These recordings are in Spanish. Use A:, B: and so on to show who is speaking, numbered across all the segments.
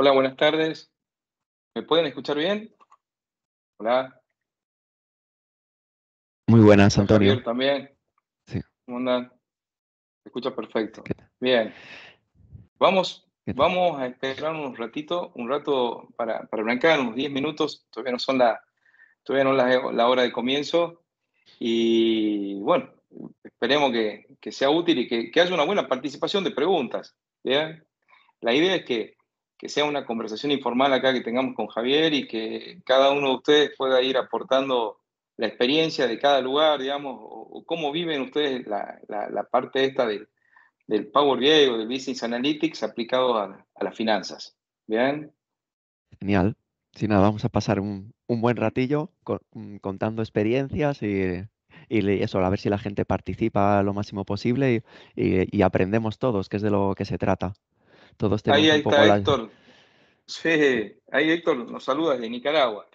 A: Hola,
B: buenas tardes. ¿Me pueden escuchar bien? Hola.
C: Muy buenas,
A: Antonio.
B: también. Sí. ¿Cómo andan? Se escucha perfecto. Bien. Vamos, vamos a esperar un ratito, un rato para, para arrancar, unos 10 minutos. Todavía no son la, la, hora de comienzo. Y bueno, esperemos que, sea útil y que, que, haya una buena participación de preguntas. ¿bien? La idea es que que sea una conversación informal acá que tengamos con Javier y que cada uno de ustedes pueda ir aportando la experiencia de cada lugar, digamos, o, cómo viven ustedes la, la, parte esta de, del Power BI o del Business Analytics aplicado a, a, las finanzas. ¿Bien?
C: Genial. Sí, nada, vamos a pasar un, un buen ratillo contando experiencias y, y, eso, a ver si la gente participa lo máximo posible y, y aprendemos todos, que es de lo que se trata ahí, está Héctor.
B: ahí Héctor nos saluda desde Nicaragua.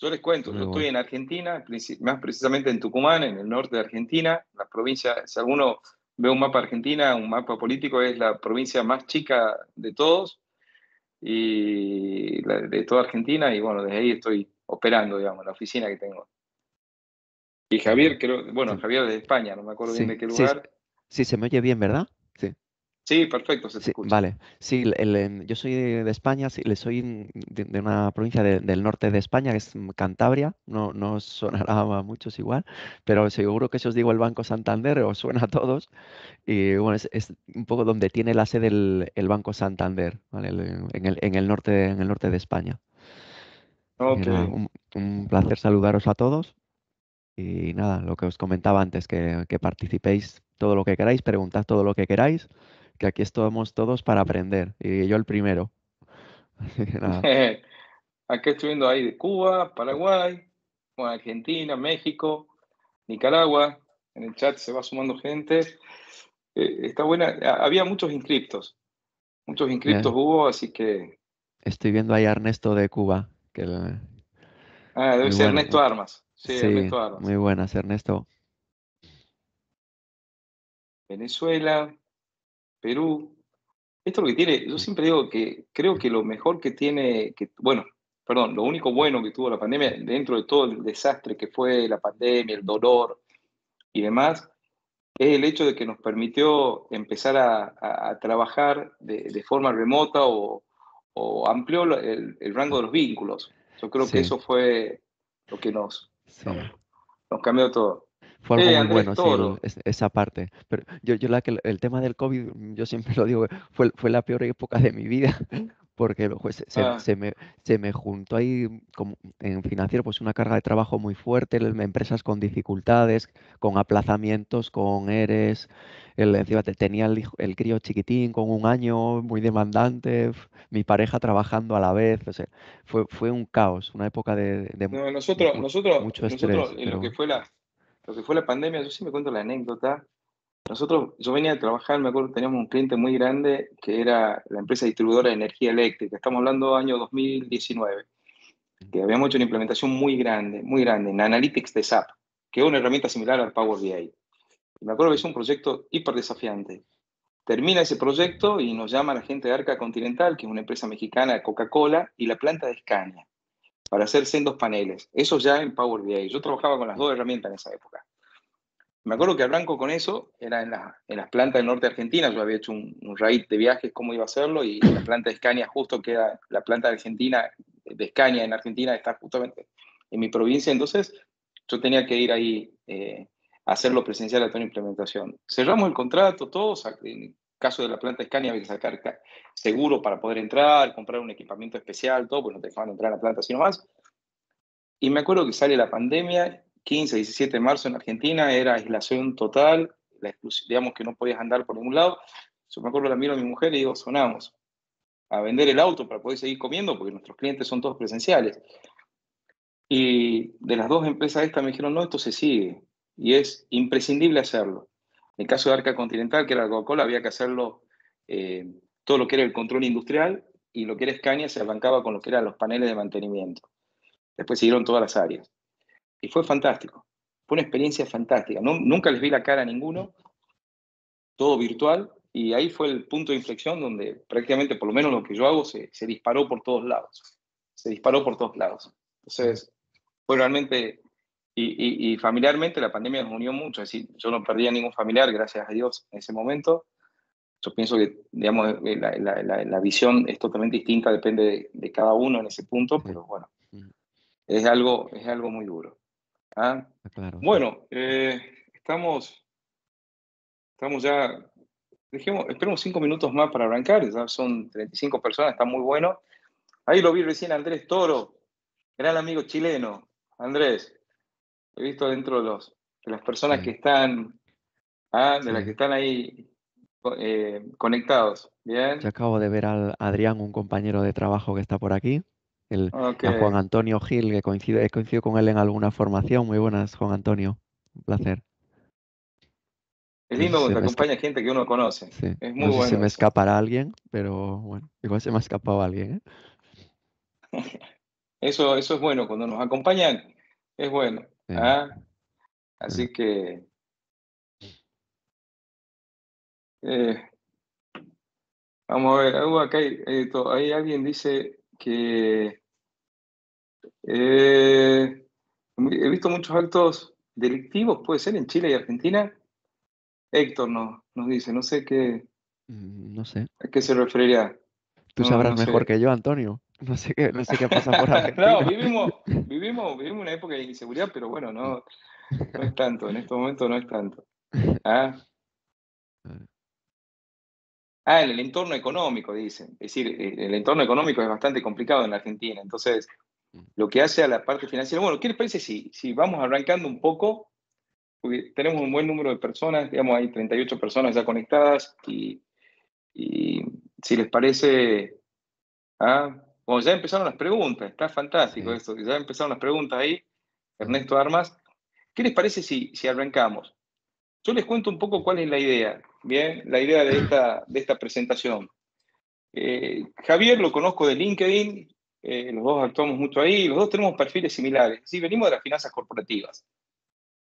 B: Yo les cuento, yo estoy en Argentina, más precisamente en Tucumán, en el norte de Argentina, la provincia, si alguno ve un mapa argentina, un mapa político, es la provincia más chica de todos, y de toda Argentina, y bueno, desde ahí estoy operando, digamos, la oficina que tengo. Y Javier, bueno, Javier de España, no me acuerdo bien de qué lugar.
C: Sí, sí, se me oye bien, ¿verdad? Sí, perfecto, Vale, sí, yo soy de, España, sí, soy de, una provincia del norte de España, que es Cantabria, no, no os sonará a muchos igual, pero seguro que si os digo el Banco Santander os suena a todos, y bueno, es, un poco donde tiene la sede el, Banco Santander, ¿vale? en, el, en, el norte, en el norte de España. Okay. Un, placer saludaros a todos. Y nada, lo que os comentaba antes, que, que participéis todo lo que queráis, preguntad todo lo que queráis que aquí estamos todos para aprender, y yo el primero.
A: Aquí
B: estoy viendo ahí de Cuba, Paraguay, Argentina, México, Nicaragua. En el chat se va sumando gente. Eh, está buena. Ah, había muchos inscriptos. Muchos inscriptos hubo, así que.
C: Estoy viendo ahí a Ernesto de Cuba. Que
B: Ah, debe ser Ernesto Armas. Sí, sí, Ernesto Armas. Muy
C: buenas, Ernesto.
B: Venezuela. Perú. Esto lo que tiene, yo siempre digo que creo que lo mejor que tiene, que, bueno, perdón, lo único bueno que tuvo la pandemia, dentro de todo el desastre que fue la pandemia, el dolor y demás, es el hecho de que nos permitió empezar a, trabajar de, forma remota o, amplió el, rango de los vínculos. Yo creo que eso fue lo que nos cambió todo fue algo muy bueno, sí, esa parte.
C: Pero yo, yo la que el tema del COVID, mm, yo siempre lo digo, fue, fue la peor época de mi vida, porque pues, se, ah. se, me, se, me, juntó ahí mm, como en financiero pues una carga de trabajo muy fuerte, empresas con dificultades, con aplazamientos, con eres, el, encima tenía el, crío chiquitín con un año, muy demandante, mi pareja trabajando a la vez, o sea, fue, fue un caos, una época de, de, no, nosotros, nosotros, En lo que
B: fue la, lo que fue la pandemia, yo me cuento la anécdota. Nosotros, yo venía a trabajar, me acuerdo, teníamos un cliente muy grande que era la empresa distribuidora de energía eléctrica. Estamos hablando del año 2019, que habíamos hecho una implementación muy grande, muy grande, en Analytics de SAP, que es una herramienta similar al Power BI. Y me acuerdo que es un proyecto hiper desafiante. Termina ese proyecto y nos llama la gente de Arca Continental, que es una empresa mexicana de Coca-Cola, y la planta de Escaña para hacer sendos paneles. Eso ya en Power BI. Yo trabajaba con las dos herramientas en esa época. Me acuerdo que blanco con eso, era en, la, en las plantas del norte de Argentina, yo había hecho un, raid de viajes, cómo iba a hacerlo, y la planta de Escania justo queda la planta de Argentina, de Escania en Argentina, está justamente en mi provincia, entonces yo tenía que ir ahí eh, a hacerlo presencial a toda la implementación. Cerramos el contrato, todos, caso de la planta Escania, Scania había que sacar seguro para poder entrar, comprar un equipamiento especial, todo, pues no te dejaban entrar a la planta sino más. Y me acuerdo que sale la pandemia, 15, 17 de marzo en Argentina, era aislación total, digamos que no podías andar por ningún lado. Yo me acuerdo, la miro a mi mujer y digo, sonamos a vender el auto para poder seguir comiendo, porque nuestros clientes son todos presenciales. Y de las dos empresas estas me dijeron, no, esto se sigue y es imprescindible hacerlo. En el caso de Arca Continental, que era Coca-Cola, había que hacerlo eh, todo lo que era el control industrial y lo que era Escaña se arrancaba con lo que eran los paneles de mantenimiento. Después siguieron todas las áreas. Y fue fantástico. Fue una experiencia fantástica. nunca les vi la cara a ninguno, todo virtual, y ahí fue el punto de inflexión donde prácticamente, por lo menos lo que yo hago, se disparó por todos lados. Se disparó por todos lados. Entonces, fue realmente y, familiarmente la pandemia nos unió mucho, es yo no perdí a ningún familiar, gracias a Dios, en ese momento. Yo pienso que, digamos, eh, la, visión es totalmente distinta, depende de, cada uno en ese punto, pero bueno, es algo, es algo muy duro. ¿ah? Ah, bueno, eh, estamos, estamos ya, dejemos, esperemos cinco minutos más para arrancar, ya son 35 personas, está muy bueno. Ahí lo vi recién Andrés Toro, gran amigo chileno. Andrés, he visto dentro de, las personas que están, ¿ah? de las que están ahí eh, conectados. Bien.
C: Yo acabo de ver al Adrián, un compañero de trabajo que está por aquí. El, Juan Antonio Gil, que coincide, he coincidido con él en alguna formación. Muy buenas, Juan Antonio. Un placer. Es lindo cuando te acompaña
B: gente que uno conoce. muy Si se me
C: escapará alguien, pero bueno, igual se me ha escapado alguien.
B: ¿eh? Eso, eso es bueno, cuando nos acompañan es bueno. ¿Ah? Así que eh, vamos a ver, algo acá eh, hay, ahí alguien dice que eh, he visto muchos actos delictivos, puede ser en Chile y Argentina. Héctor nos, nos dice, no sé qué. Mm, no sé. ¿A qué se referiría? Tú sabrás mejor que
C: yo, Antonio. No sé qué, no sé qué pasa por Argentina. mismo
B: vivimos, una época de inseguridad, pero bueno, no, no es tanto, en este momento no es tanto. Ah. ¿Ah? en el entorno económico, dicen. Es decir, eh, el entorno económico es bastante complicado en la Argentina. Entonces, mm. lo que hace a la parte financiera. Bueno, ¿qué les parece si, si vamos arrancando un poco? Porque tenemos un buen número de personas, digamos, hay 38 personas ya conectadas y, si les parece, ¿ah? Bueno, ya empezaron las preguntas, está fantástico esto, ya empezaron las preguntas ahí, Ernesto Armas. ¿Qué les parece si, arrancamos? Yo les cuento un poco cuál es la idea, ¿bien? La idea de esta, presentación. Eh, Javier lo conozco de LinkedIn, eh, los dos actuamos mucho ahí, los dos tenemos perfiles similares, sí, venimos de las finanzas corporativas.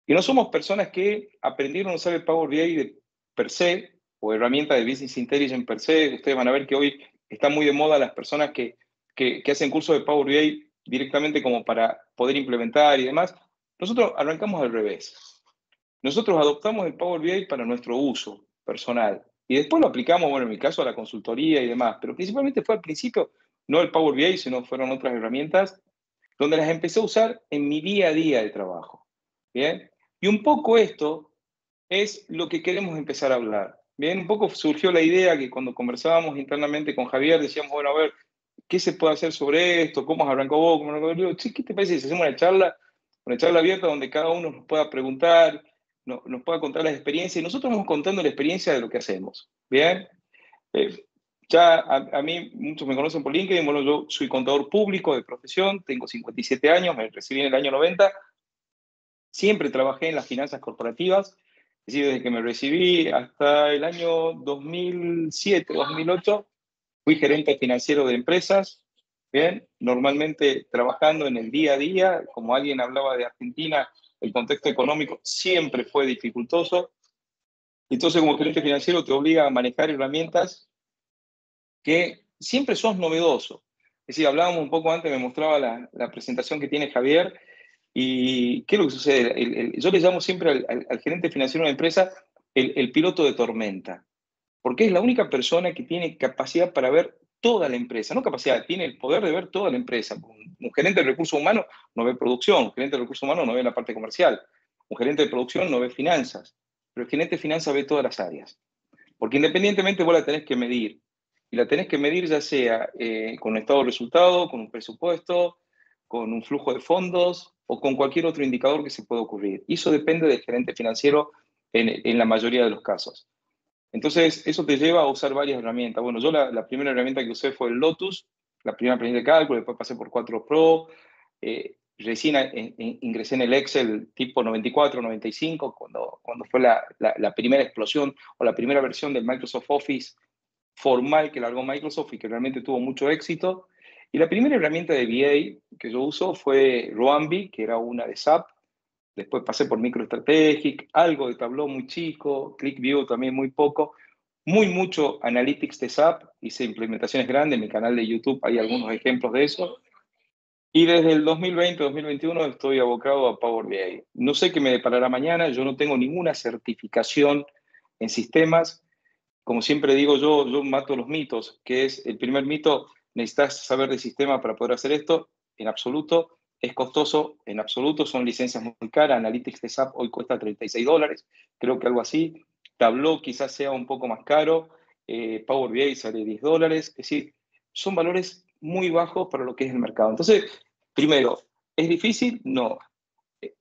B: Y no somos personas que aprendieron a usar el Power BI de per se o herramienta de Business Intelligence per se. Ustedes van a ver que hoy está muy de moda las personas que que, hacen cursos de Power BI directamente como para poder implementar y demás, nosotros arrancamos al revés. Nosotros adoptamos el Power BI para nuestro uso personal y después lo aplicamos, bueno, en mi caso a la consultoría y demás, pero principalmente fue al principio no el Power BI, sino fueron otras herramientas donde las empecé a usar en mi día a día de trabajo. ¿Bien? Y un poco esto es lo que queremos empezar a hablar. Bien, un poco surgió la idea que cuando conversábamos internamente con Javier decíamos, bueno, a ver, ¿qué se puede hacer sobre esto? ¿Cómo arrancó vos? ¿Cómo ¿qué te parece si hacemos una charla, una charla abierta donde cada uno nos pueda preguntar, nos pueda contar las experiencias? Y nosotros vamos contando la experiencia de lo que hacemos, ¿bien? Eh, ya a, mí, muchos me conocen por LinkedIn, bueno, yo soy contador público de profesión, tengo 57 años, me recibí en el año 90, siempre trabajé en las finanzas corporativas, es decir, desde que me recibí hasta el año 2007, 2008, Fui gerente financiero de empresas, bien, normalmente trabajando en el día a día, como alguien hablaba de Argentina, el contexto económico siempre fue dificultoso. Entonces, como gerente financiero, te obliga a manejar herramientas que siempre sos novedoso. Es decir, hablábamos un poco antes, me mostraba la, presentación que tiene Javier, y ¿qué es lo que sucede? yo le llamo siempre al, gerente financiero de una empresa el, piloto de tormenta porque es la única persona que tiene capacidad para ver toda la empresa, no capacidad, tiene el poder de ver toda la empresa. Un, gerente de recursos humanos no ve producción, un gerente de recursos humanos no ve la parte comercial, un gerente de producción no ve finanzas, pero el gerente de finanzas ve todas las áreas. Porque independientemente vos la tenés que medir, y la tenés que medir ya sea eh, con un estado de resultado, con un presupuesto, con un flujo de fondos o con cualquier otro indicador que se pueda ocurrir. Y eso depende del gerente financiero en la mayoría de los casos. Entonces, eso te lleva a usar varias herramientas. Bueno, yo la, primera herramienta que usé fue el Lotus, la primera planilla de cálculo, después pasé por 4 Pro, eh, recién eh, eh, ingresé en el Excel tipo 94, 95, cuando, fue la, primera explosión o la primera versión del Microsoft Office formal que largó Microsoft y que realmente tuvo mucho éxito. Y la primera herramienta de VA que yo uso fue Roambi, que era una de SAP, Después pasé por MicroStrategic, algo de Tableau muy chico, ClickView también muy poco, muy mucho Analytics de SAP, hice implementaciones grandes, en mi canal de YouTube hay algunos ejemplos de eso. Y desde el 2020-2021 estoy abocado a Power BI. No sé qué me deparará mañana, yo no tengo ninguna certificación en sistemas. Como siempre digo yo, yo mato los mitos, que es el primer mito, necesitas saber de sistema para poder hacer esto, en absoluto es costoso en absoluto, son licencias muy caras. Analytics de SAP hoy cuesta 36 dólares, creo que algo así. Tableau quizás sea un poco más caro. Eh, Power BI sale 10 dólares. Es decir, son valores muy bajos para lo que es el mercado. Entonces, primero, ¿es difícil? No.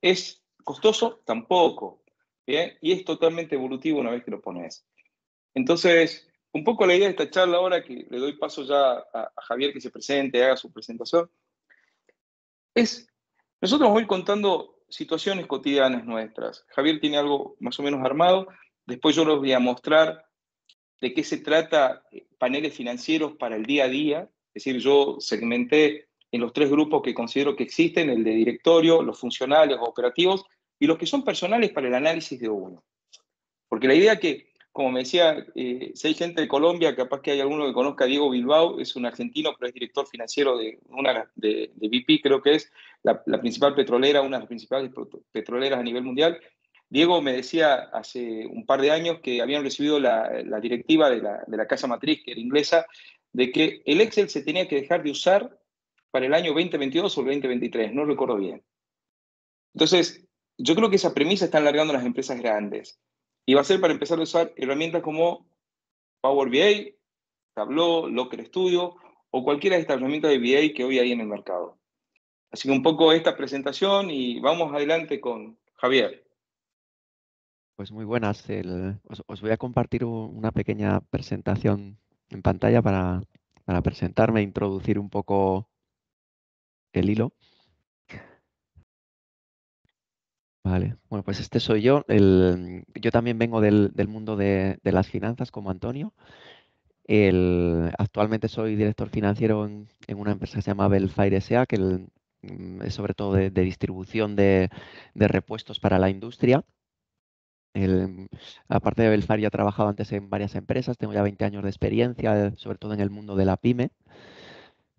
B: ¿Es costoso? Tampoco. ¿Bien? Y es totalmente evolutivo una vez que lo pones. Entonces, un poco la idea de esta charla ahora, que le doy paso ya a, a Javier que se presente, haga su presentación, es, nosotros vamos a ir contando situaciones cotidianas nuestras. Javier tiene algo más o menos armado, después yo les voy a mostrar de qué se trata eh, paneles financieros para el día a día, es decir, yo segmenté en los tres grupos que considero que existen, el de directorio, los funcionales operativos, y los que son personales para el análisis de uno. Porque la idea que como me decía, eh, si hay gente de Colombia, capaz que hay alguno que conozca a Diego Bilbao, es un argentino, pero es director financiero de una de, BP, creo que es la, principal petrolera, una de las principales petroleras a nivel mundial. Diego me decía hace un par de años que habían recibido la, directiva de la, de la casa matriz, que era inglesa, de que el Excel se tenía que dejar de usar para el año 2022 o el 2023, no recuerdo bien. Entonces, yo creo que esa premisa está alargando las empresas grandes. Y va a ser para empezar a usar herramientas como Power BI, Tableau, Locker Studio o cualquiera de estas herramientas de BI que hoy hay en el mercado. Así que un poco esta presentación y vamos adelante con Javier.
C: Pues muy buenas. os, voy a compartir una pequeña presentación en pantalla para presentarme e introducir un poco el hilo. Vale, bueno, pues este soy yo. yo también vengo del, del mundo de, las finanzas como Antonio. actualmente soy director financiero en, una empresa que se llama Belfire SA, que mm, es sobre todo de, distribución de, repuestos para la industria. aparte de Belfire, ya he trabajado antes en varias empresas, tengo ya 20 años de experiencia, sobre todo en el mundo de la pyme.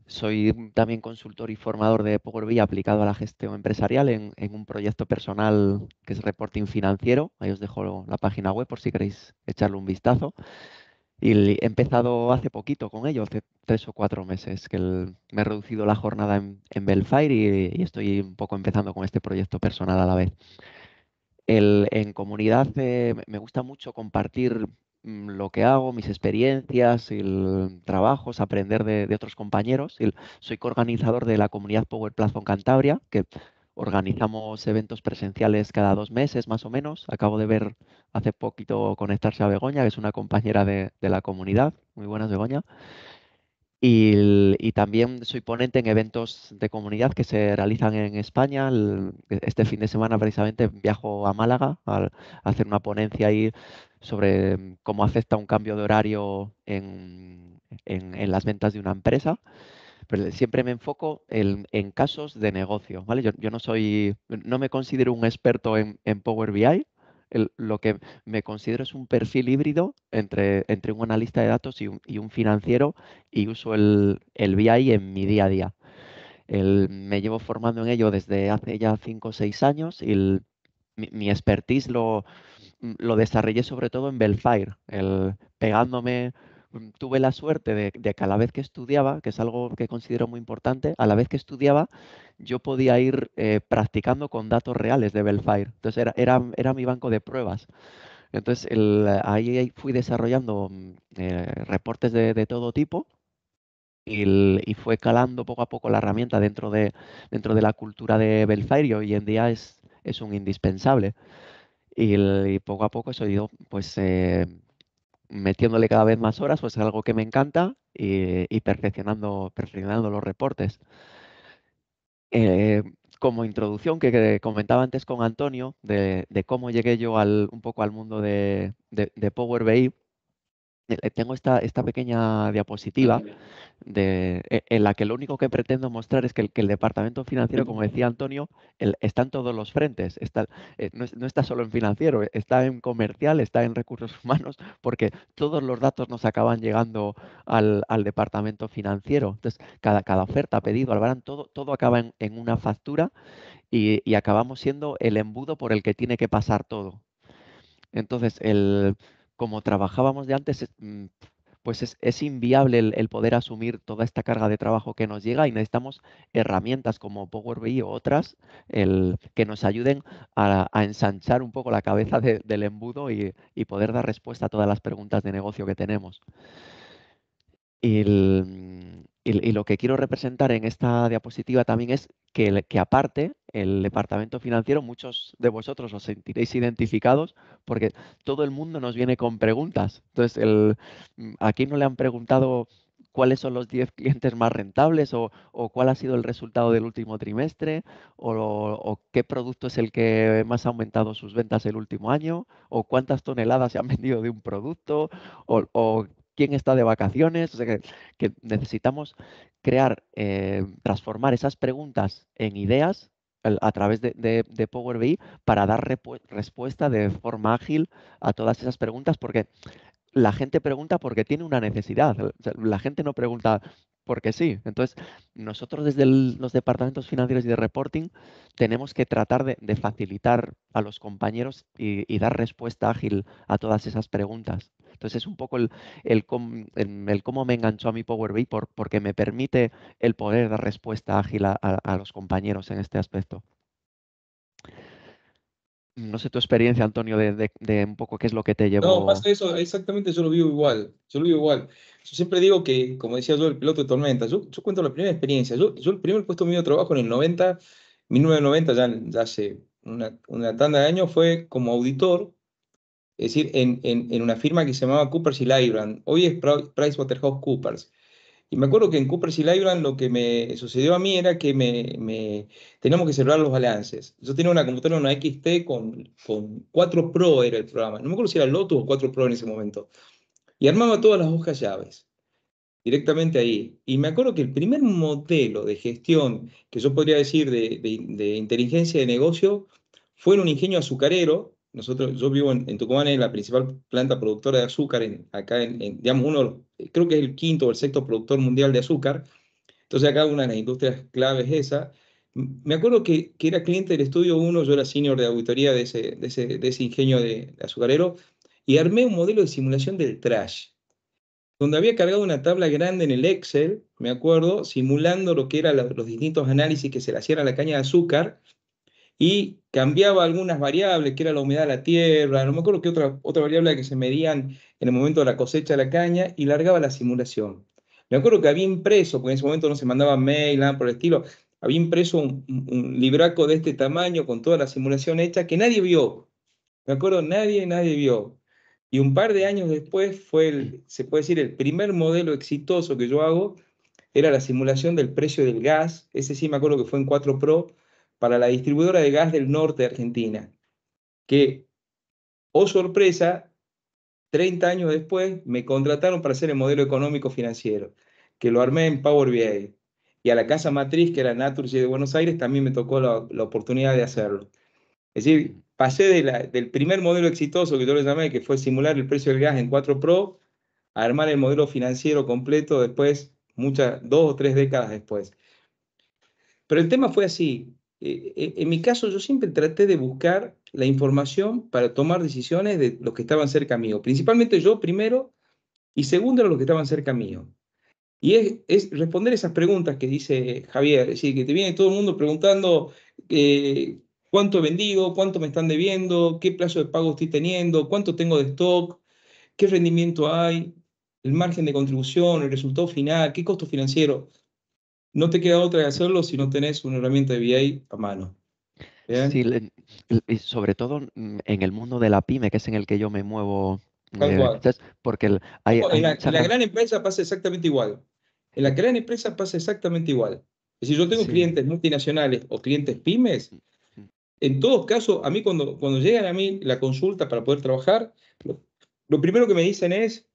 C: Soy también consultor y formador de Power BI aplicado a la gestión empresarial en, un proyecto personal que es reporting financiero. Ahí os dejo la página web por si queréis echarle un vistazo. Y he empezado hace poquito con ello, hace tres o cuatro meses, que me he reducido la jornada en, en y, estoy un poco empezando con este proyecto personal a la vez. en comunidad eh, me gusta mucho compartir Mm, lo que hago, mis experiencias, el trabajos, aprender de, otros compañeros. soy coorganizador de la comunidad Power Platform Cantabria, que organizamos eventos presenciales cada dos meses más o menos. Acabo de ver hace poquito conectarse a Begoña, que es una compañera de, la comunidad. Muy buenas, Begoña. Y, también soy ponente en eventos de comunidad que se realizan en España. este fin de semana precisamente viajo a Málaga a hacer una ponencia ahí sobre mm, cómo afecta un cambio de horario en, las ventas de una empresa pero siempre me enfoco en, casos de negocio, ¿vale? Yo, no soy, no me considero un experto en, Power BI, lo que me considero es un perfil híbrido entre, entre un analista de datos y un, financiero y uso el, BI en mi día a día. me llevo formando en ello desde hace ya 5 o 6 años y mi expertise lo, lo desarrollé sobre todo en Belfire, pegándome mm, tuve la suerte de, que a la vez que estudiaba, que es algo que considero muy importante, a la vez que estudiaba yo podía ir eh, practicando con datos reales de Belfire. Entonces era, era, mi banco de pruebas. Entonces ahí fui desarrollando mm, eh, reportes de, todo tipo y, fue calando poco a poco la herramienta dentro de, dentro de la cultura de Belfire y hoy en día es, es un indispensable. Y, poco a poco eso he ido pues eh, metiéndole cada vez más horas, pues es algo que me encanta y, perfeccionando, perfeccionando los reportes. Eh, como introducción que, comentaba antes con Antonio de, cómo llegué yo al, un poco al mundo de, de Power BI, eh, eh, tengo esta, esta pequeña diapositiva eh, en la que lo único que pretendo mostrar es que el, que el departamento financiero, como decía Antonio, está en todos los frentes. Está, no, está solo en financiero, está en comercial, está en recursos humanos, porque todos los datos nos acaban llegando al, departamento financiero. Entonces, cada, cada oferta, pedido, albarán, todo, todo acaba en, una factura y acabamos siendo el embudo por el que tiene que pasar todo. Entonces, el como trabajábamos de antes, mm, pues es, inviable el, poder asumir toda esta carga de trabajo que nos llega y necesitamos herramientas como Power BI o otras que nos ayuden a, ensanchar un poco la cabeza del embudo y, poder dar respuesta a todas las preguntas de negocio que tenemos. Y, mm, lo que quiero representar en esta diapositiva también es que aparte el departamento financiero, muchos de vosotros os sentiréis identificados porque todo el mundo nos viene con preguntas. Entonces, el, mm, aquí no le han preguntado cuáles son los 10 clientes más rentables o, cuál ha sido el resultado del último trimestre o, o, qué producto es el que más ha aumentado sus ventas el último año o cuántas toneladas se han vendido de un producto o, quién está de vacaciones. O sea que, necesitamos crear, eh, transformar esas preguntas en ideas a través de, de, Power BI para dar respuesta de forma ágil a todas esas preguntas, porque la gente pregunta porque tiene una necesidad. La gente no pregunta porque sí. Entonces, nosotros desde los departamentos financieros y de reporting tenemos que tratar de, facilitar a los compañeros y, dar respuesta ágil a todas esas preguntas. Entonces, es un poco el, cómo me enganchó a mi Power BI porque me permite el poder dar respuesta ágil a los compañeros en este aspecto. No sé tu experiencia, Antonio, de, de, un poco qué es lo que te llevó. No, pasa
B: eso, exactamente, yo lo vivo igual. Yo lo vivo igual. Yo siempre digo que, como decía yo, el piloto de tormenta, yo, yo cuento la primera experiencia. Yo, yo el primer puesto mío de trabajo en el 90, 1990, ya, ya hace una, una tanda de años, fue como auditor, es decir, en, en, en una firma que se llamaba Coopers y Lybrand. Hoy es PricewaterhouseCoopers. Coopers y me acuerdo que en Coopers y Libran lo que me sucedió a mí era que me, teníamos que cerrar los balances. Yo tenía una computadora, una XT con, con 4 Pro era el programa. No me acuerdo si era Lotus o 4 Pro en ese momento. Y armaba todas las hojas llaves directamente ahí. Y me acuerdo que el primer modelo de gestión que yo podría decir de inteligencia de negocio fue en un ingenio azucarero nosotros, yo vivo en, Tucumán, es la principal planta productora de azúcar, acá en, digamos, uno, eh, creo que es el quinto o el sexto productor mundial de azúcar. Entonces acá una de las industrias claves es esa. Me acuerdo que, que era cliente del estudio 1, yo era senior de auditoría de ese, de ese, ingenio de, azucarero, y armé un modelo de simulación del trash, donde había cargado una tabla grande en el Excel, me acuerdo, simulando lo que eran los distintos análisis que se le hacían a la caña de azúcar, y cambiaba algunas variables, que era la humedad de la tierra, no me acuerdo qué otra, otra variable que se medían en el momento de la cosecha de la caña, y largaba la simulación. Me acuerdo que había impreso, porque en ese momento no se mandaba mail, nada por el estilo, había impreso un, libraco de este tamaño con toda la simulación hecha que nadie vio. Me acuerdo, nadie, nadie vio. Y un par de años después fue, el, se puede decir, el primer modelo exitoso que yo hago, era la simulación del precio del gas, ese sí me acuerdo que fue en 4 Pro, para la distribuidora de gas del norte de Argentina, que, oh sorpresa, 30 años después me contrataron para hacer el modelo económico financiero, que lo armé en Power BI. Y a la casa matriz, que era Naturgy de Buenos Aires, también me tocó la, oportunidad de hacerlo. Es decir, pasé del primer modelo exitoso que yo le llamé, que fue simular el precio del gas en 4 Pro, a armar el modelo financiero completo después, muchas, dos o tres décadas después. Pero el tema fue así. Eh, eh, en mi caso yo siempre traté de buscar la información para tomar decisiones de los que estaban cerca mío, principalmente yo primero y segundo los que estaban cerca mío. Y es, responder esas preguntas que dice Javier, es decir, que te viene todo el mundo preguntando eh, cuánto vendido, cuánto me están debiendo, qué plazo de pago estoy teniendo, cuánto tengo de stock, qué rendimiento hay, el margen de contribución, el resultado final, qué costo financiero no te queda otra que hacerlo si no tenés una herramienta de BI a mano. y
C: sobre todo mm, en el mundo de la pyme, que es en el que yo me muevo. Eh, porque en,
A: la, gran
B: empresa pasa exactamente igual. En la gran empresa pasa exactamente igual. Es decir, yo tengo clientes multinacionales o clientes pymes. Mm, mm. En todos casos, a mí cuando, cuando llegan a mí la consulta para poder trabajar, lo, primero que me dicen es,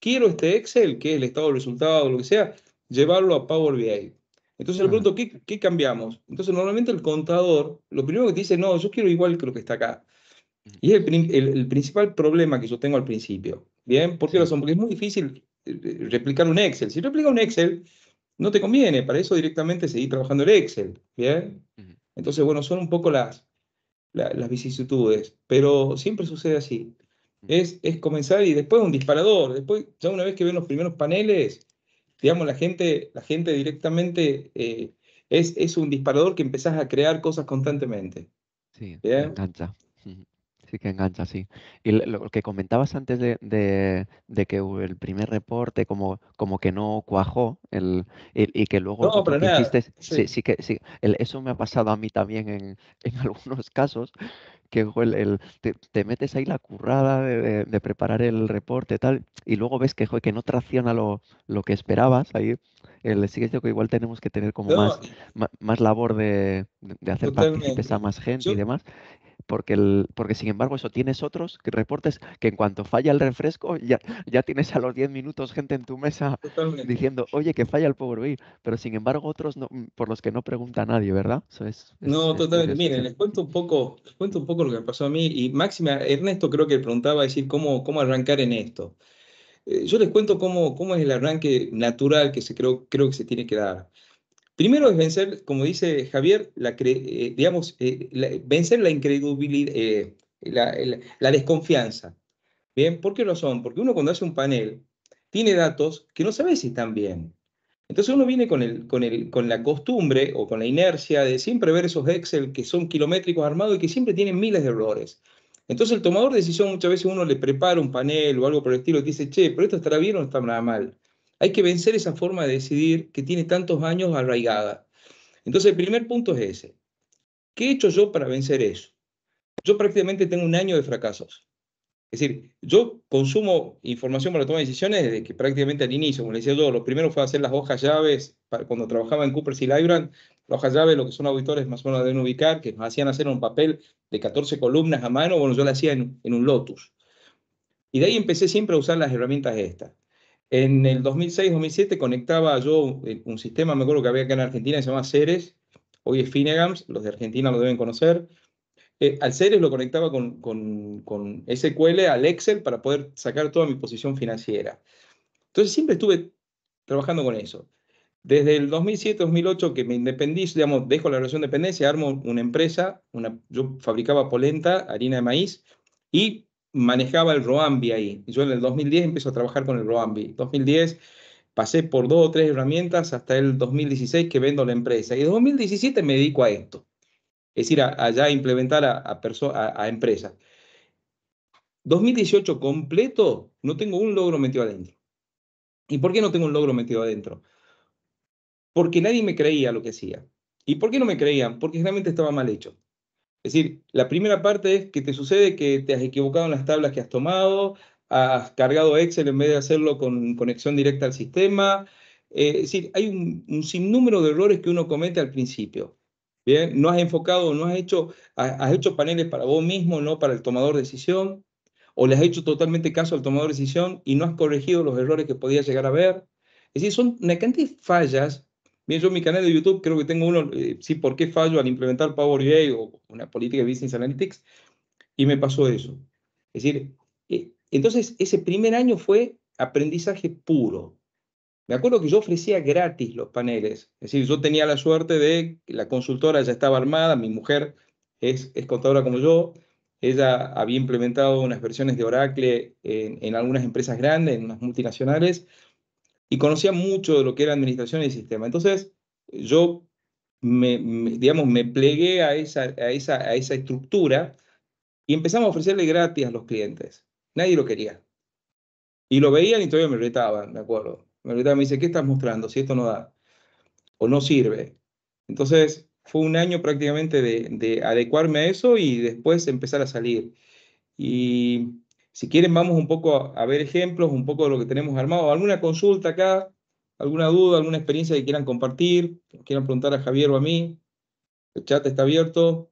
B: quiero este Excel, que es el estado de resultado, lo que sea, llevarlo a Power BI. Entonces le pregunto, ¿qué, ¿qué, cambiamos? Entonces normalmente el contador, lo primero que te dice, no, yo quiero igual que lo que está acá. Mm. Y es el, el, principal problema que yo tengo al principio. ¿Bien? ¿Por qué razón? Porque es muy difícil eh, eh, replicar un Excel. Si replica un Excel, no te conviene. Para eso directamente seguir trabajando el Excel. ¿Bien? Entonces, bueno, son un poco las, las vicisitudes. Pero siempre sucede así. Mm. es, es comenzar y después un disparador. Después, ya una vez que ven los primeros paneles, Digamos, la gente, la gente directamente eh, es, un disparador que empezás a crear cosas constantemente. Sí, engancha.
C: Sí que engancha, sí. Y lo que comentabas antes de, de, que el primer reporte como, como que no cuajó el, y que luego no, pero nada. sí. que sí. eso me ha pasado a mí también en, en algunos casos, que el, te, metes ahí la currada de, preparar el reporte tal, y luego ves que, que no tracciona lo, que esperabas. Ahí el, sí que que igual tenemos que tener como más, más, labor de, hacer partícipes a más gente y demás porque, el, porque sin embargo eso tienes otros que reportes que en cuanto falla el refresco ya, ya tienes a los 10 minutos gente en tu mesa diciendo, oye, que falla el Power BI, pero sin embargo otros no, mm, por los que no pregunta nadie, ¿verdad? no, totalmente. Miren, les
B: cuento, un poco, cuento un poco lo que me pasó a mí y Máxima, Ernesto creo que preguntaba decir cómo, cómo arrancar en esto. Eh, yo les cuento cómo, cómo es el arranque natural que se creo, creo que se tiene que dar. Primero es vencer, como dice Javier, la eh, digamos, eh, vencer la incredulidad, eh, la, desconfianza. ¿Bien? ¿Por qué lo son? Porque uno cuando hace un panel tiene datos que no sabe si están bien. Entonces uno viene con, el, con, la costumbre o con la inercia de siempre ver esos Excel que son kilométricos armados y que siempre tienen miles de errores. Entonces el tomador de decisión muchas veces uno le prepara un panel o algo por el estilo y dice, che, pero esto estará bien o no nada mal. Hay que vencer esa forma de decidir que tiene tantos años arraigada. Entonces, el primer punto es ese. ¿Qué he hecho yo para vencer eso? Yo prácticamente tengo un año de fracasos. Es decir, yo consumo información para tomar decisiones desde que prácticamente al inicio, como les decía yo, lo primero fue hacer las hojas llaves, para, cuando trabajaba en Coopers y library las hojas llaves, lo que son auditores más o menos deben ubicar, que nos hacían hacer un papel de 14 columnas a mano, bueno, yo lo hacía en un Lotus. Y de ahí empecé siempre a usar las herramientas estas. En el 2006-2007 conectaba yo eh, un, sistema, me acuerdo que había acá en Argentina, se llama Ceres, hoy es Finegams, los de Argentina lo deben conocer. Eh, al Ceres lo conectaba con, SQL al Excel para poder sacar toda mi posición financiera. Entonces siempre estuve trabajando con eso. Desde el 2007-2008 que me independí, digamos, dejo la relación de dependencia, armo una empresa, yo fabricaba polenta, harina de maíz, y manejaba el Roambi ahí. Yo en el 2010 empecé a trabajar con el Roambi. 2010 pasé por dos o tres herramientas hasta el 2016 que vendo la empresa. Y en 2017 me dedico a esto. Es decir, allá a, implementar a, a, a, empresas. 2018 completo, no tengo un logro metido adentro. ¿Y por qué no tengo un logro metido adentro? Porque nadie me creía lo que hacía. ¿Y por qué no me creían? Porque realmente estaba mal hecho. Es decir, la primera parte es que te sucede que te has equivocado en las tablas que has tomado, has cargado Excel en vez de hacerlo con conexión directa al sistema. Eh, es decir, hay un, sinnúmero de errores que uno comete al principio. Bien, no has enfocado, no has hecho, has, has hecho paneles para vos mismo, no para el tomador de decisión, o le has hecho totalmente caso al tomador de decisión y no has corregido los errores que podías llegar a ver. Es decir, son una cantidad de fallas Bien, yo en mi canal de YouTube creo que tengo uno, eh, sí, ¿por qué fallo al implementar Power BI o una política de Business Analytics? Y me pasó eso. Es decir, eh, entonces ese primer año fue aprendizaje puro. Me acuerdo que yo ofrecía gratis los paneles. Es decir, yo tenía la suerte de que la consultora ya estaba armada, mi mujer es, contadora como yo, ella había implementado unas versiones de Oracle en, en algunas empresas grandes, en unas multinacionales, y conocía mucho de lo que era administración y sistema. Entonces, yo me, digamos, me plegué a esa, a, esa, a esa estructura y empezamos a ofrecerle gratis a los clientes. Nadie lo quería. Y lo veían y todavía me irritaban ¿de acuerdo? Me y me dice, ¿qué estás mostrando si esto no da? O no sirve. Entonces, fue un año prácticamente de, de adecuarme a eso y después empezar a salir. Y si quieren, vamos un poco a, ver ejemplos, un poco de lo que tenemos armado. ¿Alguna consulta acá? ¿Alguna duda? ¿Alguna experiencia que quieran compartir? quieran preguntar a Javier o a mí? El chat está abierto.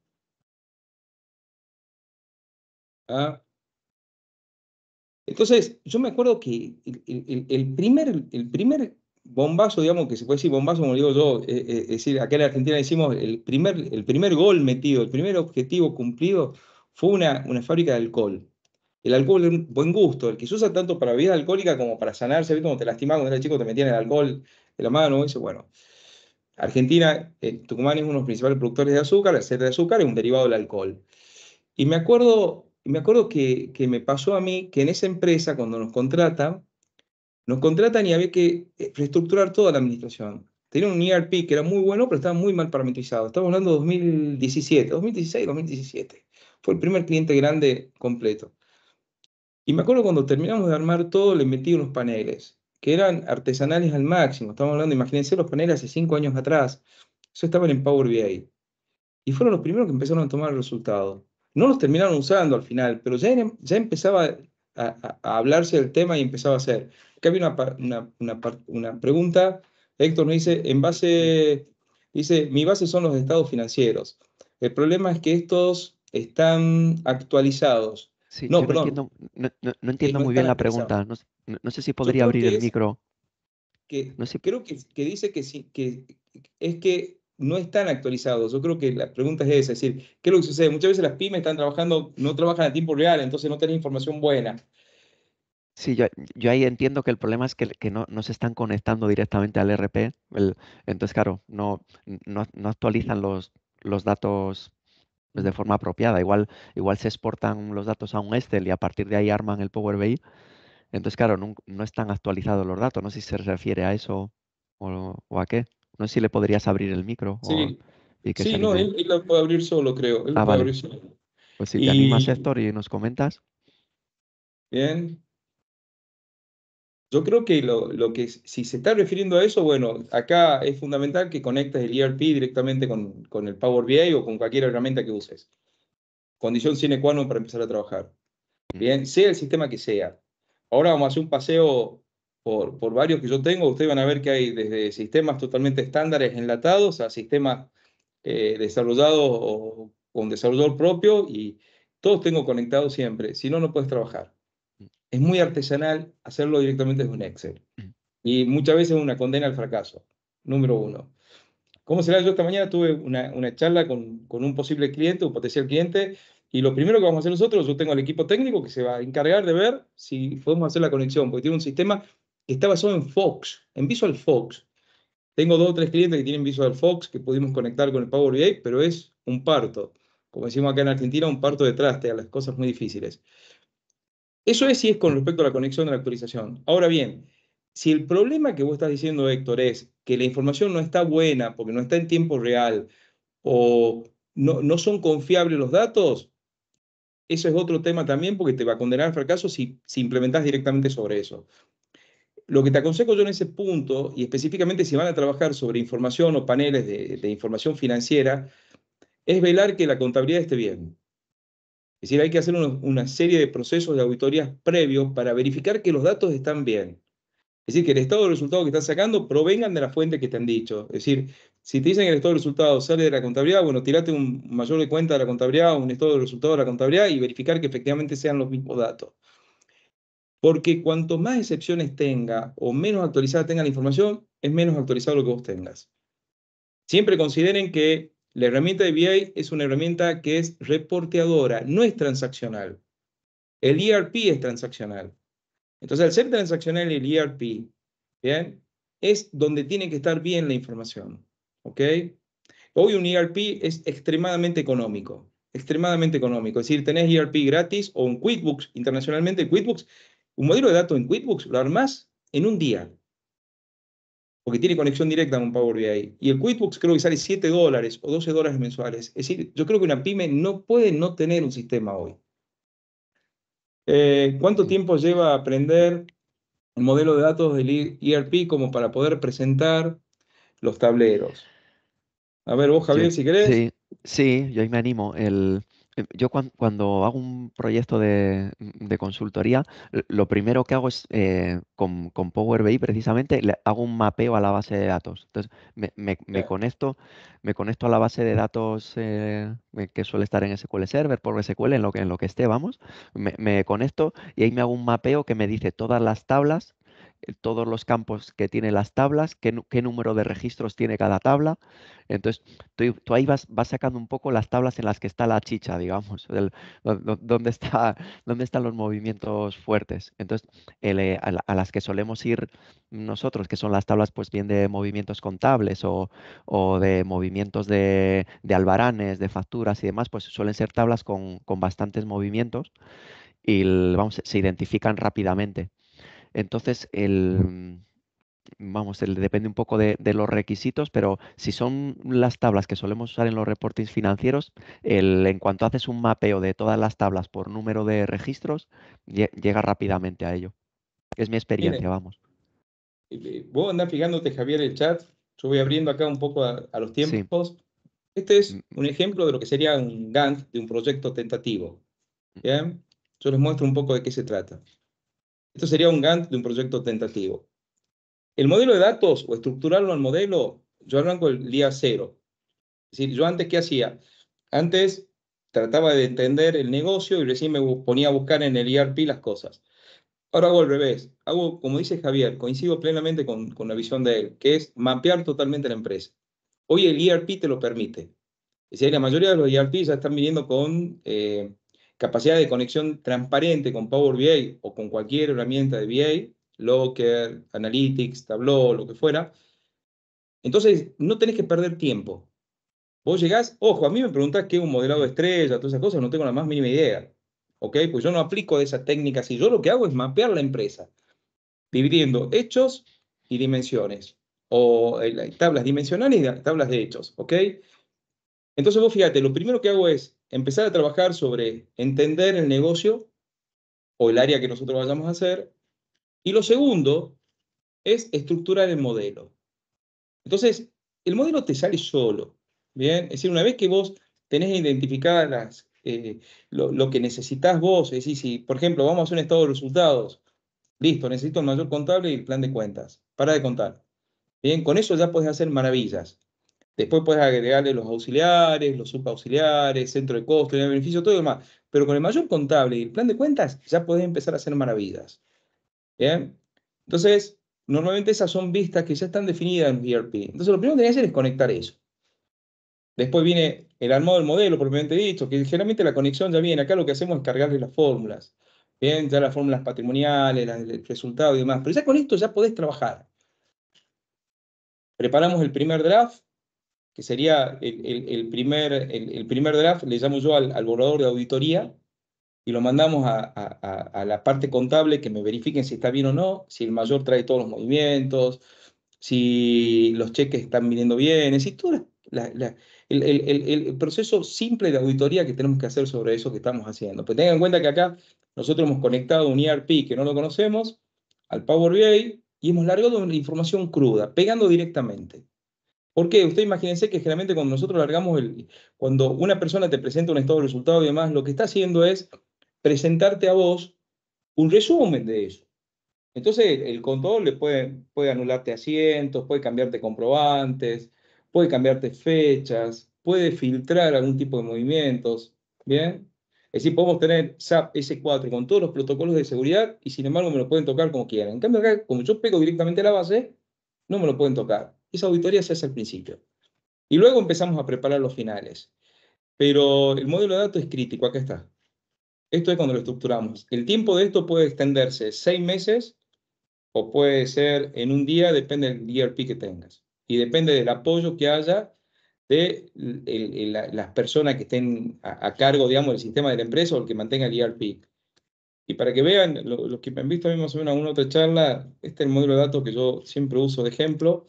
B: ¿Ah? Entonces, yo me acuerdo que el, primer, el primer bombazo, digamos, que se puede decir bombazo, como digo yo, eh, eh, es decir, acá en Argentina decimos el primer, el primer gol metido, el primer objetivo cumplido fue una fábrica de alcohol. El alcohol es un buen gusto, el que se usa tanto para bebida alcohólica como para sanarse, ¿viste? Cuando te lastimaba cuando eras chico, te metían el alcohol de la mano, dice, bueno. Argentina, eh, Tucumán es uno de los principales productores de azúcar, el aceite de azúcar es un derivado del alcohol. Y me acuerdo, me acuerdo que, me pasó a mí que en esa empresa, cuando nos contratan, nos contratan y había que eh, reestructurar toda la administración. Tenía un ERP que era muy bueno, pero estaba muy mal parametrizado. Estamos hablando de 2017, 2016, 2017. Fue el primer cliente grande completo. Y me acuerdo cuando terminamos de armar todo, le metí unos paneles, que eran artesanales al máximo. Estamos hablando, imagínense los paneles hace cinco años atrás. Eso estaban en Power BI. Y fueron los primeros que empezaron a tomar el resultado. No los terminaron usando al final, pero ya, empezaba a, hablarse del tema y empezaba a hacer. Acá había una, pregunta. Héctor nos dice, en base, dice, mi base son los estados financieros. El problema es que estos están actualizados no, entiendo,
C: no, entiendo muy bien la pregunta.
B: No, sé si podría abrir el micro. Que, sé. Creo que, que dice que, sí, que es que no están actualizados. Yo creo que la pregunta es esa, es decir, ¿qué es lo que sucede? Muchas veces las pymes están trabajando, no trabajan a tiempo real, entonces no tienen información buena.
C: Sí, yo, ahí entiendo que el problema es que, que no, no, se están conectando directamente al e RP. entonces, claro, no, no, actualizan los, los datos pues, de forma apropiada. Igual, igual se exportan los datos a un Excel y a partir de ahí arman el Power BI. Entonces, claro, no, están actualizados los datos. No sé si se refiere a eso o, o a qué. No sé si le podrías abrir el micro. Sí, no, él,
B: lo puede abrir solo, creo. Ah, abrir solo. Pues si te animas,
C: Héctor, y nos comentas.
B: Bien, yo creo que lo, que si se está refiriendo a eso, bueno, acá es fundamental que conectes el ERP directamente con, con el Power BI o con cualquier herramienta que uses. Condición sine qua non para empezar a trabajar. Bien, sea el sistema que sea. Ahora vamos a hacer un paseo por, por varios que yo tengo. Ustedes van a ver que hay desde sistemas totalmente estándares enlatados a sistemas eh, desarrollados o con desarrollador propio y todos tengo conectados siempre. Si no, no puedes trabajar es muy artesanal hacerlo directamente desde un Excel. Mm. Y muchas veces es una condena al fracaso, número uno. ¿Cómo será? Yo esta mañana tuve una, charla con, un posible cliente, un potencial cliente, y lo primero que vamos a hacer nosotros, yo tengo el equipo técnico que se va a encargar de ver si podemos hacer la conexión, porque tiene un sistema que está basado en Fox, en Visual Fox. Tengo dos o tres clientes que tienen Visual Fox que pudimos conectar con el Power BI, pero es un parto. Como decimos acá en Argentina, un parto de traste a las cosas muy difíciles. Eso es si es con respecto a la conexión de la actualización. Ahora bien, si el problema que vos estás diciendo, Héctor, es que la información no está buena porque no está en tiempo real o no, son confiables los datos, eso es otro tema también porque te va a condenar al fracaso si, si implementas directamente sobre eso. Lo que te aconsejo yo en ese punto, y específicamente si van a trabajar sobre información o paneles de información financiera, es velar que la contabilidad esté bien. Es decir, hay que hacer una, serie de procesos de auditorías previos para verificar que los datos están bien. Es decir, que el estado de resultados que estás sacando provengan de la fuente que te han dicho. Es decir, si te dicen que el estado de resultados sale de la contabilidad, bueno, tirate un mayor de cuenta de la contabilidad, un estado de resultados de la contabilidad y verificar que efectivamente sean los mismos datos. Porque cuanto más excepciones tenga o menos actualizada tenga la información, es menos actualizado lo que vos tengas. Siempre consideren que la herramienta de BI es una herramienta que es reporteadora, no es transaccional. El ERP es transaccional. Entonces, al ser transaccional el ERP, ¿bien? Es donde tiene que estar bien la información, ¿ok? Hoy un ERP es extremadamente económico, extremadamente económico. Es decir, tenés ERP gratis o un QuickBooks internacionalmente. QuickBooks, un modelo de datos en QuickBooks lo armás en un día porque tiene conexión directa con Power BI. Y el QuickBooks creo que sale 7 dólares o 12 dólares mensuales. Es decir, yo creo que una pyme no puede no tener un sistema hoy. Eh, ¿Cuánto tiempo lleva aprender el modelo de datos del ERP como para poder presentar los tableros? A ver, vos, Javier, si querés. Sí,
C: sí, yo ahí me animo. El, Em, yo cuando, hago un proyecto de, mm, consultoría, lo primero que hago es eh, con, Power BI precisamente, le hago un mapeo a la base de datos. Entonces, me, conecto, me conecto a la base de datos eh, eh, que suele estar en SQL Server, por SQL, en lo que, en lo que esté, vamos. me, conecto y ahí me hago un mapeo que me dice todas las tablas todos los campos que tienen las tablas, qué, número de registros tiene cada tabla. Entonces, tú, ahí vas, sacando un poco las tablas en las que está la chicha, digamos, dónde está, dónde están los movimientos fuertes. Entonces, eh, a, las que solemos ir nosotros, que son las tablas pues bien de movimientos contables o, de movimientos de, albaranes, de facturas y demás, pues suelen ser tablas con, bastantes movimientos y vamos, se identifican rápidamente. Entonces, el, vamos, depende un poco de, los requisitos, pero si son las tablas que solemos usar en los reportings financieros, el, en cuanto haces un mapeo de todas las tablas por número de registros, llega rápidamente a ello. Es mi experiencia,
B: vamos. Vos andás fijándote, Javier, el chat. Yo voy abriendo acá un poco a, los tiempos. Este es mm. un ejemplo de lo que sería un Gantt de un proyecto tentativo. Mm. Yo les muestro un poco de qué se trata. Esto sería un Gantt de un proyecto tentativo. El modelo de datos o estructurarlo al modelo, yo arranco el día cero. Es decir, yo antes, ¿qué hacía? Antes trataba de entender el negocio y recién me ponía a buscar en el ERP las cosas. Ahora hago al revés. Hago, como dice Javier, coincido plenamente con, la visión de él, que es mapear totalmente la empresa. Hoy el ERP te lo permite. Es decir, la mayoría de los ERPs ya están viniendo con eh, Capacidad de conexión transparente con Power BI o con cualquier herramienta de BI, Locker, Analytics, Tableau, lo que fuera. Entonces, no tenés que perder tiempo. Vos llegás, ojo, a mí me preguntás qué es un modelado de estrella, todas esas cosas, no tengo la más mínima idea. ¿Ok? Pues yo no aplico de esas técnicas y yo lo que hago es mapear la empresa, dividiendo hechos y dimensiones, o eh, tablas dimensionales y tablas de hechos. ¿Ok? Entonces vos fíjate, lo primero que hago es empezar a trabajar sobre entender el negocio o el área que nosotros vayamos a hacer. Y lo segundo es estructurar el modelo. Entonces, el modelo te sale solo. Bien, es decir, una vez que vos tenés identificadas las, eh, lo, lo, que necesitas vos, es decir, si, por ejemplo, vamos a hacer un estado de resultados, listo, necesito el mayor contable y el plan de cuentas, para de contar. Bien, con eso ya puedes hacer maravillas. Después puedes agregarle los auxiliares, los subauxiliares, centro de costo, de beneficio, todo y demás. Pero con el mayor contable y el plan de cuentas ya podés empezar a hacer maravillas. ¿Bien? Entonces, normalmente esas son vistas que ya están definidas en VRP. Entonces, lo primero que tenés que hacer es conectar eso. Después viene el armado del modelo, propiamente dicho, que generalmente la conexión ya viene. Acá lo que hacemos es cargarle las fórmulas. Bien, ya las fórmulas patrimoniales, el resultado y demás. Pero ya con esto ya podés trabajar. Preparamos el primer draft, que sería el, el primer, el, primer draft, le llamo yo al, borrador de auditoría y lo mandamos a, la parte contable que me verifiquen si está bien o no, si el mayor trae todos los movimientos, si los cheques están viniendo bien, es la, la, el, proceso simple de auditoría que tenemos que hacer sobre eso que estamos haciendo. Pero pues tengan en cuenta que acá nosotros hemos conectado un ERP que no lo conocemos al Power BI y hemos largado la información cruda, pegando directamente. ¿Por qué? usted imagínense que generalmente cuando nosotros largamos, el, cuando una persona te presenta un estado de resultado y demás, lo que está haciendo es presentarte a vos un resumen de eso. Entonces el control le puede, puede anularte asientos, puede cambiarte comprobantes, puede cambiarte fechas, puede filtrar algún tipo de movimientos, ¿bien? Es decir, podemos tener SAP S4 con todos los protocolos de seguridad y sin embargo me lo pueden tocar como quieran. En cambio acá, como yo pego directamente a la base, no me lo pueden tocar. Esa auditoría se hace al principio. Y luego empezamos a preparar los finales. Pero el modelo de datos es crítico, acá está. Esto es cuando lo estructuramos. El tiempo de esto puede extenderse seis meses o puede ser en un día, depende del ERP que tengas. Y depende del apoyo que haya de las personas que estén a, cargo, digamos, del sistema de la empresa o el que mantenga el ERP. Y para que vean, los que me han visto a mí más o menos en una otra charla, este es el modelo de datos que yo siempre uso de ejemplo.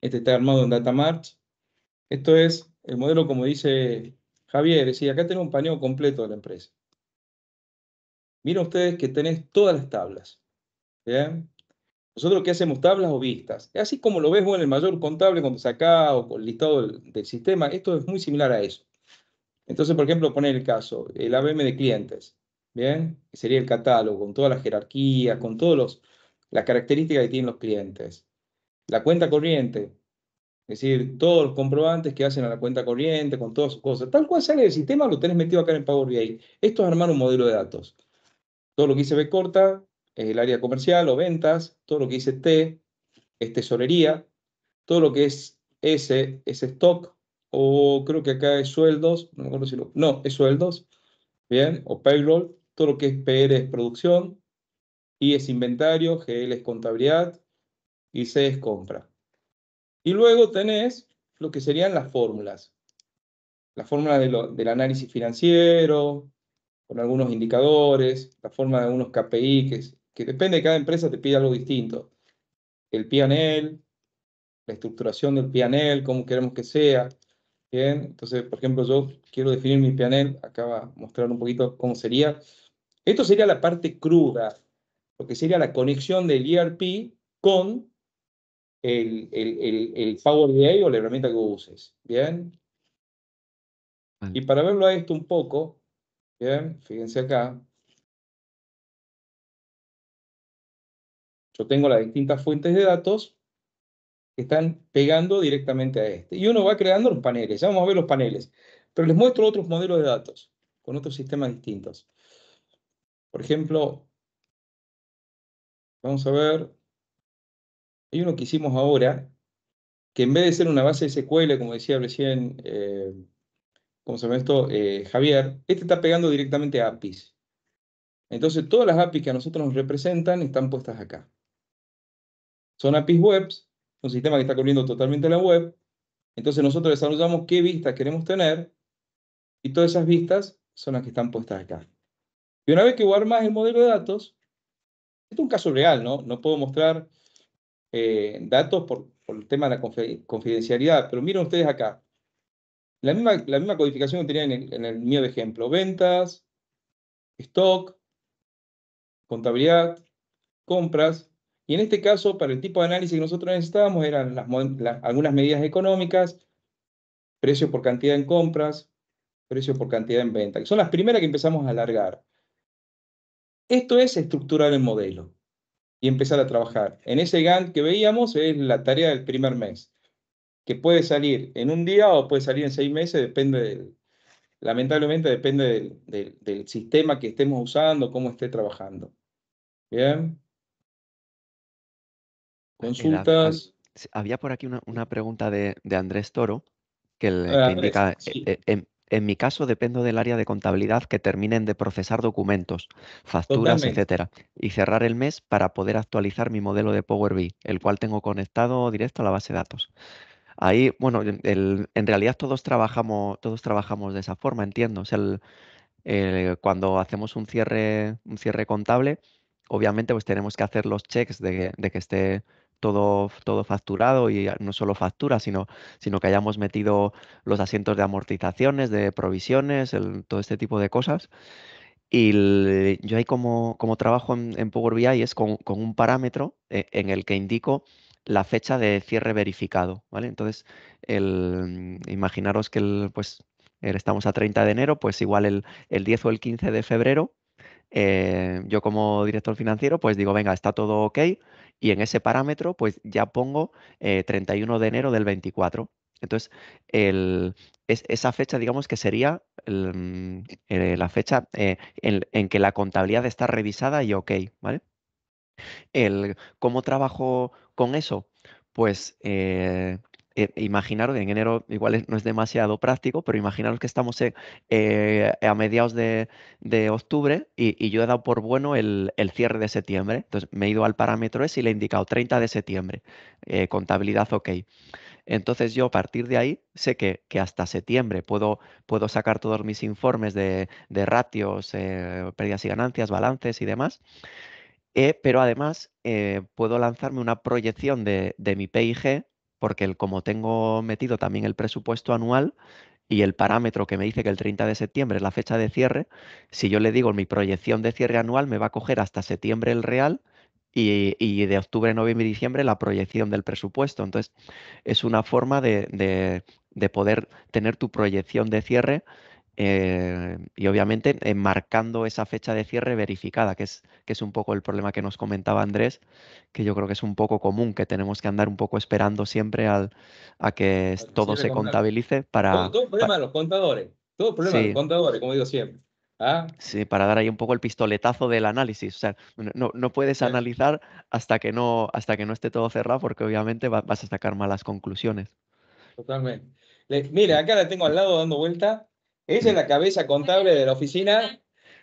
B: Este está armado en Data March. Esto es el modelo, como dice Javier, es decir, acá tenemos un paneo completo de la empresa. Miren ustedes que tenés todas las tablas. ¿bien? Nosotros ¿qué hacemos tablas o vistas. Así como lo ves en el mayor contable cuando sacás o con el listado del, sistema, esto es muy similar a eso. Entonces, por ejemplo, poner el caso, el ABM de clientes, ¿bien? sería el catálogo, con todas las jerarquías, con todas las características que tienen los clientes. La cuenta corriente, es decir, todos los comprobantes que hacen a la cuenta corriente, con todas sus cosas. Tal cual sale el sistema, lo tenés metido acá en Power BI. Esto es armar un modelo de datos. Todo lo que hice B corta es el área comercial o ventas. Todo lo que dice T es tesorería. Todo lo que es S es stock. O creo que acá es sueldos. No me acuerdo si No, es sueldos. Bien, o payroll. Todo lo que es PR es producción. I es inventario. GL es contabilidad y se descompra. Y luego tenés lo que serían las fórmulas. La fórmula del análisis financiero, con algunos indicadores, la forma de algunos KPI, que, depende de cada empresa, te pide algo distinto. El PNL, la estructuración del PNL, cómo queremos que sea. Bien, entonces, por ejemplo, yo quiero definir mi PNL, acá va a mostrar un poquito cómo sería. Esto sería la parte cruda, lo que sería la conexión del ERP con el, el, el, el Power BI o la herramienta que uses. Bien. Y para verlo a esto un poco,
A: bien, fíjense acá.
B: Yo tengo las distintas fuentes de datos que están pegando directamente a este. Y uno va creando los paneles. Ya vamos a ver los paneles. Pero les muestro otros modelos de datos con otros sistemas distintos. Por ejemplo, vamos a ver hay uno que hicimos ahora, que en vez de ser una base de SQL, como decía recién, eh, se esto? Eh, Javier, este está pegando directamente a APIs. Entonces, todas las APIs que a nosotros nos representan están puestas acá. Son APIs webs, un sistema que está corriendo totalmente la web. Entonces, nosotros desarrollamos qué vistas queremos tener y todas esas vistas son las que están puestas acá. Y una vez que vos el modelo de datos, esto es un caso real, ¿no? No puedo mostrar eh, datos por, el tema de la confidencialidad, pero miren ustedes acá. La misma, codificación que tenía en el, mío de ejemplo. Ventas, stock, contabilidad, compras. Y en este caso, para el tipo de análisis que nosotros necesitábamos, eran algunas medidas económicas, precio por cantidad en compras, precio por cantidad en venta, que son las primeras que empezamos a alargar. Esto es estructurar el modelo y empezar a trabajar. En ese Gantt que veíamos es la tarea del primer mes, que puede salir en un día o puede salir en seis meses, depende del, lamentablemente depende del, sistema que estemos usando, cómo esté trabajando. Bien. Consultas.
C: había por aquí una, una pregunta de, de, Andrés Toro que, le ah, indica eh, eh, em, en mi caso dependo del área de contabilidad que terminen de procesar documentos, facturas, etc. etcétera, y cerrar el mes para poder actualizar mi modelo de Power BI, el cual tengo conectado directo a la base de datos. Ahí, bueno, en realidad todos trabajamos, todos trabajamos de esa forma, entiendo. Eh, cuando hacemos un cierre, un cierre contable, obviamente pues tenemos que hacer los checks de, de que esté todo, todo facturado y no solo factura, sino, sino que hayamos metido los asientos de amortizaciones, de provisiones, todo este tipo de cosas. Y yo ahí como, como trabajo en, Power BI es con, un parámetro eh, en, el que indico la fecha de cierre verificado, ¿vale? Entonces, el, imaginaros que el, pues, eh, estamos a 30 de enero, pues igual el, el 10 o el 15 de febrero, eh, yo como director financiero, pues digo, venga, está todo ok, y en ese parámetro pues ya pongo 31 eh, de enero del 24. Entonces, esa fecha, digamos que sería mm, eh, la fecha eh, en, que la contabilidad está revisada y ok, ¿vale? El, ¿Cómo trabajo con eso? Pues Imaginaros eh, imaginaros, en enero igual no es demasiado práctico, pero imaginaros que estamos eh, a mediados de, octubre y, yo he dado por bueno el, cierre de septiembre. Entonces me he ido al parámetro S y le he indicado 30 de septiembre, eh, contabilidad OK. Entonces yo a partir de ahí sé que, hasta septiembre puedo, sacar todos mis informes de, ratios, pérdidas y ganancias, balances y demás. pero además puedo lanzarme una proyección de, de mi PIG porque el, como tengo metido también el presupuesto anual y el parámetro que me dice que el 30 de septiembre es la fecha de cierre, si yo le digo mi proyección de cierre anual me va a coger hasta septiembre el real y, de octubre, noviembre y diciembre la proyección del presupuesto. Entonces es una forma de, de poder tener tu proyección de cierre eh, y obviamente eh, marcando esa fecha de cierre verificada, que es, que es un poco el problema que nos comentaba Andrés, que yo creo que es un poco común, que tenemos que andar un poco esperando siempre al, a que todo se contabilice para...
B: Todo, problema los contadores, todo problema contadores, como digo siempre. Ah.
C: Sí, para dar ahí un poco el pistoletazo del análisis. O sea, no, puedes analizar hasta que no, hasta que no esté todo cerrado, porque obviamente vas a sacar malas conclusiones.
B: Totalmente. mire mira, acá la tengo al lado dando vuelta esa es la cabeza contable de la oficina,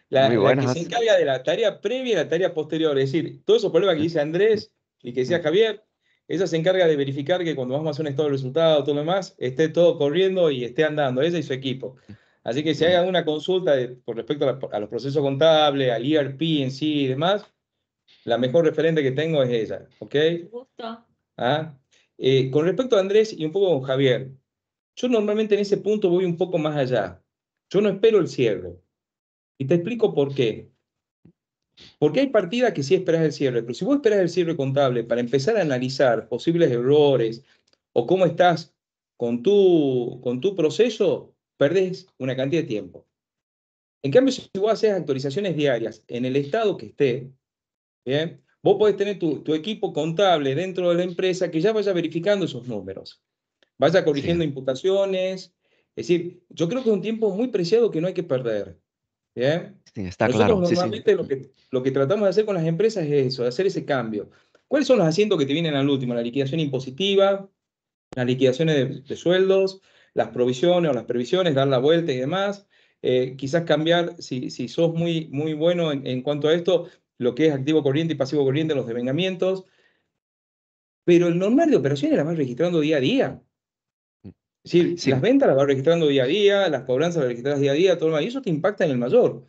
B: la, que se encarga de la tarea previa y la tarea posterior. Es decir, todos esos problemas que dice Andrés y que decía Javier, ella se encarga de verificar que cuando vamos a hacer un estado de resultado, todo lo demás, esté todo corriendo y esté andando, ella y su equipo. Así que si hay una consulta por con respecto a, los procesos contables, al ERP en sí y demás, la mejor referente que tengo es ella, ¿ok? ¿Ah? Eh, con respecto a Andrés y un poco con Javier, yo normalmente en ese punto voy un poco más allá. Yo no espero el cierre. Y te explico por qué. Porque hay partidas que sí esperas el cierre, pero si vos esperas el cierre contable para empezar a analizar posibles errores o cómo estás con tu, con tu proceso, perdés una cantidad de tiempo. En cambio, si vos haces actualizaciones diarias en el estado que esté, ¿bien? vos podés tener tu, equipo contable dentro de la empresa que ya vaya verificando esos números, vaya corrigiendo imputaciones, es decir, yo creo que es un tiempo muy preciado que no hay que perder. ¿bien?
C: está Nosotros claro. Normalmente
B: Lo, que, tratamos de hacer con las empresas es eso, de hacer ese cambio. ¿Cuáles son los asientos que te vienen al último? La liquidación impositiva, las liquidaciones de, sueldos, las provisiones o las previsiones, dar la vuelta y demás. Eh, quizás cambiar, si, sos muy, muy bueno en, cuanto a esto, lo que es activo corriente y pasivo corriente, los devengamientos. Pero el normal de operaciones la vas registrando día a día. Sí, las ventas las vas registrando día a día, las cobranzas las registras día a día, todo y eso te impacta en el mayor.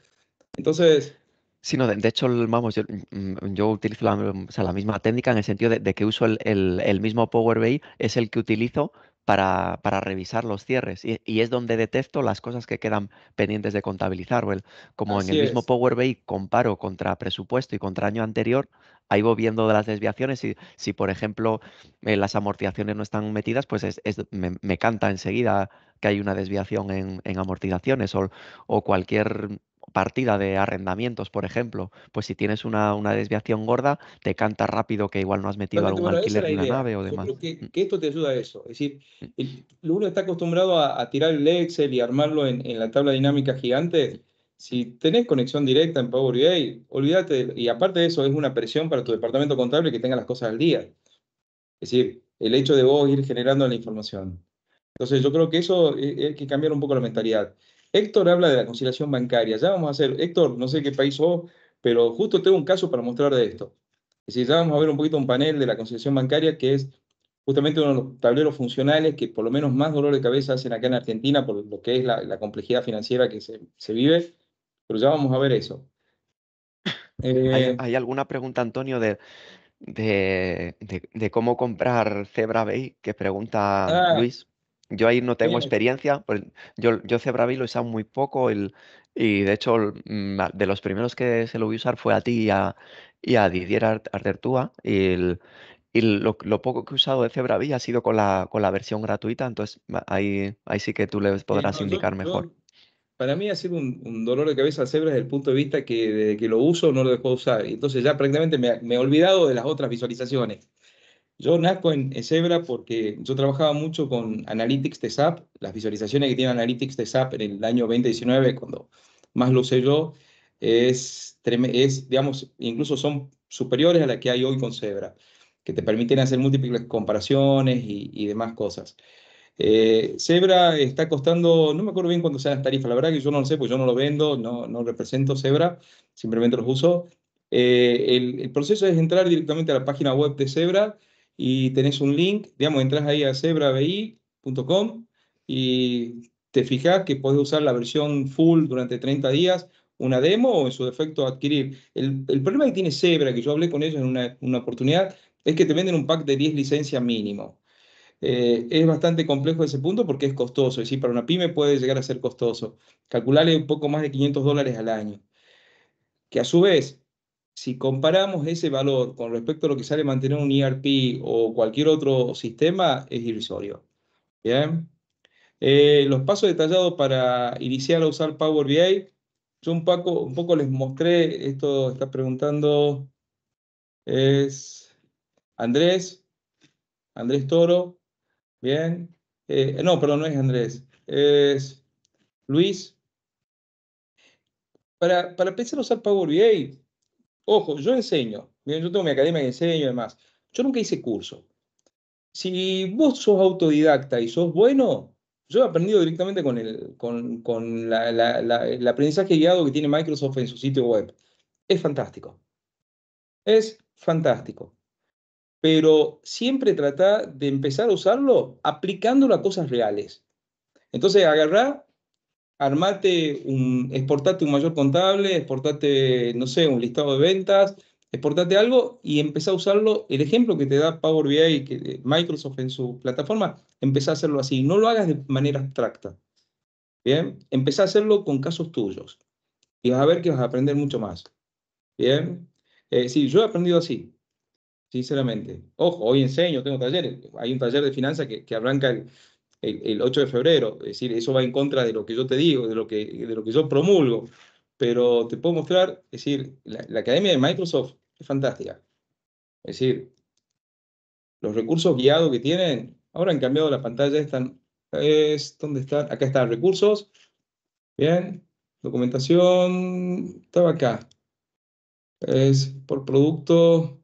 B: Entonces...
C: Sí, no, de, hecho, vamos, yo, mm, utilizo la, misma técnica en el sentido de, que uso el, mismo Power BI, es el que utilizo para, para revisar los cierres. Y, es donde detecto las cosas que quedan pendientes de contabilizar. como en el mismo Power BI comparo contra presupuesto y contra año anterior, ahí voy viendo de las desviaciones y si, por ejemplo, eh, las amortizaciones no están metidas, pues es, me, canta enseguida que hay una desviación en, en amortizaciones o, o, cualquier partida de arrendamientos, por ejemplo, pues si tienes una, una desviación gorda, te canta rápido que igual no has metido algún alquiler en la nave o demás. Mm.
B: que, esto te ayuda a eso. Es decir, mm. el, uno está acostumbrado a, a, tirar el Excel y armarlo en, en, la tabla dinámica gigante. Si tenés conexión directa en Power BI, olvídate, y aparte de eso, es una presión para tu departamento contable que tenga las cosas al día. Es decir, el hecho de vos ir generando la información. Entonces, yo creo que eso eh, hay que cambiar un poco la mentalidad. Héctor habla de la conciliación bancaria. Ya vamos a hacer, Héctor, no sé qué país sos, pero justo tengo un caso para mostrar de esto. Es decir, ya vamos a ver un poquito un panel de la conciliación bancaria que es justamente uno de los tableros funcionales que por lo menos más dolor de cabeza hacen acá en Argentina por lo que es la, complejidad financiera que se, vive, pero ya vamos a ver eso. ¿Hay, eh, alguna pregunta, Antonio, de,
C: de, cómo comprar Zebra Bay que pregunta ah, Luis? Yo ahí no tengo pues experiencia, pues, yo, yo Cebravi lo he usado muy poco el, y de hecho mm, de los primeros que se lo vi usar fue a ti y a, y a Didier Artertúa y, el, lo, poco que he usado de Cebravi ha sido con la, con la versión gratuita, entonces ahí, ahí sí que tú le podrás indicar mejor.
B: para mí ha sido un, un dolor de cabeza Zebra desde el punto de vista que que lo uso no lo dejo usar. Entonces ya prácticamente me, me he olvidado de las otras visualizaciones. Yo nazco en Zebra porque yo trabajaba mucho con Analytics de SAP, las visualizaciones que tiene Analytics de SAP en el año 2019, cuando más lo sé yo, es, es digamos, incluso son superiores a las que hay hoy con Zebra, que te permiten hacer múltiples comparaciones y, demás cosas. Eh, Zebra está costando, no me acuerdo bien cuándo sea la tarifas, la verdad que yo no lo sé, pues yo no lo vendo, no, no represento Zebra, simplemente los uso. Eh, el, proceso es entrar directamente a la página web de Zebra y tenés un link, digamos, entras ahí a zebrabi.com y te fijas que podés usar la versión full durante 30 días, una demo o en su defecto adquirir. El, problema que tiene Zebra, que yo hablé con ellos en una, oportunidad, es que te venden un pack de 10 licencias mínimo. Eh, es bastante complejo ese punto porque es costoso, es decir, para una pyme puede llegar a ser costoso. Calcularle un poco más de 500 dólares al año. Que a su vez, si comparamos ese valor con respecto a lo que sale mantener un ERP o cualquier otro sistema, es irrisorio. ¿Bien? Eh, los pasos detallados para iniciar a usar Power BI, yo un poco, un poco les mostré, esto está preguntando, es Andrés, Andrés Toro, bien, eh, no, perdón, no es Andrés, es Luis. Para, para a usar Power BI, Ojo, yo enseño. yo tengo mi academia que enseño y demás. Yo nunca hice curso. Si vos sos autodidacta y sos bueno, yo he aprendido directamente con el, con, con la, la, la, el aprendizaje guiado que tiene Microsoft en su sitio web. Es fantástico. Es fantástico. Pero siempre trata de empezar a usarlo aplicándolo a cosas reales. Entonces agarrá armate un, exportate un mayor contable, exportate, no sé, un listado de ventas, exportate algo y empezá a usarlo. El ejemplo que te da Power BI, que eh, Microsoft en su plataforma, empezá a hacerlo así. No lo hagas de manera abstracta. Bien, empezá a hacerlo con casos tuyos y vas a ver que vas a aprender mucho más. Bien, eh, sí, yo he aprendido así, sinceramente. Ojo, hoy enseño, tengo talleres. Hay un taller de finanzas que, que arranca el, 8 de febrero. Es decir, eso va en contra de lo que yo te digo, de lo que, de lo que yo promulgo. Pero te puedo mostrar, es decir, la, academia de Microsoft es fantástica. Es decir, los recursos guiados que tienen, ahora han cambiado la pantalla, están, es, ¿dónde están? Acá están recursos, bien, documentación, estaba acá, es por producto,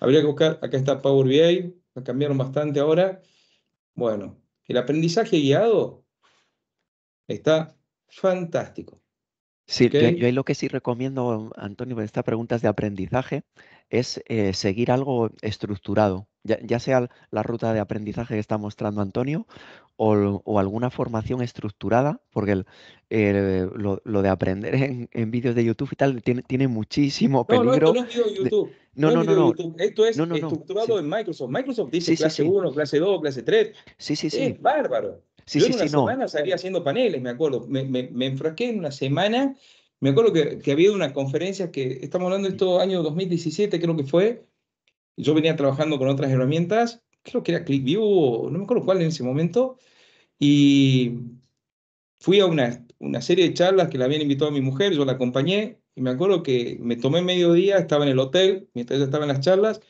B: habría que buscar, acá está Power BI, la cambiaron bastante ahora, bueno, el aprendizaje guiado está fantástico.
C: Sí, yo, lo que sí recomiendo, Antonio, en estas preguntas de aprendizaje, es eh, seguir algo estructurado, ya, ya, sea la ruta de aprendizaje que está mostrando Antonio o, alguna formación estructurada, porque lo, de aprender en, vídeos de YouTube y tal tiene, tiene muchísimo peligro. No, no, no es no,
B: Esto es estructurado en Microsoft. Microsoft dice clase 1, clase 2, clase 3. Sí, sí, sí. Es bárbaro. Yo en una semana salí haciendo paneles, me acuerdo. Me, me, me enfrasqué en una semana me acuerdo que, que había una conferencia que, estamos hablando de esto, año 2017 creo que fue, yo venía trabajando con otras herramientas, creo que era ClickView, no me acuerdo cuál en ese momento, y fui a una, una serie de charlas que la habían invitado a mi mujer, yo la acompañé, y me acuerdo que me tomé mediodía, estaba en el hotel, mientras ella estaba en las charlas,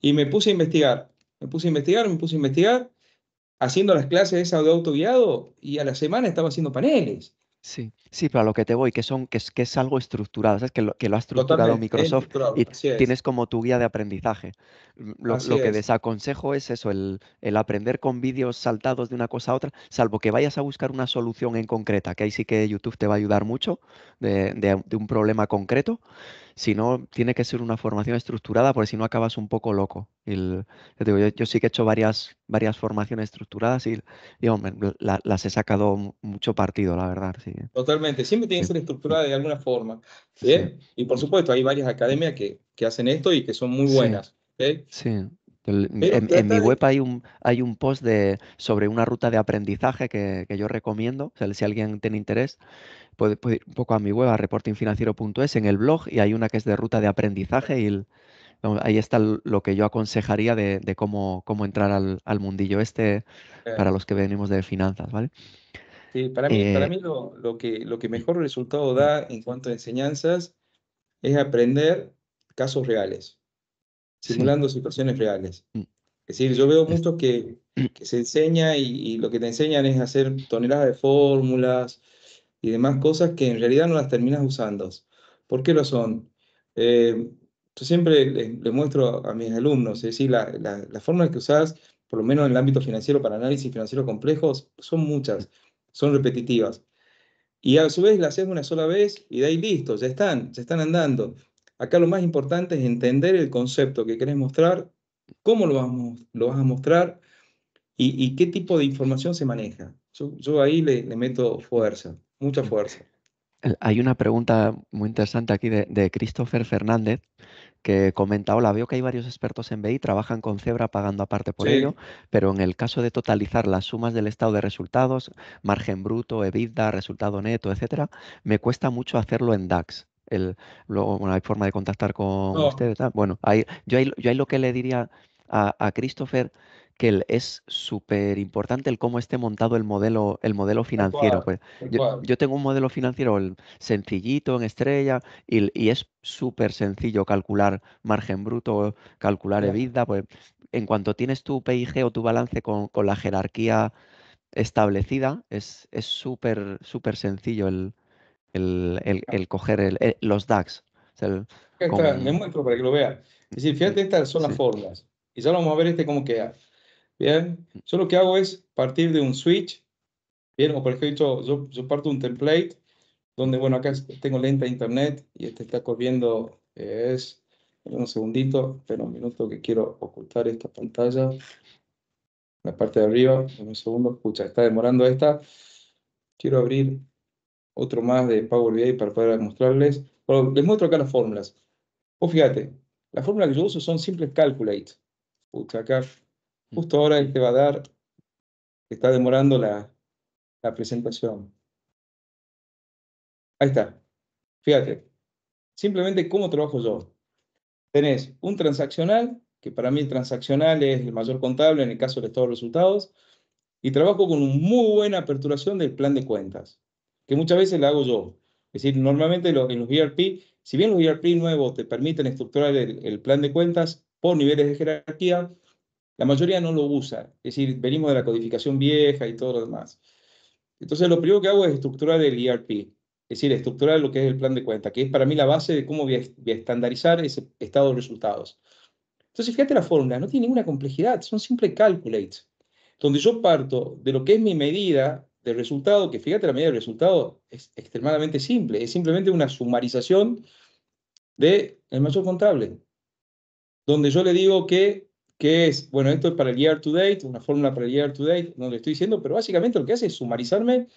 B: y me puse a investigar, me puse a investigar, me puse a investigar, haciendo las clases esas de guiado y a la semana estaba haciendo paneles. Sí, sí, pero a lo que te voy,
C: que son, que es, algo estructurado, ¿sabes? Que lo, que lo ha estructurado Microsoft y tienes como tu guía de aprendizaje. Lo, que desaconsejo es eso, el, aprender con vídeos saltados de una cosa a otra, salvo que vayas a buscar una solución en concreta, que ahí sí que YouTube te va a ayudar mucho de, un problema concreto. Si no, tiene que ser una formación estructurada, porque si no acabas un poco loco. yo, sí que he hecho varias, varias formaciones estructuradas y, las he sacado mucho partido, la verdad.
B: Totalmente, siempre tiene que ser estructurada de alguna forma. Y por supuesto, hay varias academias que, que hacen esto y que son muy buenas.
C: Sí. en, mi web hay un, hay un post de, sobre una ruta de aprendizaje que, yo recomiendo. sea, si alguien tiene interés, puede, ir un poco a mi web, a reportingfinanciero.es, en el blog, y hay una que es de ruta de aprendizaje. Y ahí está lo que yo aconsejaría de, cómo, cómo, entrar al, mundillo este para los que venimos de finanzas. ¿vale?
B: para mí, para eh, mí lo, que, lo que mejor resultado da en cuanto a enseñanzas es aprender casos reales simulando situaciones reales. Mm. Es decir, yo veo mucho mm. que, se enseña y, lo que te enseñan es hacer toneladas de fórmulas y demás cosas que en realidad no las terminas usando. ¿Por qué lo son? Eh, yo siempre le, muestro a mis alumnos, es decir, las fórmulas que usas, por lo menos en el ámbito financiero para análisis financiero complejos, son muchas, son repetitivas. Y a su vez las haces una sola vez y de ahí listo, ya están, ya están andando. Acá lo más importante es entender el concepto que querés mostrar, cómo lo, vamos, lo vas a mostrar y, qué tipo de información se maneja. Yo, ahí le, meto fuerza, mucha fuerza.
C: Hay una pregunta muy interesante aquí de, Christopher Fernández que comenta, hola, veo que hay varios expertos en BI, trabajan con Cebra pagando aparte por ello, pero en el caso de totalizar las sumas del estado de resultados, margen bruto, EBITDA, resultado neto, etcétera, me cuesta mucho hacerlo en DAX el, luego, hay forma de contactar con usted ustedes. Bueno, yo, hay lo que le diría a, Christopher que es súper importante el cómo esté montado el modelo, el modelo financiero. Pues. yo, tengo un modelo financiero sencillito, en estrella, y, es súper sencillo calcular margen bruto, calcular EBITDA. Pues en cuanto tienes tu PIG o tu balance con, la jerarquía establecida, es súper, es súper sencillo el, el, el, coger el, eh, los DAX. O
B: está, muestro para que lo vea. Es decir, fíjate, estas son las formas Y ya vamos a ver este cómo queda. Bien, yo mm. lo que hago es partir de un switch. Bien, o por ejemplo, yo, yo parto un template donde, bueno, acá tengo lenta internet y este está corriendo, es, un segundito, pero un minuto que quiero ocultar esta pantalla. La parte de arriba, un segundo, escucha, está demorando esta. Quiero abrir otro más de Power BI para poder mostrarles. les muestro acá las fórmulas. o fíjate, las fórmulas que yo uso son simples calculate. Justo acá, justo ahora te va a dar, está demorando la, presentación. Ahí está. Fíjate, simplemente cómo trabajo yo. Tenés un transaccional, que para mí el transaccional es el mayor contable en el caso de estado de resultados, y trabajo con una muy buena aperturación del plan de cuentas que muchas veces la hago yo. Es decir, normalmente en los ERP, si bien los ERP nuevos te permiten estructurar el, plan de cuentas por niveles de jerarquía, la mayoría no lo usa. Es decir, venimos de la codificación vieja y todo lo demás. Entonces, lo primero que hago es estructurar el ERP. Es decir, estructurar lo que es el plan de cuentas, que es para mí la base de cómo estandarizar ese estado de resultados. Entonces, fíjate la fórmula, no tiene ninguna complejidad, son simples calculates, donde yo parto de lo que es mi medida de resultado, que fíjate, la medida de resultado es extremadamente simple, es simplemente una sumarización del el mayor contable, donde yo le digo que, que es, bueno, esto es para el year to date, una fórmula para el year to date, donde le estoy diciendo, pero básicamente lo que hace es sumarizarme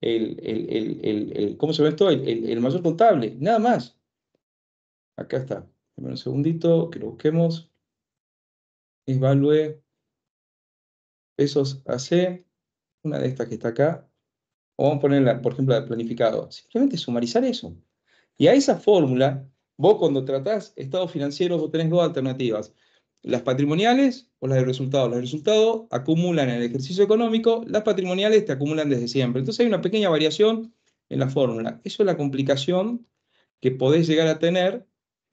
B: el, el, el, ¿cómo se ve esto? El, mayor contable, nada más. Acá está. un segundito, que lo busquemos. Evalue pesos AC una de estas que está acá, o vamos a ponerla, por ejemplo, la de planificado, simplemente sumarizar eso. Y a esa fórmula, vos cuando tratás estados financieros, vos tenés dos alternativas, las patrimoniales o las de resultados. Las resultados acumulan en el ejercicio económico, las patrimoniales te acumulan desde siempre. Entonces hay una pequeña variación en la fórmula. Eso es la complicación que podés llegar a tener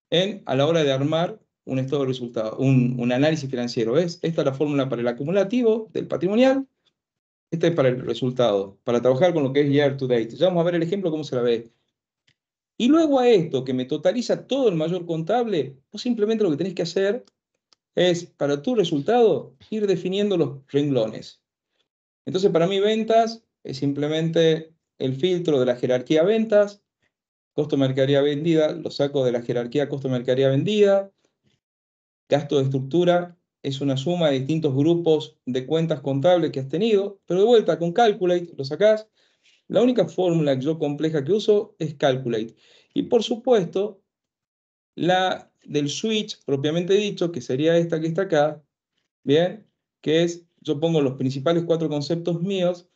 B: en, a la hora de armar un estado de resultados un, un análisis financiero. es Esta es la fórmula para el acumulativo del patrimonial, este es para el resultado, para trabajar con lo que es year to date. Ya vamos a ver el ejemplo cómo se la ve. Y luego a esto, que me totaliza todo el mayor contable, vos simplemente lo que tenés que hacer es, para tu resultado, ir definiendo los renglones. Entonces, para mí, ventas es simplemente el filtro de la jerarquía ventas, costo mercadería vendida, lo saco de la jerarquía costo mercadería vendida, gasto de estructura, es una suma de distintos grupos de cuentas contables que has tenido, pero de vuelta con Calculate lo sacás. La única fórmula que yo compleja que uso es Calculate. Y por supuesto, la del switch propiamente dicho, que sería esta que está acá, ¿bien? Que es, yo pongo los principales cuatro conceptos míos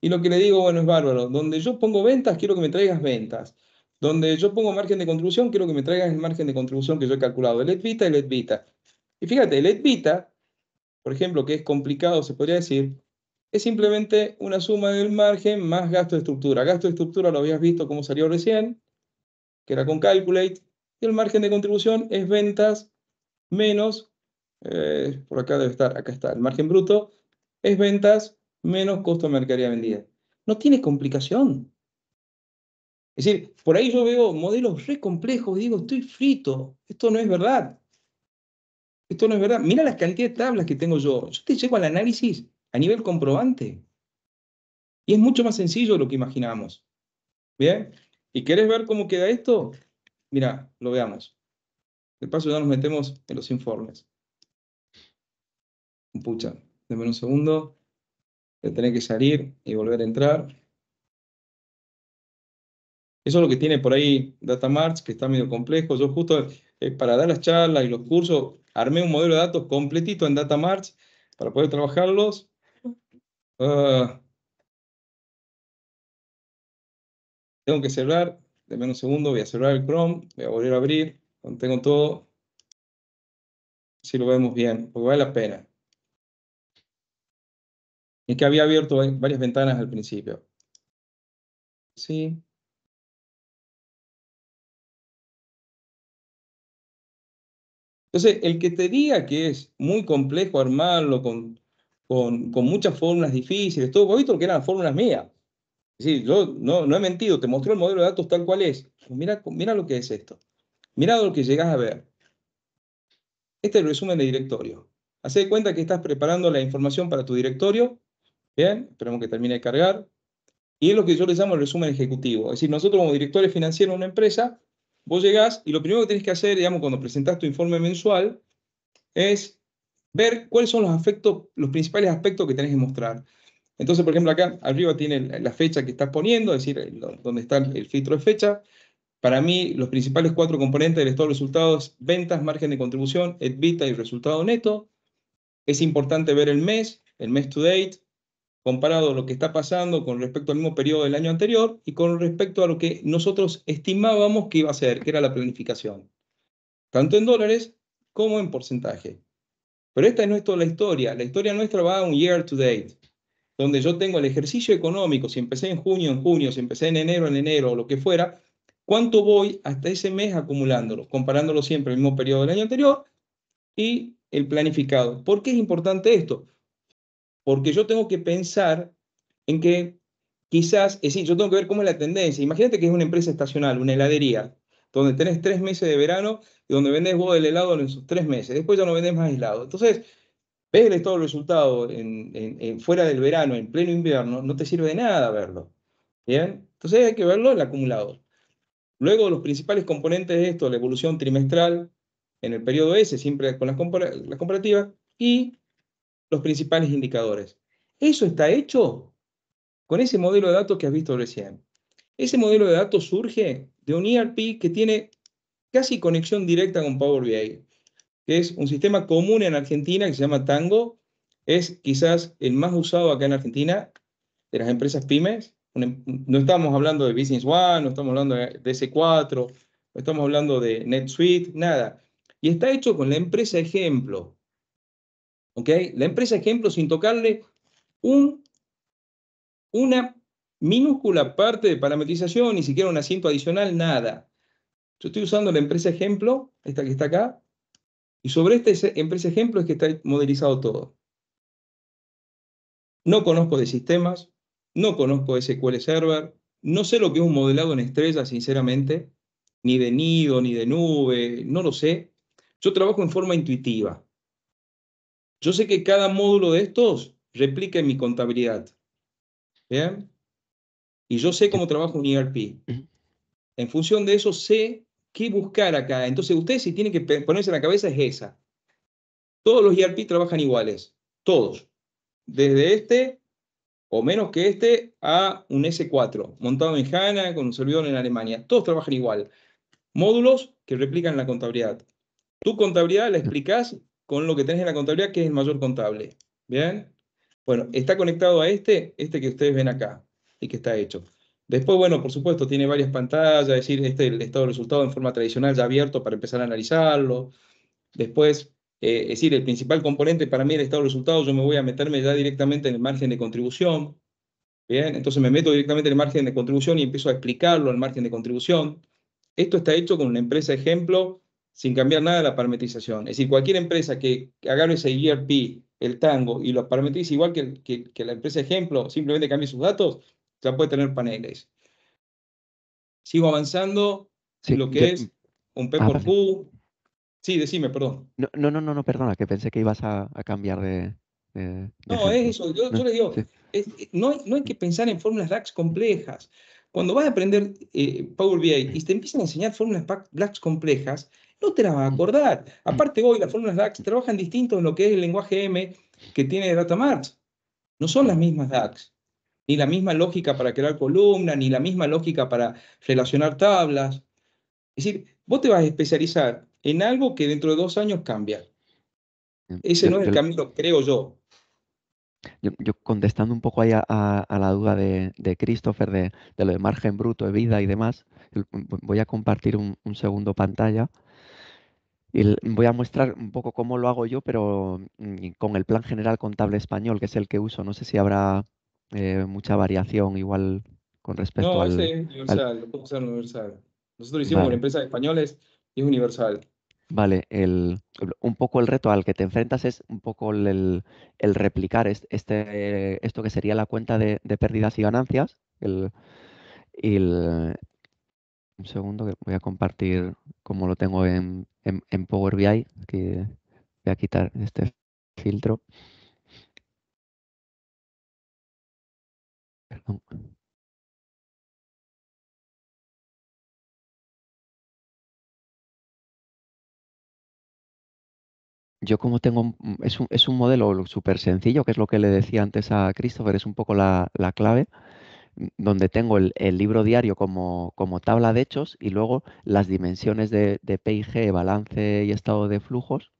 B: y lo que le digo, bueno, es bárbaro. Donde yo pongo ventas, quiero que me traigas ventas. Donde yo pongo margen de contribución, quiero que me traigas el margen de contribución que yo he calculado, el y el EBITDA. Y fíjate, el Vita, por ejemplo, que es complicado, se podría decir, es simplemente una suma del margen más gasto de estructura. Gasto de estructura lo habías visto como salió recién, que era con Calculate, y el margen de contribución es ventas menos, eh, por acá debe estar, acá está, el margen bruto, es ventas menos costo de mercadería vendida. No tiene complicación. Es decir, por ahí yo veo modelos re complejos y digo, estoy frito, esto no es verdad. Esto no es verdad. Mira la cantidad de tablas que tengo yo. Yo te llego al análisis a nivel comprobante. Y es mucho más sencillo de lo que imaginamos. ¿Bien? ¿Y quieres ver cómo queda esto? Mira, lo veamos. De paso ya nos metemos en los informes. Pucha, denme un segundo. Voy a tener que salir y volver a entrar. Eso es lo que tiene por ahí Data Marts, que está medio complejo. Yo justo eh, para dar las charlas y los cursos, armé un modelo de datos completito en Data Marts para poder trabajarlos. Ah. tengo que cerrar, Deme un segundo, voy a cerrar el Chrome, voy a volver a abrir, tengo todo. Si lo vemos bien, porque vale la pena.
A: Es que había abierto varias ventanas al principio. Sí.
B: Entonces, el que te diga que es muy complejo armarlo con, con, muchas fórmulas difíciles, todo, vos visto que eran fórmulas mías. Es decir, yo no, he mentido, te mostré el modelo de datos tal cual es. Mira, mira lo que es esto. Mira lo que llegas a ver. Este es el resumen de directorio. Hacé cuenta que estás preparando la información para tu directorio. Bien, esperemos que termine de cargar. Y es lo que yo le llamo el resumen ejecutivo. Es decir, nosotros como directores financieros de una empresa Vos llegás y lo primero que tenés que hacer, digamos, cuando presentás tu informe mensual, es ver cuáles son los, afectos, los principales aspectos que tenés que mostrar. Entonces, por ejemplo, acá arriba tiene la fecha que estás poniendo, es decir, donde está el filtro de fecha. Para mí, los principales cuatro componentes del estado de resultados, ventas, margen de contribución, EBITDA y resultado neto. Es importante ver el mes, el mes to date, comparado lo que está pasando con respecto al mismo periodo del año anterior y con respecto a lo que nosotros estimábamos que iba a ser, que era la planificación, tanto en dólares como en porcentaje. Pero esta no es toda la historia, la historia nuestra va a un year to date, donde yo tengo el ejercicio económico, si empecé en junio, en junio, si empecé en enero, en enero, o lo que fuera, cuánto voy hasta ese mes acumulándolo, comparándolo siempre el mismo periodo del año anterior y el planificado. ¿Por qué es importante esto? porque yo tengo que pensar en que quizás, es decir, yo tengo que ver cómo es la tendencia. Imagínate que es una empresa estacional, una heladería, donde tenés tres meses de verano y donde vendés vos el helado en esos tres meses. Después ya no vendés más helado. Entonces, ves el estado del resultado fuera del verano, en pleno invierno, no te sirve de nada verlo. ¿Bien? Entonces hay que verlo en el acumulador. Luego, los principales componentes de esto, la evolución trimestral en el periodo S, siempre con las comparativas, y los principales indicadores. Eso está hecho con ese modelo de datos que has visto recién. Ese modelo de datos surge de un ERP que tiene casi conexión directa con Power BI, que es un sistema común en Argentina que se llama Tango. Es quizás el más usado acá en Argentina de las empresas pymes. Em, no estamos hablando de Business One, no estamos hablando de S4, no estamos hablando de NetSuite, nada. Y está hecho con la empresa ejemplo. La empresa ejemplo sin tocarle una minúscula parte de parametrización, ni siquiera un asiento adicional, nada. Yo estoy usando la empresa ejemplo, esta que está acá, y sobre esta empresa ejemplo es que está modelizado todo. No conozco de sistemas, no conozco de SQL Server, no sé lo que es un modelado en estrella, sinceramente, ni de nido, ni de nube, no lo sé. Yo trabajo en forma intuitiva. Yo sé que cada módulo de estos replica en mi contabilidad. ¿Bien? Y yo sé cómo trabaja un ERP. En función de eso, sé qué buscar acá. Entonces, ustedes si tienen que ponerse en la cabeza es esa. Todos los ERP trabajan iguales. Todos. Desde este o menos que este a un S4, montado en HANA, con un servidor en Alemania. Todos trabajan igual. Módulos que replican la contabilidad. Tu contabilidad la explicas con lo que tenés en la contabilidad, que es el mayor contable. ¿Bien? Bueno, está conectado a este, este que ustedes ven acá y que está hecho. Después, bueno, por supuesto, tiene varias pantallas, es decir, este el estado de resultado en forma tradicional ya abierto para empezar a analizarlo. Después, eh, es decir, el principal componente para mí el estado de resultado, yo me voy a meterme ya directamente en el margen de contribución. Bien, entonces me meto directamente en el margen de contribución y empiezo a explicarlo al margen de contribución. Esto está hecho con una empresa ejemplo sin cambiar nada la parametrización. Es decir, cualquier empresa que agarre ese ERP, el tango, y lo parametriza, igual que, la empresa ejemplo, simplemente cambie sus datos, ya puede tener paneles. Sigo avanzando, lo que es un P ah, por Q. Sí, decime, perdón.
C: No, no, no, no, perdona, que pensé que ibas a, cambiar de,
B: no, es eso. Yo, les digo, eh, no, hay, que pensar en fórmulas DAX complejas. Cuando vas a aprender eh, Power BI y te empiezan a enseñar fórmulas DAX complejas, no te la vas a mm. acordar. Aparte hoy las mm. fórmulas DAX trabajan distinto en lo que es el lenguaje M que tiene DataMart. No son las mismas DAX, ni la misma lógica para crear columnas, ni la misma lógica para relacionar tablas. Es decir, vos te vas a especializar en algo que dentro de dos años cambia. Ese no es el camino, creo yo.
C: yo. contestando un poco ahí a, la duda de, Christopher de, lo de margen bruto, de vida y demás, voy a compartir un segundo pantalla voy a mostrar un poco cómo lo hago yo, pero mm, con el plan general contable español, que es el que uso. No sé si habrá eh, mucha variación igual con respecto al... No, es eh, universal,
B: lo puedo usar universal. Nosotros lo hicimos con empresas españoles y es universal.
C: Vale, el, un poco el reto al que te enfrentas es un poco el, el replicar este, esto que sería la cuenta de, pérdidas y ganancias. El, el, un segundo que voy a compartir cómo lo tengo en en, Power BI, que voy a quitar este filtro. Perdón. yo como tengo, mm, es un, es un modelo súper sencillo, que es lo que le decía antes a Christopher, es un poco la, la clave donde tengo el, libro diario como, tabla de hechos y luego las dimensiones de, PIG, balance y estado de flujos.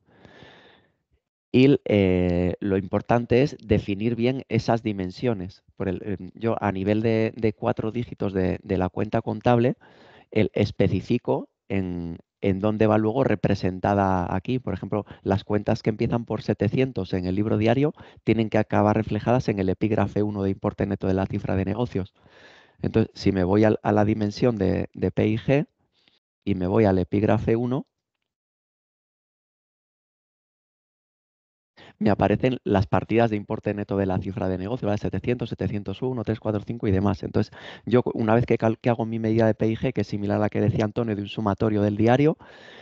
C: Y eh, lo importante es definir bien esas dimensiones. Em, yo a nivel de, cuatro dígitos de, la cuenta contable, el especifico en, en dónde va luego representada aquí. Por ejemplo, las cuentas que empiezan por 700 en el libro diario tienen que acabar reflejadas en el epígrafe 1 de importe neto de la cifra de negocios. Entonces, si me voy a, la dimensión de, de PIG y me voy al epígrafe 1, me aparecen las partidas de importe neto de la cifra de negocio, ¿vale? 700, 701, 345 y demás. Entonces, yo una vez que, hago mi medida de PIG, que es similar a la que decía Antonio de un sumatorio del diario,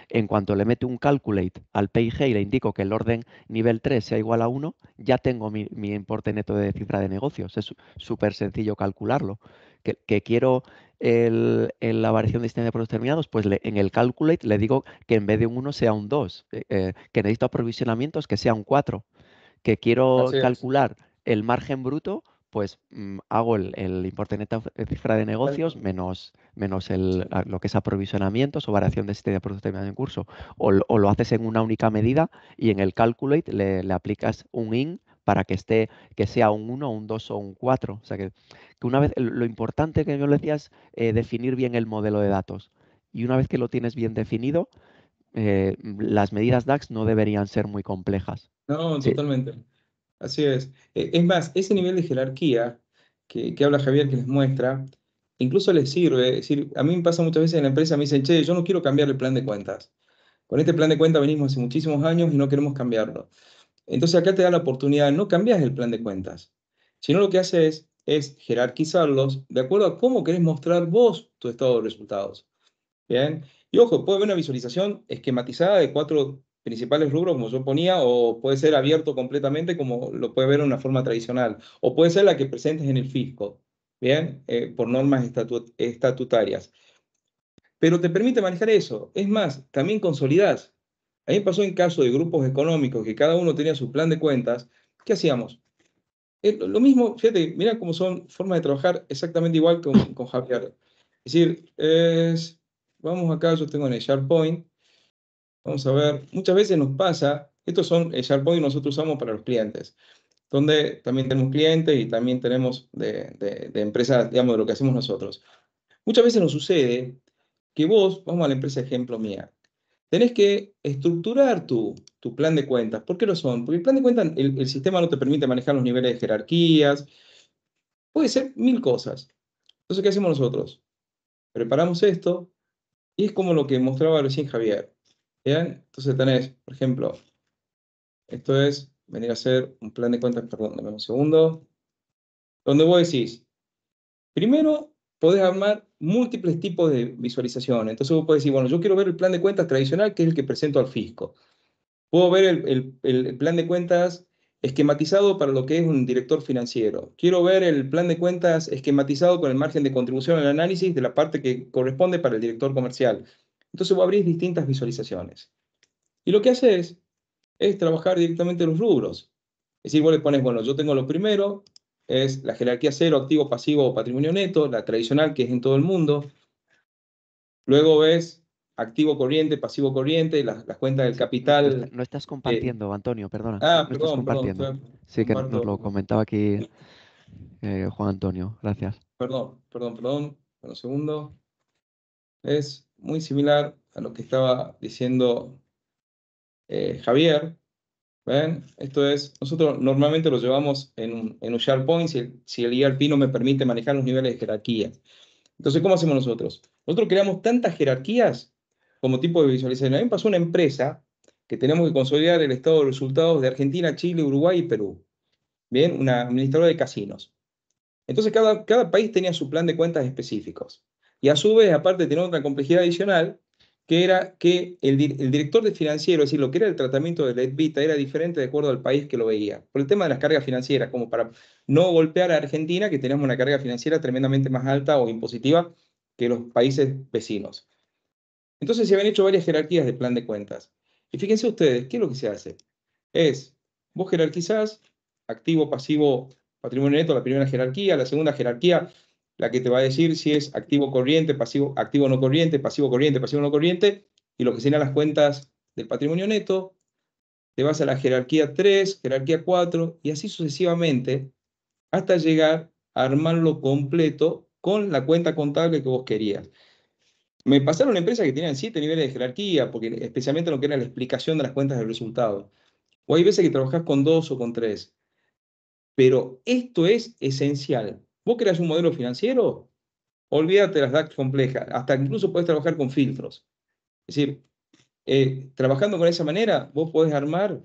C: en cuanto le meto un calculate al PIG y le indico que el orden nivel 3 sea igual a 1, ya tengo mi, importe neto de cifra de negocios. Es súper sencillo calcularlo. que quiero el, la variación de distancia de productos terminados, pues en el calculate le digo que en vez de un 1 sea un 2, eh, eh, que necesito aprovisionamientos que sea un 4, que quiero calcular el margen bruto, pues mm, hago el, el, importe de eh, cifra de negocios menos, menos el, lo que es aprovisionamientos o variación de sistemas de productos terminados en curso. O, lo haces en una única medida y en el calculate le, le aplicas un in para que esté, que sea un 1, un 2 o un 4. O sea que, que una vez, lo importante que yo le decía es eh, definir bien el modelo de datos. Y una vez que lo tienes bien definido, eh, las medidas DAX no deberían ser muy complejas.
B: No, totalmente. Así es. Eh, es más, ese nivel de jerarquía que, que habla Javier, que les muestra, incluso les sirve. decir, a mí me pasa muchas veces en la empresa, me dicen, che, yo no quiero cambiar el plan de cuentas. Con este plan de cuentas venimos hace muchísimos años y no queremos cambiarlo. Entonces acá te da la oportunidad, no cambias el plan de cuentas, sino lo que haces es jerarquizarlos de acuerdo a cómo querés mostrar vos tu estado de resultados. Bien, y ojo, puede haber una visualización esquematizada de cuatro principales rubros, como yo ponía, o puede ser abierto completamente, como lo puede ver en una forma tradicional, o puede ser la que presentes en el fisco, bien, eh, por normas estatutarias. Pero te permite manejar eso. Es más, también consolidas Ahí pasó en caso de grupos económicos que cada uno tenía su plan de cuentas. ¿Qué hacíamos? Eh, lo mismo, fíjate, mira cómo son formas de trabajar exactamente igual que con Javier. Es decir, vamos acá, yo tengo en el SharePoint, vamos a ver, muchas veces nos pasa, estos son el SharePoint que nosotros usamos para los clientes, donde también tenemos clientes y también tenemos de, de empresas, digamos, de lo que hacemos nosotros. Muchas veces nos sucede que vos, vamos a la empresa ejemplo mía, tenés que estructurar tu, plan de cuentas. ¿Por qué lo son? Porque el plan de cuentas, el, sistema no te permite manejar los niveles de jerarquías, puede ser mil cosas. Entonces, ¿qué hacemos nosotros? Preparamos esto y es como lo que mostraba recién Javier. Entonces tenés, por ejemplo, esto es venir a hacer un plan de cuentas, perdón, dame un segundo, donde vos decís, primero podés armar múltiples tipos de visualización. Entonces vos podés decir, bueno, yo quiero ver el plan de cuentas tradicional, que es el que presento al fisco. Puedo ver el, plan de cuentas esquematizado para lo que es un director financiero. Quiero ver el plan de cuentas esquematizado con el margen de contribución al análisis de la parte que corresponde para el director comercial. Entonces vos abrís distintas visualizaciones. Y lo que haces es trabajar directamente los rubros. Es decir, vos le pones, bueno, yo tengo lo primero, es la jerarquía cero, activo, pasivo o patrimonio neto, la tradicional que es en todo el mundo. Luego ves activo corriente, pasivo corriente, las, las cuentas del capital. No estás eh, compartiendo, Antonio, perdona. Ah, perdón, estás sí, que nos lo
C: comentaba aquí eh, Juan Antonio, gracias.
B: Perdón, perdón, perdón. Un segundo. Es muy similar a lo que estaba diciendo eh, Javier, ¿Ven? Esto es, nosotros normalmente lo llevamos en un, SharePoint si el, si ERP e no me permite manejar los niveles de jerarquía. Entonces, ¿cómo hacemos nosotros? Nosotros creamos tantas jerarquías como tipo de visualización. A mí me pasó una empresa que tenemos que consolidar el estado de resultados de Argentina, Chile, Uruguay y Perú. Bien, una administradora de casinos. Entonces, cada, cada país tenía su plan de cuentas específicos. Y a su vez, aparte, tiene otra complejidad adicional, que era que el, director de financiero, es decir, lo que era el tratamiento de la era diferente de acuerdo al país que lo veía, por el tema de las cargas financieras, como para no golpear a Argentina, que tenemos una carga financiera tremendamente más alta o impositiva que los países vecinos. Entonces se habían hecho varias jerarquías de plan de cuentas. Y fíjense ustedes, ¿qué es lo que se hace? Es, vos jerarquizás activo, pasivo, patrimonio neto, la primera jerarquía, la segunda jerarquía, la que te va a decir si es activo corriente, pasivo, activo no corriente, pasivo corriente, pasivo no corriente, y lo que serían las cuentas del patrimonio neto, te vas a la jerarquía 3, jerarquía 4, y así sucesivamente, hasta llegar a armarlo completo con la cuenta contable que vos querías. Me pasaron empresas que tenían siete niveles de jerarquía, porque especialmente lo que era la explicación de las cuentas del resultado. O hay veces que trabajás con dos o con tres. Pero esto es esencial. Vos creas un modelo financiero, olvídate de las DAX complejas, hasta incluso puedes trabajar con filtros. Es decir, eh, trabajando con esa manera, vos podés armar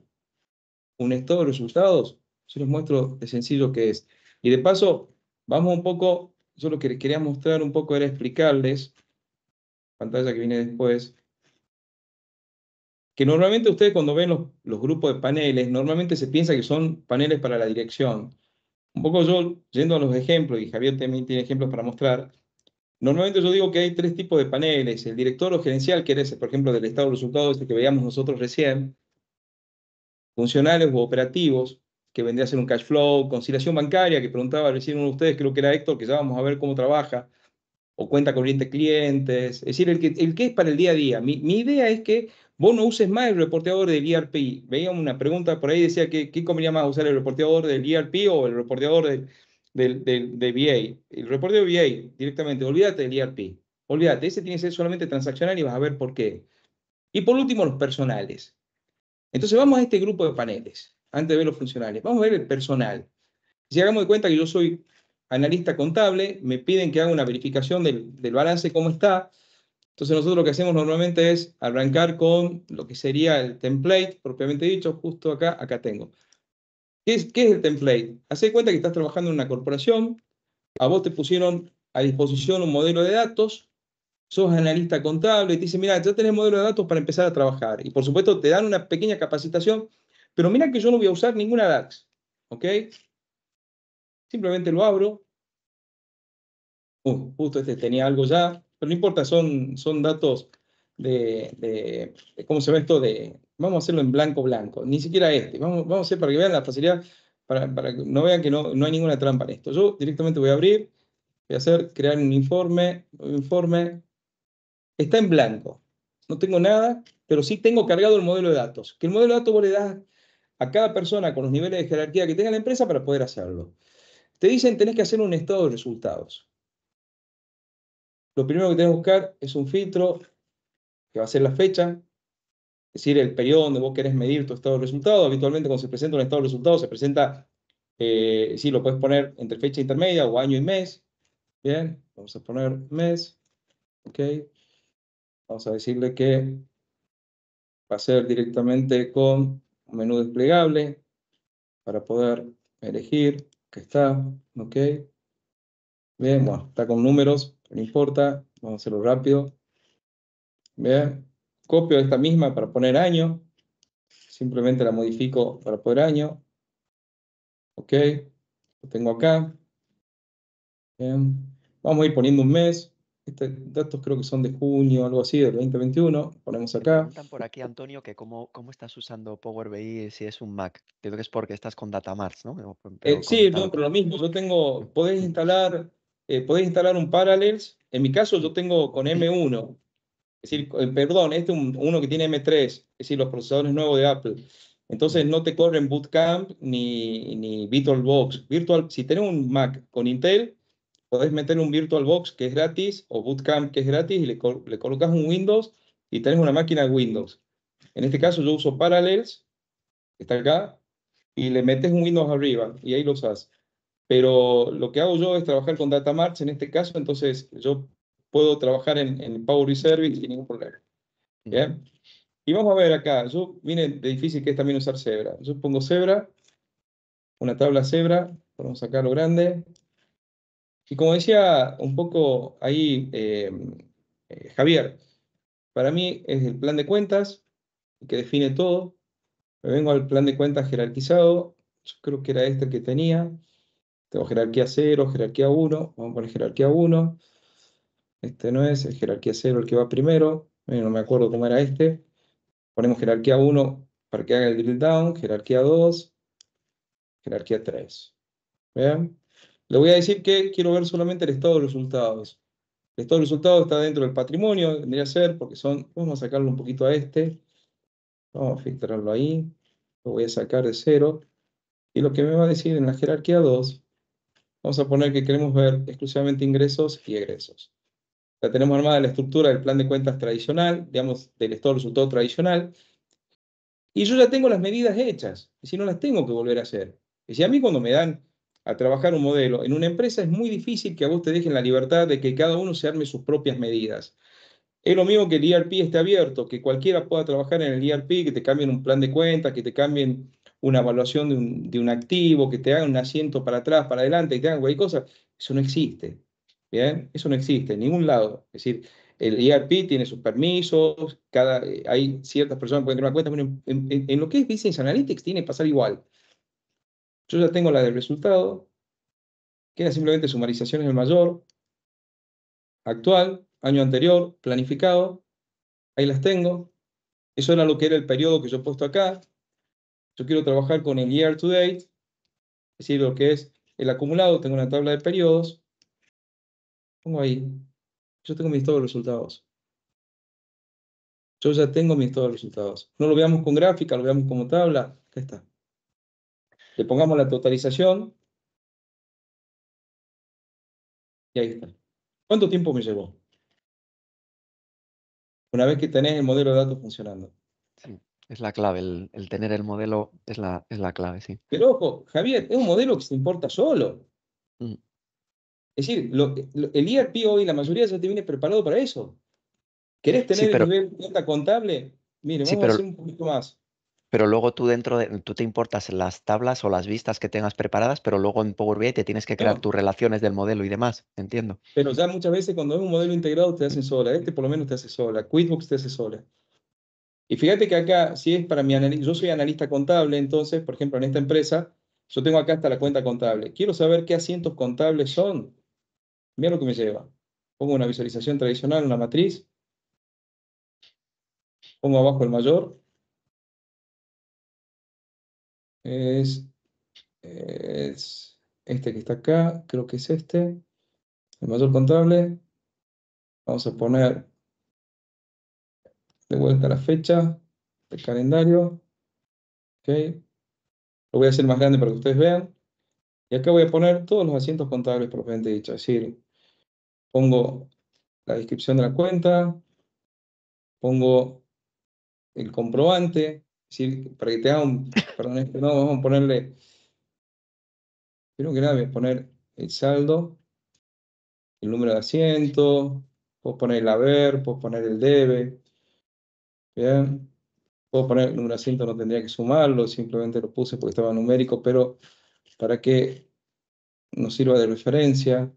B: un estado de resultados. Yo les muestro de sencillo que es. Y de paso, vamos un poco, yo lo que quería mostrar un poco era explicarles, pantalla que viene después, que normalmente ustedes cuando ven los, los grupos de paneles, normalmente se piensa que son paneles para la dirección un poco yo, yendo a los ejemplos, y Javier también tiene ejemplos para mostrar, normalmente yo digo que hay tres tipos de paneles, el director o gerencial, que era por ejemplo, del estado de resultados, este que veíamos nosotros recién, funcionales u operativos, que vendría a ser un cash flow, conciliación bancaria, que preguntaba recién uno de ustedes, creo que era Héctor, que ya vamos a ver cómo trabaja, o cuenta corriente clientes, es decir, el que, el que es para el día a día. Mi, mi idea es que vos no uses más el reporteador del ERP? Veía una pregunta por ahí, decía que ¿qué convenía más usar el reporteador del ERP o el reporteador del, del, VA? El reporteador VA directamente, olvídate del ERP, Olvídate, ese tiene que ser solamente transaccional y vas a ver por qué. Y por último, los personales. Entonces vamos a este grupo de paneles, antes de ver los funcionales. Vamos a ver el personal. Si hagamos de cuenta que yo soy analista contable, me piden que haga una verificación del, del balance, cómo está, entonces nosotros lo que hacemos normalmente es arrancar con lo que sería el template, propiamente dicho, justo acá, acá tengo. ¿Qué es, el template? Hacé cuenta que estás trabajando en una corporación, a vos te pusieron a disposición un modelo de datos, sos analista contable y te dicen, mira, ya tenés modelo de datos para empezar a trabajar. Y por supuesto te dan una pequeña capacitación, pero mira que yo no voy a usar ninguna DAX, ¿ok? Simplemente lo abro. Uh, justo este tenía algo ya, pero no importa, son, son datos de, ¿cómo se ve esto? De, vamos a hacerlo en blanco, blanco, ni siquiera este, vamos, vamos a hacer para que vean la facilidad, para, que no vean que no, no hay ninguna trampa en esto. Yo directamente voy a abrir, voy a hacer, crear un informe, un informe, está en blanco, no tengo nada, pero sí tengo cargado el modelo de datos, que el modelo de datos vos le das a cada persona con los niveles de jerarquía que tenga la empresa para poder hacerlo. Te dicen tenés que hacer un estado de resultados. Lo primero que tienes que buscar es un filtro que va a ser la fecha, es decir, el periodo donde vos querés medir tu estado de resultado. Habitualmente cuando se presenta un estado de resultado se presenta, eh, sí, lo puedes poner entre fecha intermedia o año y mes. Bien, vamos a poner mes. Ok. Vamos a decirle que va a ser directamente con menú desplegable para poder elegir que está. Ok. Bien, bueno, está con números no importa, vamos a hacerlo rápido. ¿Vean? Copio esta misma para poner año, simplemente la modifico para poner año. Ok, lo tengo acá. Vamos a ir poniendo un mes. Estos datos creo que son de junio, algo así, del 2021. Ponemos acá. por aquí,
C: Antonio, que cómo, cómo estás usando Power BI si es un Mac. Creo que es porque estás con Mars ¿no? Eh, sí, no,
B: pero lo mismo. Yo tengo, podéis instalar eh, podés instalar un Parallels. En mi caso, yo tengo con M1, es decir, eh, perdón, este es un, uno que tiene M3, es decir, los procesadores nuevos de Apple. Entonces no te corren Bootcamp ni, ni VirtualBox. Virtual, si tenés un Mac con Intel, podés meter un VirtualBox que es gratis o Bootcamp que es gratis y le, colocas un Windows y tenés una máquina Windows. En este caso yo uso Parallels, está acá, y le metes un Windows arriba y ahí lo haces. Pero lo que hago yo es trabajar con Data March en este caso, entonces yo puedo trabajar en, Power Reserve sin ningún problema. Y vamos a ver acá, yo, vine de difícil que es también usar Zebra. Yo pongo Zebra, una tabla Zebra, vamos a lo grande. Y como decía un poco ahí eh, eh, Javier, para mí es el plan de cuentas que define todo. Me vengo al plan de cuentas jerarquizado, yo creo que era este que tenía. Tengo jerarquía 0, jerarquía 1, vamos a poner jerarquía 1. Este no es, es jerarquía 0 el que va primero. Eh, no me acuerdo cómo era este. Ponemos jerarquía 1 para que haga el drill down, jerarquía 2, jerarquía 3. ¿Bien? Le voy a decir que quiero ver solamente el estado de resultados. El estado de resultados está dentro del patrimonio, tendría que ser, porque son... Vamos a sacarlo un poquito a este. Vamos a filtrarlo ahí. Lo voy a sacar de 0. Y lo que me va a decir en la jerarquía 2 Vamos a poner que queremos ver exclusivamente ingresos y egresos. Ya tenemos armada la estructura del plan de cuentas tradicional, digamos, del estado de resultado tradicional. Y yo ya tengo las medidas hechas, y si no las tengo que volver a hacer. Y si a mí cuando me dan a trabajar un modelo en una empresa es muy difícil que a vos te dejen la libertad de que cada uno se arme sus propias medidas. Es lo mismo que el ERP esté abierto, que cualquiera pueda trabajar en el ERP, que te cambien un plan de cuentas, que te cambien una evaluación de un, de un activo, que te hagan un asiento para atrás, para adelante, que te hagan cualquier cosa. Eso no existe. ¿bien? Eso no existe en ningún lado. Es decir, el ERP tiene sus permisos, cada, eh, hay ciertas personas que pueden tener una cuenta, en, lo que es Business Analytics tiene que pasar igual. Yo ya tengo la del resultado, queda simplemente sumarización en el mayor, actual, año anterior, planificado, ahí las tengo. Eso era lo que era el periodo que yo he puesto acá, yo quiero trabajar con el year to date, es decir, lo que es el acumulado, tengo una tabla de periodos. Pongo ahí. Yo tengo mis todos los resultados. Yo ya tengo mis todos los resultados. No lo veamos con gráfica, lo veamos como tabla. Acá está. Le pongamos la totalización.
A: Y ahí está. ¿Cuánto tiempo me llevó?
C: Una vez que tenés el modelo de datos funcionando es la clave, el, tener el modelo es la, es la, clave, sí.
B: Pero ojo, Javier, es un modelo que se importa solo. Mm. Es decir, lo, el ERP hoy, la mayoría ya te viene preparado para eso. ¿Querés tener el nivel de cuenta contable? Mire, vamos a hacer un poquito más.
C: Pero luego tú dentro de, tú te importas las tablas o las vistas que tengas preparadas, pero luego en Power BI te tienes que crear tus relaciones del modelo y demás, entiendo.
B: Pero ya muchas veces cuando es un modelo integrado te hacen sola, este por lo menos te hace sola, QuickBooks te hace sola. Y fíjate que acá, si es para mi analista, yo soy analista contable, entonces, por ejemplo, en esta empresa, yo tengo acá hasta la cuenta contable. Quiero saber qué asientos contables son. Mira lo que me lleva. Pongo una visualización tradicional, una matriz. Pongo abajo el mayor. Es, es este que está acá, creo que es este. El mayor contable. Vamos a poner de vuelta la fecha, del calendario, okay. lo voy a hacer más grande para que ustedes vean, y acá voy a poner todos los asientos contables propiamente dicho, es decir, pongo la descripción de la cuenta, pongo el comprobante, es decir, para que te hagan, perdón, este, no, vamos a ponerle, quiero que nada voy a poner el saldo, el número de asiento, puedo poner el haber, puedo poner el debe, Bien, puedo poner un asiento, no tendría que sumarlo, simplemente lo puse porque estaba numérico, pero para que nos sirva de referencia,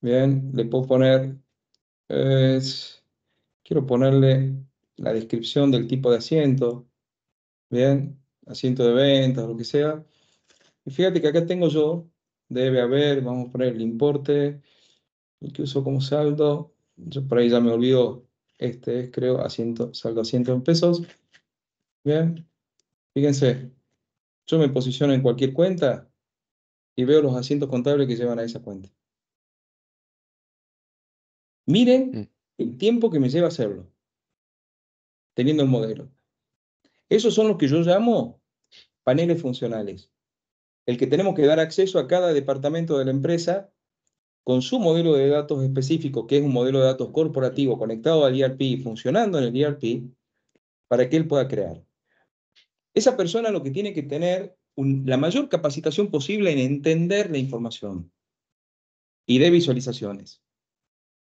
B: bien, le puedo poner, quiero ponerle la descripción del tipo de asiento, bien, asiento de ventas, lo que sea. Y fíjate que acá tengo yo, debe haber, vamos a poner el importe, el que uso como saldo, yo por ahí ya me olvido este es, creo, a saldo a 100 pesos. Bien. Fíjense, yo me posiciono en cualquier cuenta y veo los asientos contables que llevan a esa cuenta. Miren mm. el tiempo que me lleva hacerlo, teniendo el modelo. Esos son los que yo llamo paneles funcionales. El que tenemos que dar acceso a cada departamento de la empresa con su modelo de datos específico, que es un modelo de datos corporativo conectado al ERP y funcionando en el ERP, para que él pueda crear. Esa persona lo que tiene que tener la mayor capacitación posible en entender la información y de visualizaciones.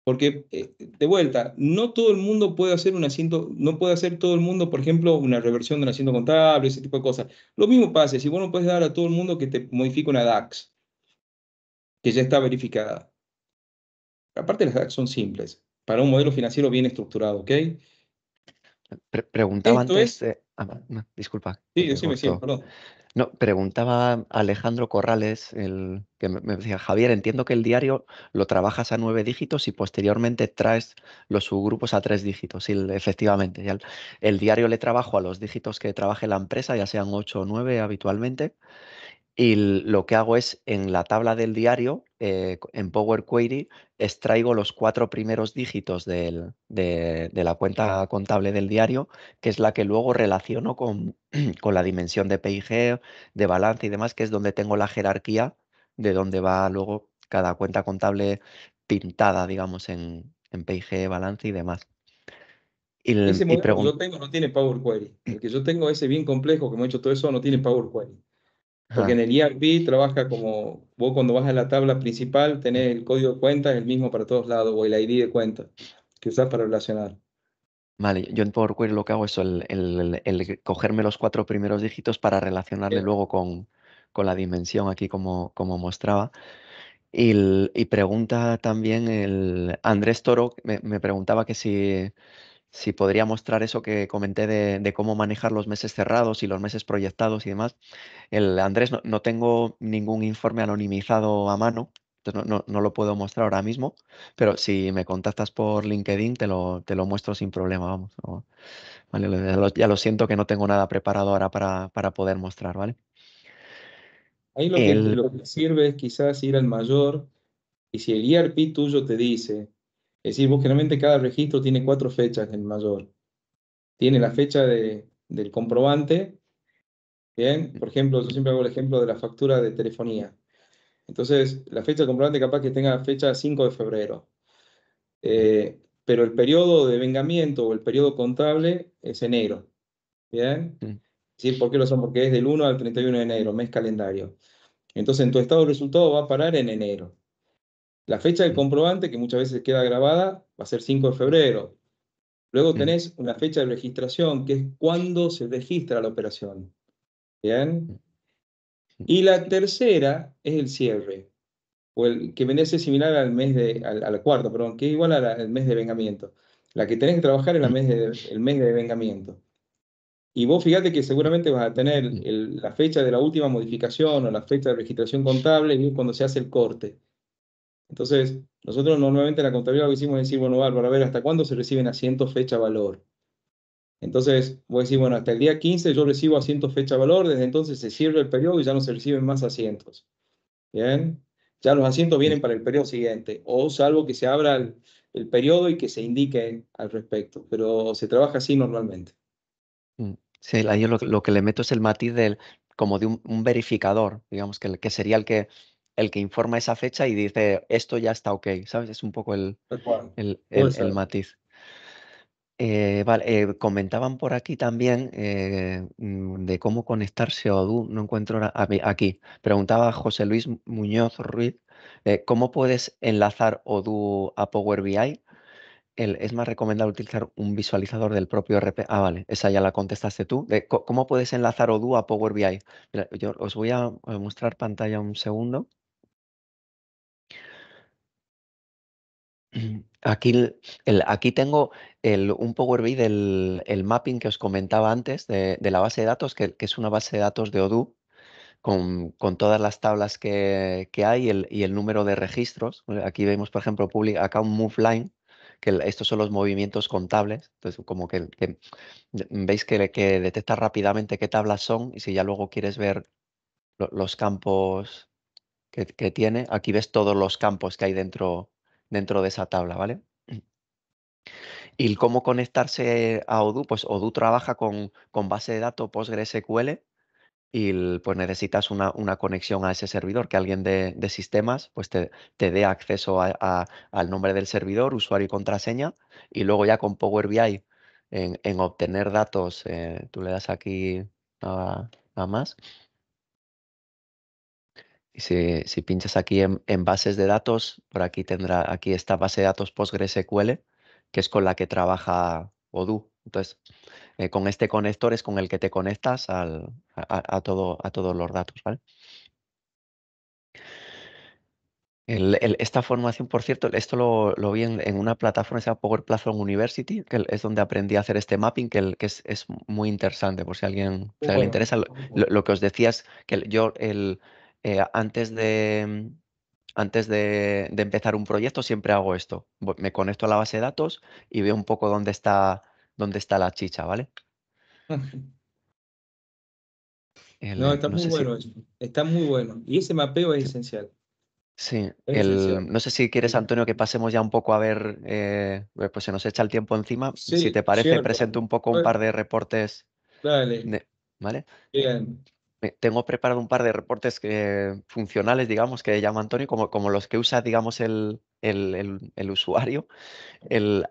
B: Porque, eh, de vuelta, no todo el mundo puede hacer un asiento, no puede hacer todo el mundo, por ejemplo, una reversión de un asiento contable, ese tipo de cosas. Lo mismo pasa, si vos no puedes dar a todo el mundo que te modifique una DAX, que ya está verificada. Aparte las son simples, para un modelo financiero bien estructurado, ¿ok?
C: preguntaba antes... Ah, disculpa. Sí, sí, perdón. No, preguntaba Alejandro Corrales, el, que me, decía, Javier, entiendo que el diario lo trabajas a nueve dígitos y posteriormente traes los subgrupos a tres dígitos. Sí, efectivamente, el, diario le trabajo a los dígitos que trabaje la empresa, ya sean ocho o nueve habitualmente, y lo que hago es en la tabla del diario, eh, en Power Query, extraigo los cuatro primeros dígitos de, la cuenta contable del diario, que es la que luego relaciono con, la dimensión de PIG, de balance y demás, que es donde tengo la jerarquía de donde va luego cada cuenta contable pintada, digamos, en, PIG, balance y demás. Y, ese que yo
B: tengo no tiene Power Query. El que yo tengo ese bien complejo, que hemos hecho todo eso, no tiene Power Query. Porque en el ERP trabaja como vos cuando vas a la tabla principal tenés el código de cuenta, es el mismo para todos lados o el ID de cuenta que usas para relacionar.
C: Vale, yo en Power Query lo que hago es el, cogerme los cuatro primeros dígitos para relacionarle luego con, con, la dimensión aquí como, como mostraba. Y, pregunta también el Andrés Toro, me preguntaba que si si podría mostrar eso que comenté de, cómo manejar los meses cerrados y los meses proyectados y demás. El Andrés, no, tengo ningún informe anonimizado a mano, entonces no, lo puedo mostrar ahora mismo, pero si me contactas por LinkedIn te lo, te lo muestro sin problema, vamos. Vale, ya, lo, siento que no tengo nada preparado ahora para, para poder mostrar, ¿vale?
B: Ahí lo, que, sirve es quizás ir al mayor y si el ERP tuyo te dice es decir, vos generalmente cada registro tiene cuatro fechas en mayor. Tiene la mm. fecha del comprobante, ¿bien? Mm. Por ejemplo, yo siempre hago el ejemplo de la factura de telefonía. Entonces, la fecha del comprobante capaz que tenga fecha 5 de febrero. Eh, pero el periodo de vengamiento o el periodo contable es enero, ¿bien? Mm. Sí, ¿por qué lo son? Porque es del 1 al 31 de enero, mes calendario. Entonces, en tu estado de resultado va a parar en enero. La fecha del comprobante, que muchas veces queda grabada, va a ser 5 de febrero. Luego tenés una fecha de registración, que es cuando se registra la operación. ¿Bien? Y la tercera es el cierre, o el que vendría a ser similar al mes de, al, cuarto, perdón, que es igual al mes de vengamiento. La que tenés que trabajar es el mes de vengamiento. Y vos fíjate que seguramente vas a tener la fecha de la última modificación o la fecha de registración contable y cuando se hace el corte. Entonces, nosotros normalmente en la contabilidad lo que hicimos es decir, bueno, Bárbara, a ver, ¿hasta cuándo se reciben asientos fecha valor? Entonces, voy a decir, bueno, hasta el día 15 yo recibo asientos fecha valor, desde entonces se cierra el periodo y ya no se reciben más asientos. Bien, ya los asientos vienen para el periodo siguiente, o salvo que se abra el, periodo y que se indique al respecto, pero se trabaja así normalmente.
C: Mm, sí, yo lo, que le meto es el matiz del, como de un, verificador, digamos, que, que sería el que el que informa esa fecha y dice, esto ya está ok, ¿sabes? Es un poco el, el, matiz. Eh, vale, eh, comentaban por aquí también eh, mm, de cómo conectarse a Odoo, no encuentro aquí. Preguntaba José Luis Muñoz Ruiz, ¿cómo puedes enlazar Odoo a Power BI? El, es más recomendable utilizar un visualizador del propio RP. Ah, vale, esa ya la contestaste tú. ¿Cómo puedes enlazar Odoo a Power BI? yo os voy a mostrar pantalla un segundo. Aquí, tengo un Power BI del el mapping que os comentaba antes de, la base de datos, que, es una base de datos de Odoo con, con todas las tablas que, hay y el número de registros. Eh, aquí vemos, por ejemplo, public un move line, que estos son los movimientos contables. Entonces, como que, veis que, detecta rápidamente qué tablas son y si ya luego quieres ver los campos que, tiene, aquí ves todos los campos que hay dentro dentro de esa tabla, ¿vale? Y cómo conectarse a Odoo, pues Odoo trabaja con, base de datos PostgreSQL y pues necesitas una, conexión a ese servidor, que alguien de, sistemas pues te, te dé acceso al nombre del servidor, usuario y contraseña, y luego ya con Power BI en, en obtener datos, eh, tú le das aquí nada más, y si, pinchas aquí en, bases de datos, por aquí tendrá, aquí esta base de datos PostgreSQL, que es con la que trabaja Odoo. Entonces, eh, con este conector es con el que te conectas a, todo, a todos los datos, esta formación, por cierto, esto lo, vi en, una plataforma que se llama Power Platform University, que es donde aprendí a hacer este mapping, que, es, muy interesante, por si a alguien, le interesa. Lo, que os decía es que yo el, eh, antes de, mm, antes de, empezar un proyecto siempre hago esto. Me conecto a la base de datos y veo un poco dónde está, dónde está la chicha, ¿vale? no, eh, está muy bueno
B: Está muy bueno. Y ese mapeo es esencial.
C: Sí, no sé si quieres, Antonio, que pasemos ya un poco a ver, eh, pues se nos echa el tiempo encima. si te parece, presento un poco un par de reportes.
B: Dale. ¿Vale? Bien
C: tengo preparado un par de reportes funcionales, digamos, que llama Antonio, como, los que usa, digamos, el, usuario.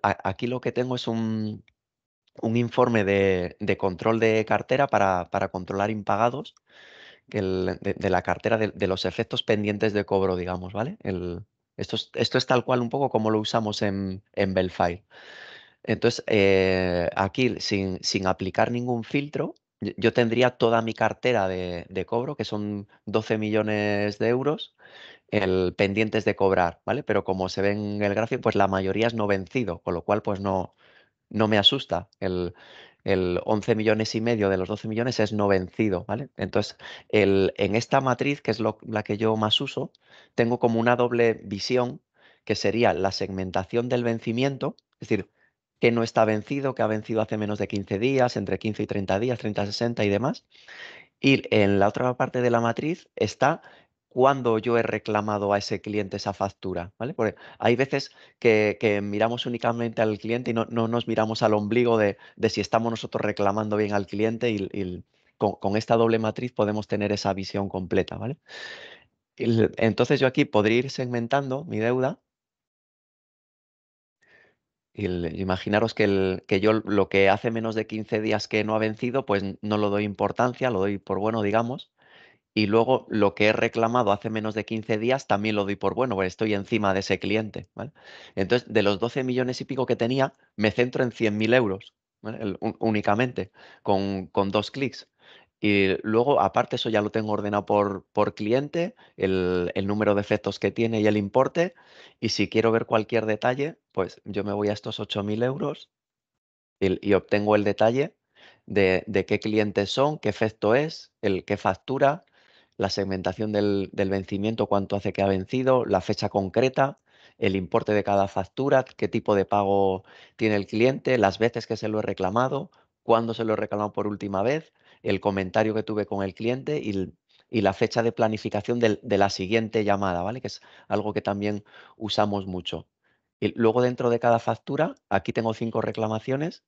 C: aquí lo que tengo es un, informe de, control de cartera para, controlar impagados de, la cartera de, los efectos pendientes de cobro, digamos, ¿vale? Esto es, tal cual un poco como lo usamos en, Belfile. Entonces, eh, aquí, sin aplicar ningún filtro, yo tendría toda mi cartera de, cobro, que son 12 millones de euros, el, pendientes de cobrar, ¿vale? Pero como se ve en el gráfico, pues la mayoría es no vencido, con lo cual pues no, no me asusta. El, el 11 millones y medio de los 12 millones es no vencido, ¿vale? Entonces, el, en esta matriz, que es la que yo más uso, tengo como una doble visión, que sería la segmentación del vencimiento, es decir, que no está vencido, que ha vencido hace menos de 15 días, entre 15 y 30 días, 30, 60 y demás. Y en la otra parte de la matriz está cuando yo he reclamado a ese cliente esa factura, ¿vale? Porque hay veces que, miramos únicamente al cliente y no, nos miramos al ombligo de, si estamos nosotros reclamando bien al cliente y, con, esta doble matriz podemos tener esa visión completa, ¿vale? Entonces yo aquí podría ir segmentando mi deuda imaginaros que, yo lo que hace menos de 15 días que no ha vencido, pues no lo doy importancia, lo doy por bueno, digamos. Y luego lo que he reclamado hace menos de 15 días también lo doy por bueno, porque estoy encima de ese cliente. Entonces, de los 12 millones y pico que tenía, me centro en 100.000 euros únicamente, con, con dos clics. Y luego, aparte, eso ya lo tengo ordenado por, por cliente, el, número de efectos que tiene y el importe. Y si quiero ver cualquier detalle, pues yo me voy a estos 8.000 euros y, obtengo el detalle de, qué clientes son, qué efecto es, el qué factura, la segmentación del, del vencimiento, cuánto hace que ha vencido, la fecha concreta, el importe de cada factura, qué tipo de pago tiene el cliente, las veces que se lo he reclamado, cuándo se lo he reclamado por última vez el comentario que tuve con el cliente y, la fecha de planificación de la siguiente llamada, ¿vale? Que es algo que también usamos mucho. Y luego dentro de cada factura, aquí tengo cinco reclamaciones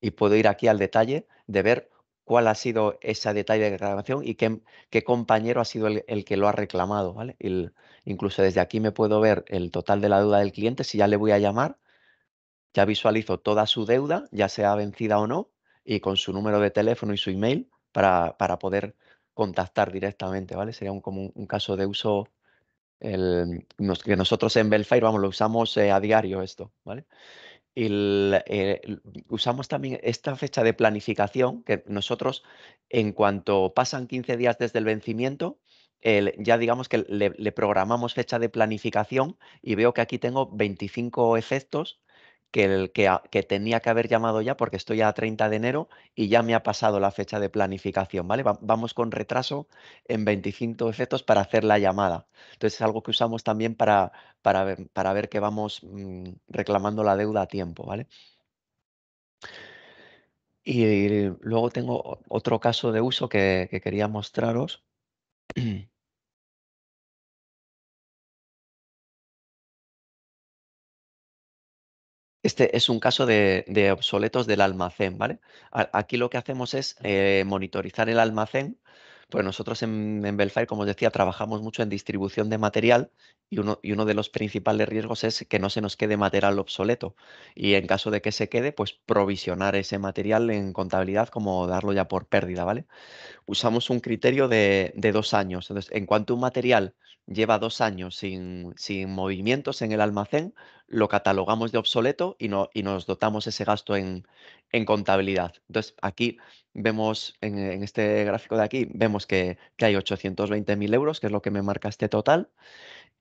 C: y puedo ir aquí al detalle de ver cuál ha sido ese detalle de reclamación y qué, compañero ha sido el, que lo ha reclamado. ¿vale? incluso desde aquí me puedo ver el total de la deuda del cliente, si ya le voy a llamar, ya visualizo toda su deuda, ya sea vencida o no, y con su número de teléfono y su email para, poder contactar directamente, ¿vale? Sería un, como un, caso de uso que nosotros en Belfire, vamos, lo usamos eh, a diario esto, ¿vale? Y eh, usamos también esta fecha de planificación que nosotros, en cuanto pasan 15 días desde el vencimiento, ya digamos que le, le, programamos fecha de planificación y veo que aquí tengo 25 efectos que, el, que, tenía que haber llamado ya porque estoy a 30 de enero y ya me ha pasado la fecha de planificación, ¿vale? vamos con retraso en 25 efectos para hacer la llamada. Entonces es algo que usamos también para, para, ver, para que vamos mm, reclamando la deuda a tiempo, ¿vale? Y luego tengo otro caso de uso que quería mostraros. Este es un caso de, obsoletos del almacén, ¿vale? aquí lo que hacemos es eh, monitorizar el almacén. Pues nosotros en, en, como os decía, trabajamos mucho en distribución de material y uno, de los principales riesgos es que no se nos quede material obsoleto. Y en caso de que se quede, pues provisionar ese material en contabilidad como darlo ya por pérdida, ¿vale? Usamos un criterio de, de dos años. Entonces, en cuanto a un material lleva dos años sin, movimientos en el almacén, lo catalogamos de obsoleto y, no, y nos dotamos ese gasto en, contabilidad. Entonces, aquí vemos, en, este gráfico de aquí, vemos que, hay 820.000 euros, que es lo que me marca este total,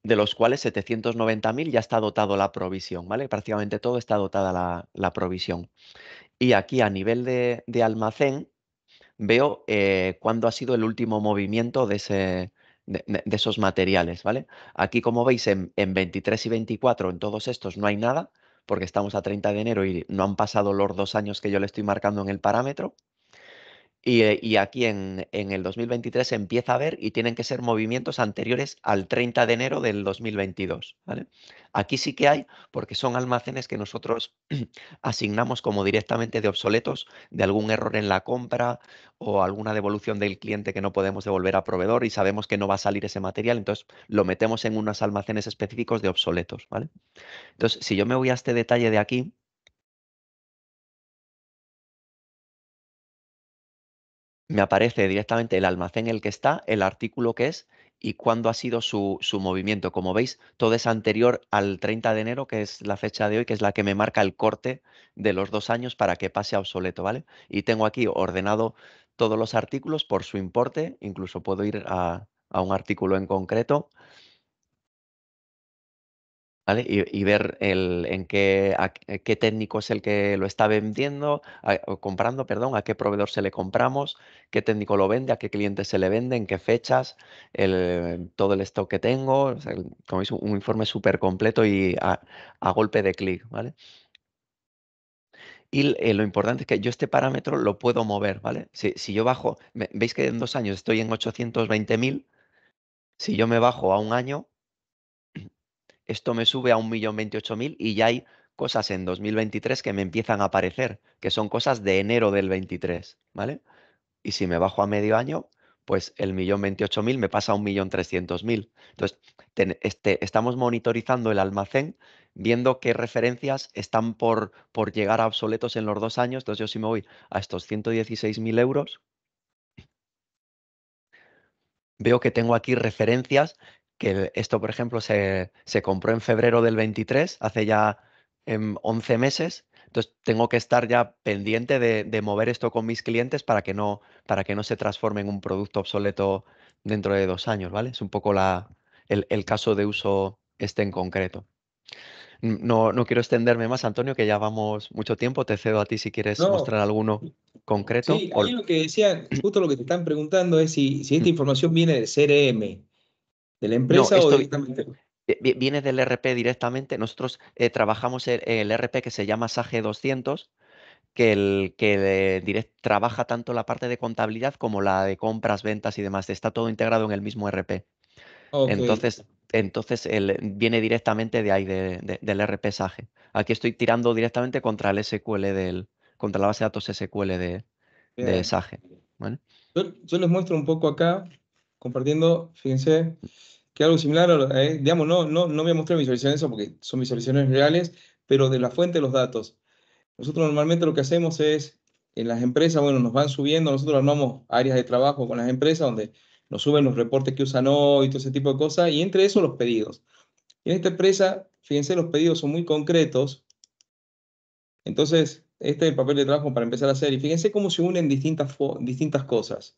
C: de los cuales 790.000 ya está dotado la provisión, ¿vale? Prácticamente todo está dotada la, la provisión. Y aquí a nivel de, almacén, veo eh, cuándo ha sido el último movimiento de ese, de, esos materiales, ¿vale? Aquí, como veis, en, en 23 y 24, en todos estos no hay nada, porque estamos a 30 de enero y no han pasado los dos años que yo le estoy marcando en el parámetro, eh, y, aquí en, el 2023 empieza a ver y tienen que ser movimientos anteriores al 30 de enero del 2022. ¿vale? Aquí sí que hay porque son almacenes que nosotros asignamos como directamente de obsoletos de algún error en la compra o alguna devolución del cliente que no podemos devolver a proveedor y sabemos que no va a salir ese material, entonces lo metemos en unos almacenes específicos de obsoletos. ¿vale? Entonces, si yo me voy a este detalle de aquí, me aparece directamente el almacén en el que está, el artículo que es y cuándo ha sido su, su, movimiento. Como veis, todo es anterior al 30 de enero, que es la fecha de hoy, que es la que me marca el corte de los dos años para que pase a obsoleto, ¿vale? Y tengo aquí ordenado todos los artículos por su importe, incluso puedo ir a, a un artículo en concreto y, ver en qué, eh, qué técnico es el que lo está vendiendo, o comprando, perdón, a qué proveedor se le compramos, qué técnico lo vende, a qué cliente se le vende, en qué fechas, el, todo el stock que tengo. como veis, un, informe súper completo y a, golpe de clic, ¿vale? Y eh, lo importante es que yo este parámetro lo puedo mover, ¿vale? Si, yo bajo, veis que en dos años estoy en 820.000, si yo me bajo a un año, esto me sube a 1.028.000 y ya hay cosas en 2023 que me empiezan a aparecer, que son cosas de enero del 23, ¿vale? Y si me bajo a medio año, pues el millón me pasa a un millón Entonces, este, estamos monitorizando el almacén, viendo qué referencias están por, por llegar a obsoletos en los dos años. Entonces, yo si me voy a estos 116.000 euros, veo que tengo aquí referencias que esto, por ejemplo, se, se compró en febrero del 23, hace ya 11 em, meses, entonces tengo que estar ya pendiente de, mover esto con mis clientes para que no, para que no se transforme en un producto obsoleto dentro de dos años, ¿vale? Es un poco la, el, caso de uso este en concreto. No, no, quiero extenderme más, Antonio, que ya vamos mucho tiempo. Te cedo a ti si quieres mostrar alguno concreto. Sí, lo
B: que decían, justo lo que te están preguntando es si, si esta mm. información viene del CRM. ¿De la empresa directamente? Eh, viene del
C: e RP directamente.
B: Nosotros eh,
C: trabajamos el, e RP que se llama SAGE 200, que, el, que eh, direct, trabaja tanto la parte de contabilidad como la de compras, ventas y demás. Está todo integrado en el mismo e RP. Entonces, entonces el, viene directamente de ahí, del RP SAGE. Aquí estoy tirando directamente contra el SQL del, contra la base de datos SQL de, de SAGE.
B: yo, les muestro un poco acá compartiendo, fíjense que algo similar, eh, digamos, no, no, no voy a mostrar visualizaciones porque son mis soluciones reales, pero de la fuente de los datos. Nosotros normalmente lo que hacemos es, en las empresas, bueno, nos van subiendo, nosotros armamos áreas de trabajo con las empresas donde nos suben los reportes que usan hoy, todo ese tipo de cosas, y entre eso los pedidos. en esta empresa, fíjense, los pedidos son muy concretos, entonces, este es el papel de trabajo para empezar a hacer. Y fíjense cómo se unen distintas, distintas cosas.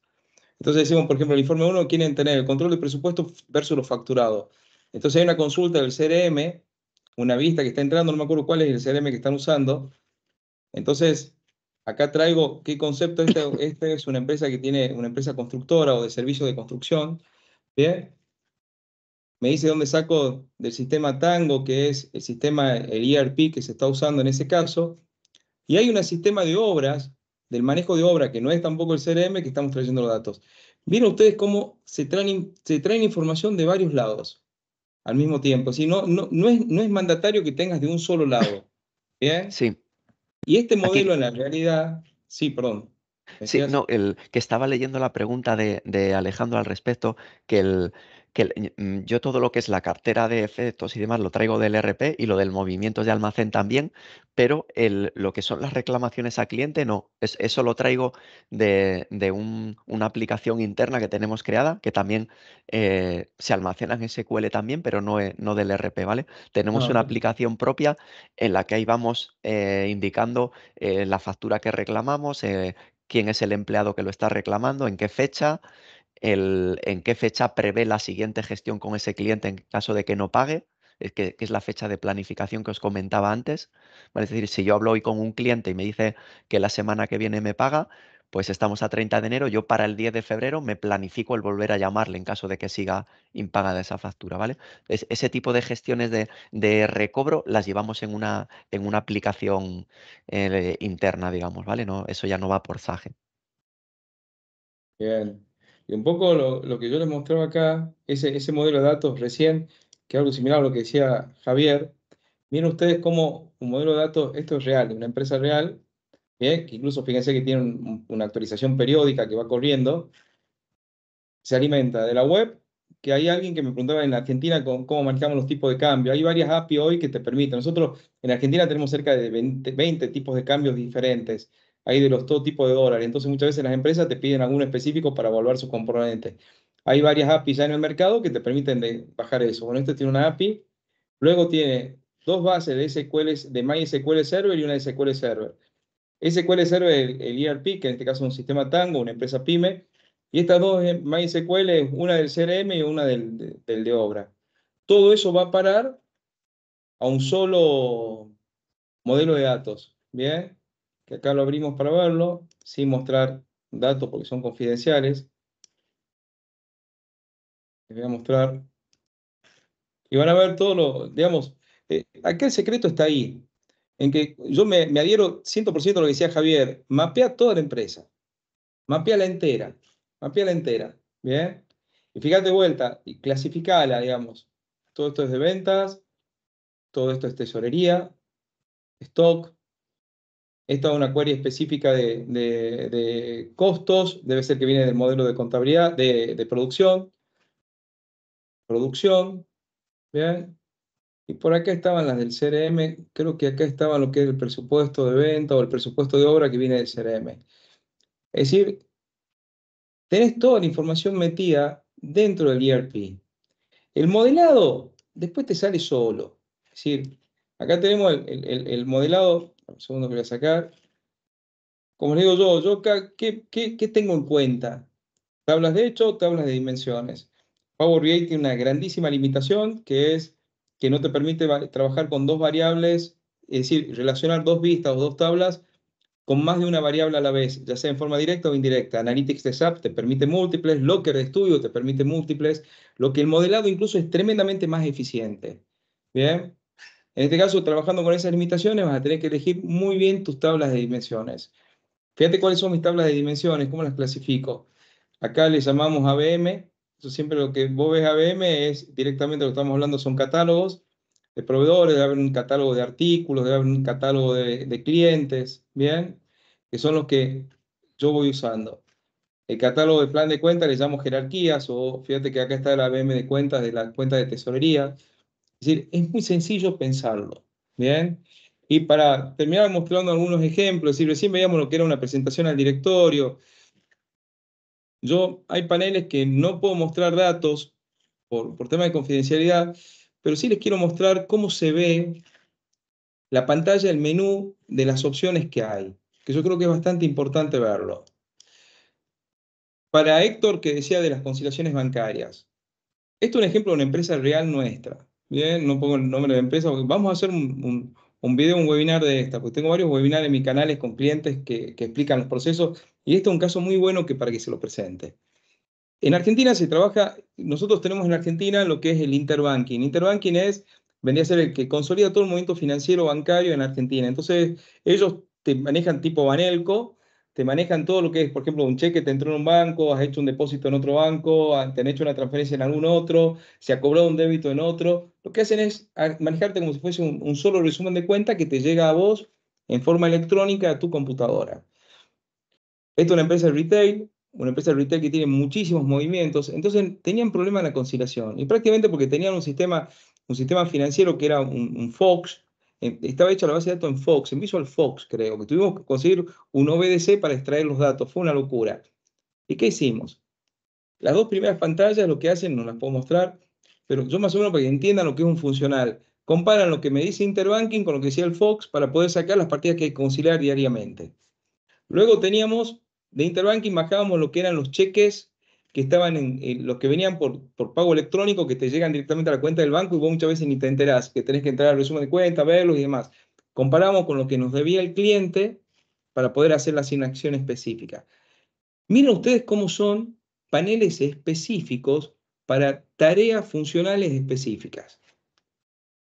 B: Entonces decimos, por ejemplo, el informe 1 quieren tener el control de presupuesto versus lo facturado. Entonces hay una consulta del CRM, una vista que está entrando, no me acuerdo cuál es el CRM que están usando. Entonces, acá traigo qué concepto. Esta este es una empresa que tiene una empresa constructora o de servicio de construcción. Bien. Me dice dónde saco del sistema Tango, que es el sistema, el ERP que se está usando en ese caso. Y hay un sistema de obras del manejo de obra, que no es tampoco el CRM que estamos trayendo los datos. Miren ustedes cómo se traen, se traen información de varios lados al mismo tiempo. Si no, no, no, es, no es mandatario que tengas de un solo lado. ¿Bien? Sí. Y este modelo en la realidad, sí, perdón. Sí, no, el, que
C: estaba leyendo la pregunta de, Alejandro al respecto, que, el, que mm, mm, yo todo lo que es la cartera de efectos y demás lo traigo del RP y lo del movimiento de almacén también, pero lo que son las reclamaciones a cliente no, eso lo traigo de, una aplicación interna que tenemos creada, que también eh, se almacena en SQL también, pero no, e, no del RP, ¿vale? Tenemos una ah. aplicación propia en la que ahí vamos eh, indicando eh, la factura que reclamamos, quién es el empleado que lo está reclamando, en qué fecha, el, en qué fecha prevé la siguiente gestión con ese cliente en caso de que no pague, que, es la fecha de planificación que os comentaba antes. Es decir, si yo hablo hoy con un cliente y me dice que la semana que viene me paga, pues estamos a 30 de enero, yo para el 10 de febrero me planifico el volver a llamarle en caso de que siga impagada esa factura, ¿vale? ese tipo de gestiones de, recobro las llevamos en una, en una aplicación eh, interna, digamos, ¿vale? No, eso ya no va por Zaje.
B: Bien. Y un poco lo, que yo les mostraba acá, ese, ese modelo de datos recién, que es algo similar a lo que decía Javier, miren ustedes cómo un modelo de datos, esto es real, una empresa real, ¿eh? incluso fíjense que tiene una actualización periódica que va corriendo, se alimenta de la web, que hay alguien que me preguntaba en Argentina cómo, manejamos los tipos de cambio. Hay varias API hoy que te permiten. Nosotros en Argentina tenemos cerca de 20, tipos de cambios diferentes. Hay de los todo tipo de dólares. Entonces muchas veces las empresas te piden algún específico para evaluar sus componentes. Hay varias APIs ya en el mercado que te permiten bajar eso. Bueno, este tiene una API. Luego tiene dos bases de SQL, de MySQL Server y una de SQL Server. SQL Server, es el ERP, e que en este caso es un sistema Tango, una empresa PyME, y estas dos eh, MySQL, una del CRM y una del, de obra. Todo eso va a parar a un solo modelo de datos, ¿bien? Que acá lo abrimos para verlo, sin mostrar datos porque son confidenciales. Les voy a mostrar. Y van a ver todo lo, digamos, eh, aquel secreto está ahí en que yo me, adhiero 100% a lo que decía Javier, mapea toda la empresa, mapea la entera, mapea la entera, ¿bien? Y fíjate de vuelta, y clasificala, digamos, todo esto es de ventas, todo esto es tesorería, stock, esta es una query específica de, costos, debe ser que viene del modelo de contabilidad, de, de producción, producción, ¿bien? Y por acá estaban las del CRM, creo que acá estaba lo que es el presupuesto de venta o el presupuesto de obra que viene del CRM. Es decir, tenés toda la información metida dentro del ERP. El modelado después te sale solo. Es decir, acá tenemos el, el, el modelado, segundo que voy a sacar. Como les digo yo, yo ¿qué, qué, tengo en cuenta? Tablas de hecho, tablas de dimensiones. Power BI tiene una grandísima limitación que es que no te permite trabajar con dos variables, es decir, relacionar dos vistas o dos tablas con más de una variable a la vez, ya sea en forma directa o indirecta. Analytics de SAP te permite múltiples, Locker de estudio te permite múltiples, lo que el modelado incluso es tremendamente más eficiente. Bien. En este caso, trabajando con esas limitaciones, vas a tener que elegir muy bien tus tablas de dimensiones. Fíjate cuáles son mis tablas de dimensiones, cómo las clasifico. Acá le llamamos ABM, siempre lo que vos ves ABM es directamente lo que estamos hablando son catálogos de proveedores, de haber un catálogo de artículos, de haber un catálogo de, clientes, ¿bien? Que son los que yo voy usando. El catálogo de plan de cuentas le llamo jerarquías o fíjate que acá está la ABM de cuentas, de la cuenta de tesorería. Es decir, es muy sencillo pensarlo, ¿bien? Y para terminar mostrando algunos ejemplos, si recién veíamos lo que era una presentación al directorio, yo, hay paneles que no puedo mostrar datos por, tema de confidencialidad, pero sí les quiero mostrar cómo se ve la pantalla, el menú de las opciones que hay, que yo creo que es bastante importante verlo. Para Héctor, que decía de las conciliaciones bancarias, esto es un ejemplo de una empresa real nuestra. Bien, no pongo el nombre de empresa, vamos a hacer un, un video, un webinar de esta, porque tengo varios webinars en mis canales con clientes que, explican los procesos y este es un caso muy bueno que para que se lo presente. En Argentina se trabaja, nosotros tenemos en Argentina lo que es el interbanking. Interbanking es, vendría a ser el que consolida todo el movimiento financiero bancario en Argentina. Entonces, ellos te manejan tipo Banelco, te manejan todo lo que es, por ejemplo, un cheque te entró en un banco, has hecho un depósito en otro banco, ah, te han hecho una transferencia en algún otro, se ha cobrado un débito en otro. Lo que hacen es ah, manejarte como si fuese un, solo resumen de cuenta que te llega a vos en forma electrónica a tu computadora. Esto es una empresa de retail, una empresa de retail que tiene muchísimos movimientos, entonces tenían problemas en la conciliación. Y prácticamente porque tenían un sistema, un sistema financiero que era un Fox, estaba hecho la base de datos en Fox, en Visual Fox, creo, que tuvimos que conseguir un OBDC para extraer los datos, fue una locura. ¿Y qué hicimos? Las dos primeras pantallas lo que hacen, no las puedo mostrar, pero yo más o menos para que entiendan lo que es un funcional. Comparan lo que me dice Interbanking con lo que decía el Fox para poder sacar las partidas que hay que conciliar diariamente. Luego teníamos de Interbanking bajábamos lo que eran los cheques que estaban en, los que venían por, por, pago electrónico, que te llegan directamente a la cuenta del banco y vos muchas veces ni te enterás, que tenés que entrar al resumen de cuenta, verlos y demás. Comparamos con lo que nos debía el cliente para poder hacer la asignación específica. Miren ustedes cómo son paneles específicos para tareas funcionales específicas.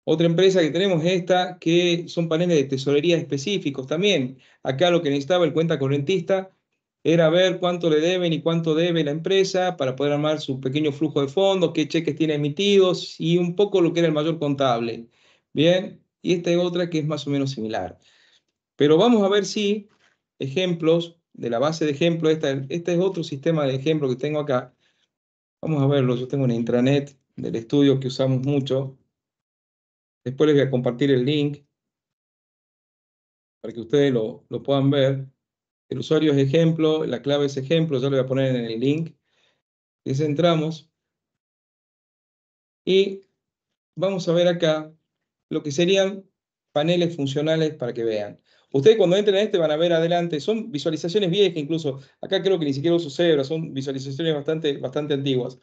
B: Otra empresa que tenemos es esta, que son paneles de tesorería específicos también. Acá lo que necesitaba el cuenta correntista era ver cuánto le deben y cuánto debe la empresa para poder armar su pequeño flujo de fondos, qué cheques tiene emitidos y un poco lo que era el mayor contable. Bien, y esta es otra que es más o menos similar. Pero vamos a ver si ejemplos de la base de ejemplo, esta, este es otro sistema de ejemplo que tengo acá. Vamos a verlo, yo tengo una intranet del estudio que usamos mucho. Después les voy a compartir el link para que ustedes lo puedan ver. El usuario es ejemplo, la clave es ejemplo, ya lo voy a poner en el link. y entramos. Y vamos a ver acá lo que serían paneles funcionales para que vean. Ustedes cuando entren a este van a ver adelante, son visualizaciones viejas incluso. Acá creo que ni siquiera uso Zebra, son visualizaciones bastante, bastante antiguas.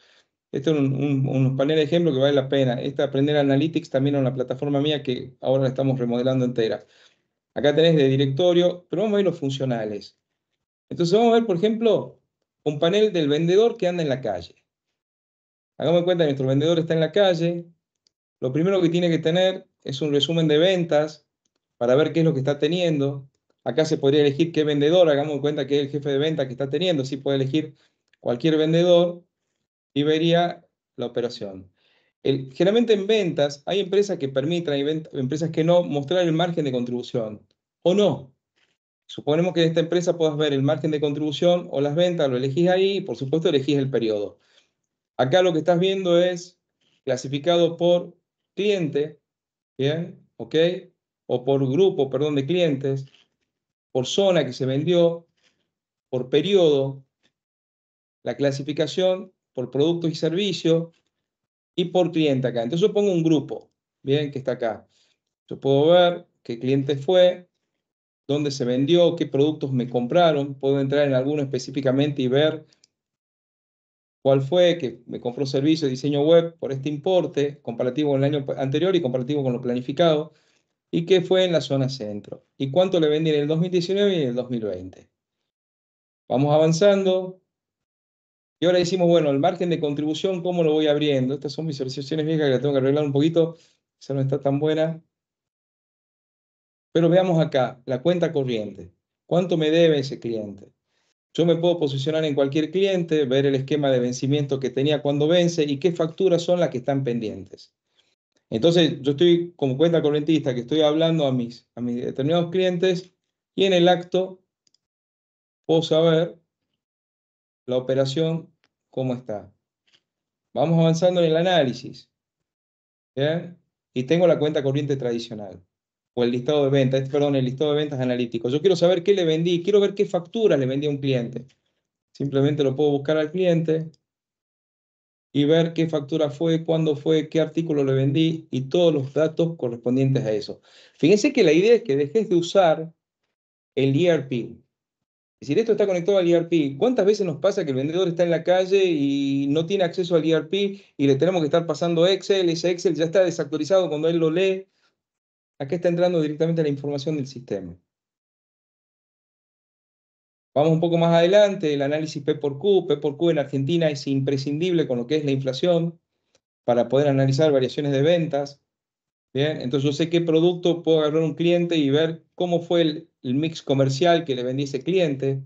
B: Este es un, panel de ejemplo que vale la pena. Esta Aprender Analytics también es una plataforma mía que ahora la estamos remodelando entera. Acá tenés de directorio, pero vamos a ver los funcionales. Entonces vamos a ver, por ejemplo, un panel del vendedor que anda en la calle. Hagamos cuenta que nuestro vendedor está en la calle. Lo primero que tiene que tener es un resumen de ventas para ver qué es lo que está teniendo. Acá se podría elegir qué vendedor, hagamos cuenta que es el jefe de venta que está teniendo. Sí puede elegir cualquier vendedor y vería la operación generalmente en ventas hay empresas que permitan, empresas que no, mostrar el margen de contribución o no. Suponemos que en esta empresa puedas ver el margen de contribución o las ventas, lo elegís ahí y por supuesto elegís el periodo. Acá lo que estás viendo es clasificado por cliente, ¿bien? ¿Ok? O por grupo, perdón, de clientes, por zona que se vendió, por periodo, la clasificación por productos y servicios y por cliente acá. Entonces pongo un grupo, bien, que está acá. Yo puedo ver qué cliente fue, dónde se vendió, qué productos me compraron. Puedo entrar en alguno específicamente y ver cuál fue, que me compró servicio, de diseño web por este importe, comparativo con el año anterior y comparativo con lo planificado, y qué fue en la zona centro, y cuánto le vendí en el 2019 y en el 2020. Vamos avanzando, y ahora decimos, bueno, el margen de contribución, ¿cómo lo voy abriendo? Estas son mis visualizaciones viejas que las tengo que arreglar un poquito. Esa no está tan buena. Pero veamos acá, la cuenta corriente. ¿Cuánto me debe ese cliente? Yo me puedo posicionar en cualquier cliente, ver el esquema de vencimiento que tenía cuando vence y qué facturas son las que están pendientes. Entonces, yo estoy como cuenta correntista que estoy hablando a mis, a mis determinados clientes y en el acto puedo saber la operación cómo está. Vamos avanzando en el análisis. Y tengo la cuenta corriente tradicional o el listado de ventas, perdón, el listado de ventas analítico. Yo quiero saber qué le vendí, quiero ver qué factura le vendí a un cliente. Simplemente lo puedo buscar al cliente y ver qué factura fue, cuándo fue, qué artículo le vendí y todos los datos correspondientes a eso. Fíjense que la idea es que dejes de usar el ERP, es decir, esto está conectado al ERP. ¿Cuántas veces nos pasa que el vendedor está en la calle y no tiene acceso al IRP e y le tenemos que estar pasando Excel? Ese Excel ya está desactualizado cuando él lo lee. Acá está entrando directamente la información del sistema. Vamos un poco más adelante, el análisis P por Q. P por Q en Argentina es imprescindible con lo que es la inflación para poder analizar variaciones de ventas. Bien, entonces yo sé qué producto puedo agarrar un cliente y ver cómo fue el, mix comercial que le vendí a ese cliente.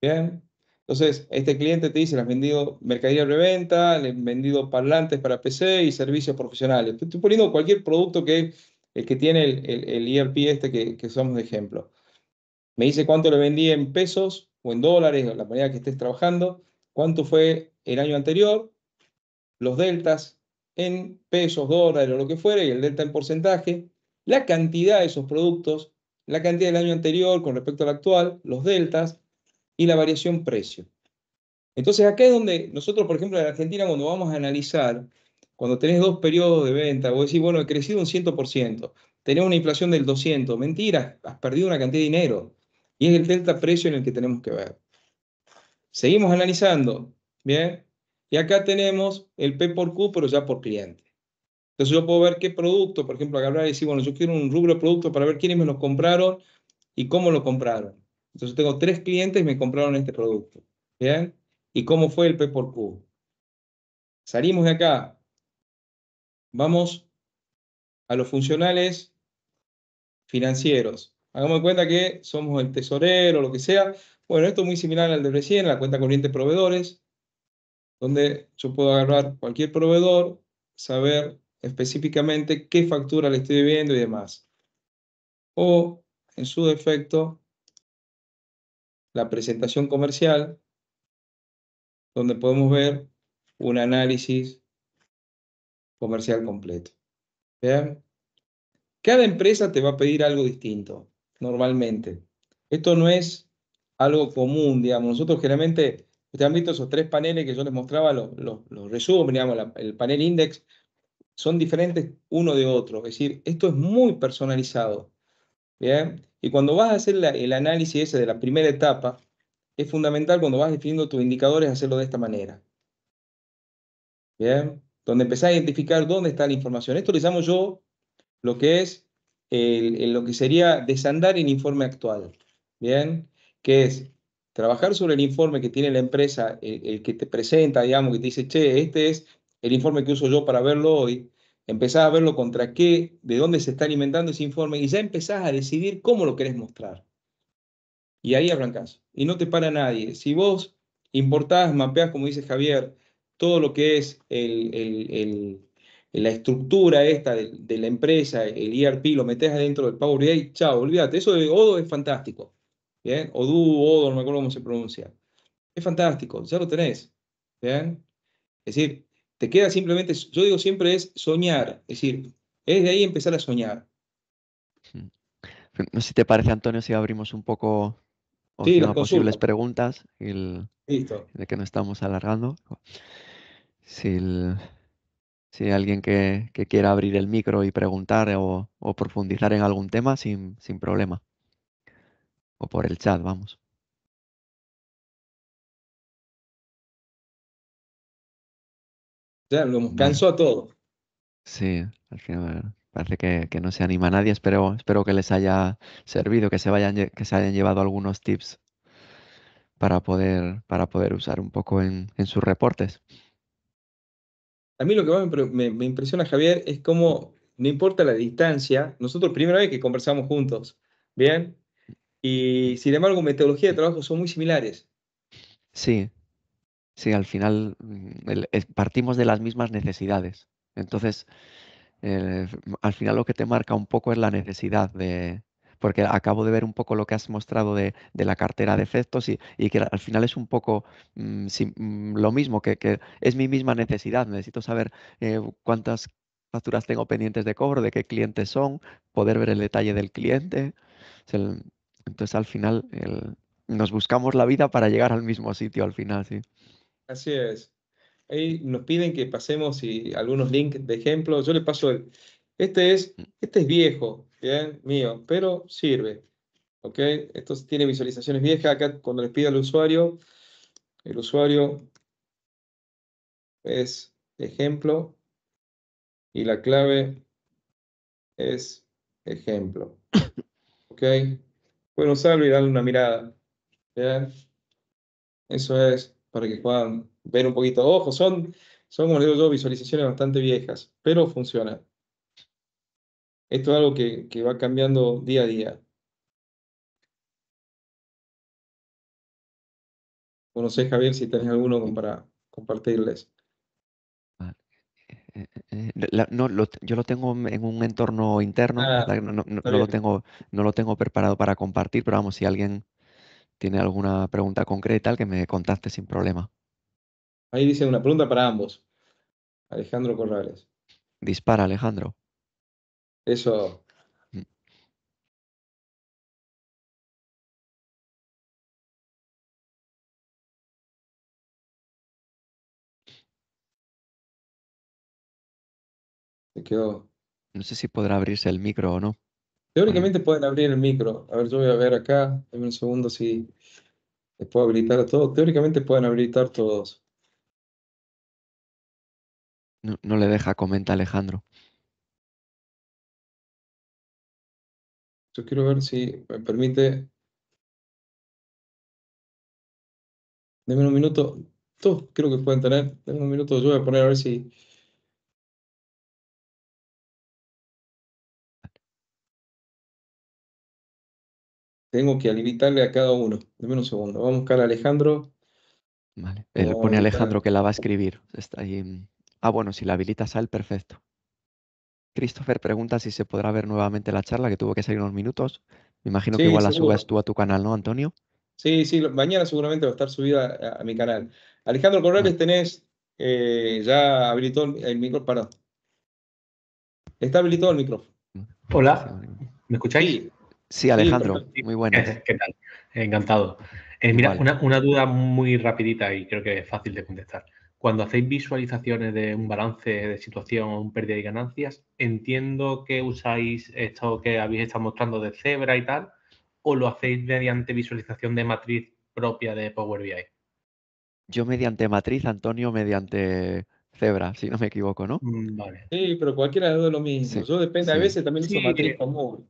B: Bien, entonces este cliente te dice, le has vendido mercadería de reventa, le he vendido parlantes para PC y servicios profesionales. Estoy poniendo cualquier producto que el eh, que tiene el, el, ERP e este que, que somos de ejemplo. Me dice cuánto le vendí en pesos o en dólares o la manera que estés trabajando, cuánto fue el año anterior, los deltas, en pesos, dólares o lo que fuera, y el delta en porcentaje, la cantidad de esos productos, la cantidad del año anterior con respecto al actual, los deltas y la variación precio. Entonces acá es donde nosotros, por ejemplo, en Argentina, cuando vamos a analizar, cuando tenés dos periodos de venta, vos decís, bueno, he crecido un 100%, tenés una inflación del 200, mentira, has perdido una cantidad de dinero. Y es el delta precio en el que tenemos que ver. Seguimos analizando, ¿bien? Y acá tenemos el P por Q, pero ya por cliente. Entonces yo puedo ver qué producto, por ejemplo, hablar y decir, bueno, yo quiero un rubro de producto para ver quiénes me lo compraron y cómo lo compraron. Entonces tengo tres clientes y me compraron este producto. ¿Bien? ¿Y cómo fue el P por Q? Salimos de acá. Vamos a los funcionales financieros. Hagamos cuenta que somos el tesorero, lo que sea. Bueno, esto es muy similar al de recién, la cuenta corriente proveedores donde yo puedo agarrar cualquier proveedor, saber específicamente qué factura le estoy viendo y demás. O, en su defecto, la presentación comercial, donde podemos ver un análisis comercial completo. Cada empresa te va a pedir algo distinto, normalmente. Esto no es algo común, digamos. Nosotros generalmente Ustedes han visto esos tres paneles que yo les mostraba, los, resúmenes, el panel index, son diferentes uno de otro. Es decir, esto es muy personalizado. ¿bien? Y cuando vas a hacer el análisis ese de la primera etapa, es fundamental cuando vas definiendo tus indicadores hacerlo de esta manera. ¿Bien? Donde empezás a identificar dónde está la información. Esto lo llamo yo lo que es lo que sería desandar el informe actual. ¿Bien? Que es trabajar sobre el informe que tiene la empresa, el, que te presenta, digamos, que te dice, che, este es el informe que uso yo para verlo hoy, empezás a verlo contra qué, de dónde se está alimentando ese informe y ya empezás a decidir cómo lo querés mostrar. Y ahí arrancás. Y no te para nadie. Si vos importás, mapeás, como dice Javier, todo lo que es la estructura esta de, la empresa, el ERP, lo metes adentro del Power BI, chao, olvídate, eso de Odo es fantástico ¿bien? Odú, Odo, no me acuerdo cómo se pronuncia. Es fantástico, ya lo tenés, ¿bien? Es decir, te queda simplemente, yo digo siempre es soñar, es decir, es de ahí empezar a soñar.
C: Hmm. No sé si te parece, Antonio, si abrimos un poco las posibles preguntas el, Listo. de que no estamos alargando. Si, hay alguien que, quiera abrir el micro y preguntar o, o profundizar en algún tema, sin, sin problema o por el chat, vamos.
A: Ya, lo canso a todo.
C: Sí, al final parece que, no se anima a nadie. Espero, espero que les haya servido, que se, vayan, que se hayan llevado algunos tips para poder, para poder usar un poco en, sus reportes.
B: A mí lo que más me, impresiona, Javier, es cómo, no importa la distancia, nosotros primera vez que conversamos juntos, ¿bien? Y sin embargo, metodología de trabajo son muy similares.
C: Sí, sí, al final mm, partimos de las mismas necesidades. Entonces, eh, al final lo que te marca un poco es la necesidad de, porque acabo de ver un poco lo que has mostrado de, la cartera de efectos y, que al final es un poco mm, mm, lo mismo, que, es mi misma necesidad. Necesito saber eh, cuántas facturas tengo pendientes de cobro, de qué clientes son, poder ver el detalle del cliente. Entonces al final nos buscamos la vida para llegar al mismo sitio al final, sí.
B: Así es. Ahí nos piden que pasemos y algunos links de ejemplo. Yo le paso el. Este es, mm. este es viejo, bien, mío, pero sirve. ¿Ok? Esto tiene visualizaciones viejas. Acá cuando les pide al usuario, el usuario es ejemplo y la clave es ejemplo. ¿Ok? Bueno, usarlo y darle una mirada. Eso es para que puedan ver un poquito. Ojo, son, son como digo visualizaciones bastante viejas, pero funcionan. Esto es algo que, va cambiando día a día.
A: ¿Conoce sé, Javier, si tenés alguno
B: para compartirles.
C: Eh, no, yo lo tengo en un entorno interno, ah, no, lo tengo, no lo tengo preparado para compartir, pero vamos, si alguien tiene alguna pregunta concreta, que me contacte sin problema.
B: Ahí dice una pregunta para ambos. Alejandro Corrales.
C: Dispara,
A: Alejandro.
B: Eso. No
C: sé si podrá abrirse el micro o no.
B: Teóricamente pueden abrir el micro. A ver, yo voy a ver acá, en un segundo si les puedo habilitar a todos. Teóricamente pueden habilitar todos.
C: No, le deja, comentar, Alejandro.
A: Yo quiero ver si me permite. Deme un minuto. Todos creo que pueden tener. Deme un minuto. Yo voy a poner a ver si
B: Tengo que habilitarle a cada uno. Dame un segundo. Vamos a buscar a Alejandro. Vale. Eh, pone Alejandro que
C: la va a escribir. Está ahí. Ah, bueno, si la habilitas a perfecto. Christopher pregunta si se podrá ver nuevamente la charla, que tuvo que salir unos minutos. Me imagino que igual la subas tú a tu canal, ¿no, Antonio?
B: Sí, sí, mañana seguramente va a estar subida a, mi canal. Alejandro Corrales, tenés, eh, ya habilitó el, micrófono, Está habilitado el micrófono. Hola, ¿me escucháis? Sí, Alejandro, muy buenas. ¿Qué
D: tal? Encantado. Eh, mira, una, duda muy rapidita y creo que es fácil de contestar. Cuando hacéis visualizaciones de un balance de situación, un pérdida y ganancias, entiendo que usáis esto que habéis estado mostrando de Zebra y tal, o lo hacéis mediante visualización de matriz propia de Power BI. Yo mediante
C: matriz, Antonio mediante Zebra, si no me equivoco, ¿no? Mm, vale.
B: Sí, pero cualquiera de lo mismo. Yo depende, a veces también uso matriz común.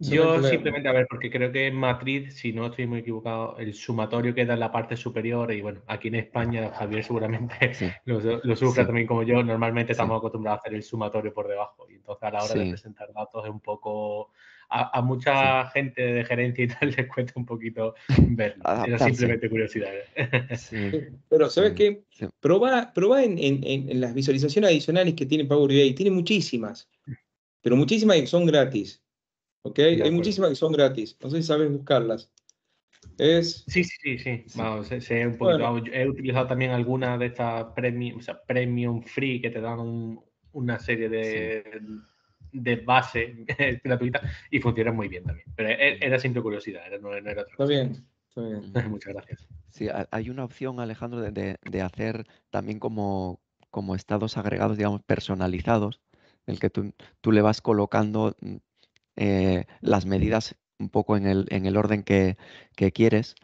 B: Yo simplemente, a ver, porque creo
D: que en matriz si no estoy muy equivocado, el sumatorio queda en la parte superior y bueno, aquí en España, Javier seguramente lo, lo sufre también como yo, normalmente estamos acostumbrados a hacer el sumatorio por debajo y entonces a la hora de presentar datos es un poco, a, mucha gente de gerencia
B: y tal les cuesta un poquito verlo, era simplemente curiosidad.
D: ¿eh?
B: Pero ¿sabes qué? prueba en, en, en las visualizaciones adicionales que tiene Power BI, tiene muchísimas, pero muchísimas son gratis. ¿ok? Hay muchísimas que son gratis, no sé si sabes buscarlas. Es...
D: Sí, sí, sí, sí. He utilizado también alguna de estas premium, premium free que te dan una serie de, de base gratuita y funciona muy bien también. Pero e, era simple curiosidad, era, no, era otra Está bien, está bien. Muchas gracias.
C: Sí, hay una opción, Alejandro, de, hacer también como, como estados agregados, digamos, personalizados, en el que tú, tú le vas colocando mm, eh, las medidas un poco en el, en el orden que, quieres,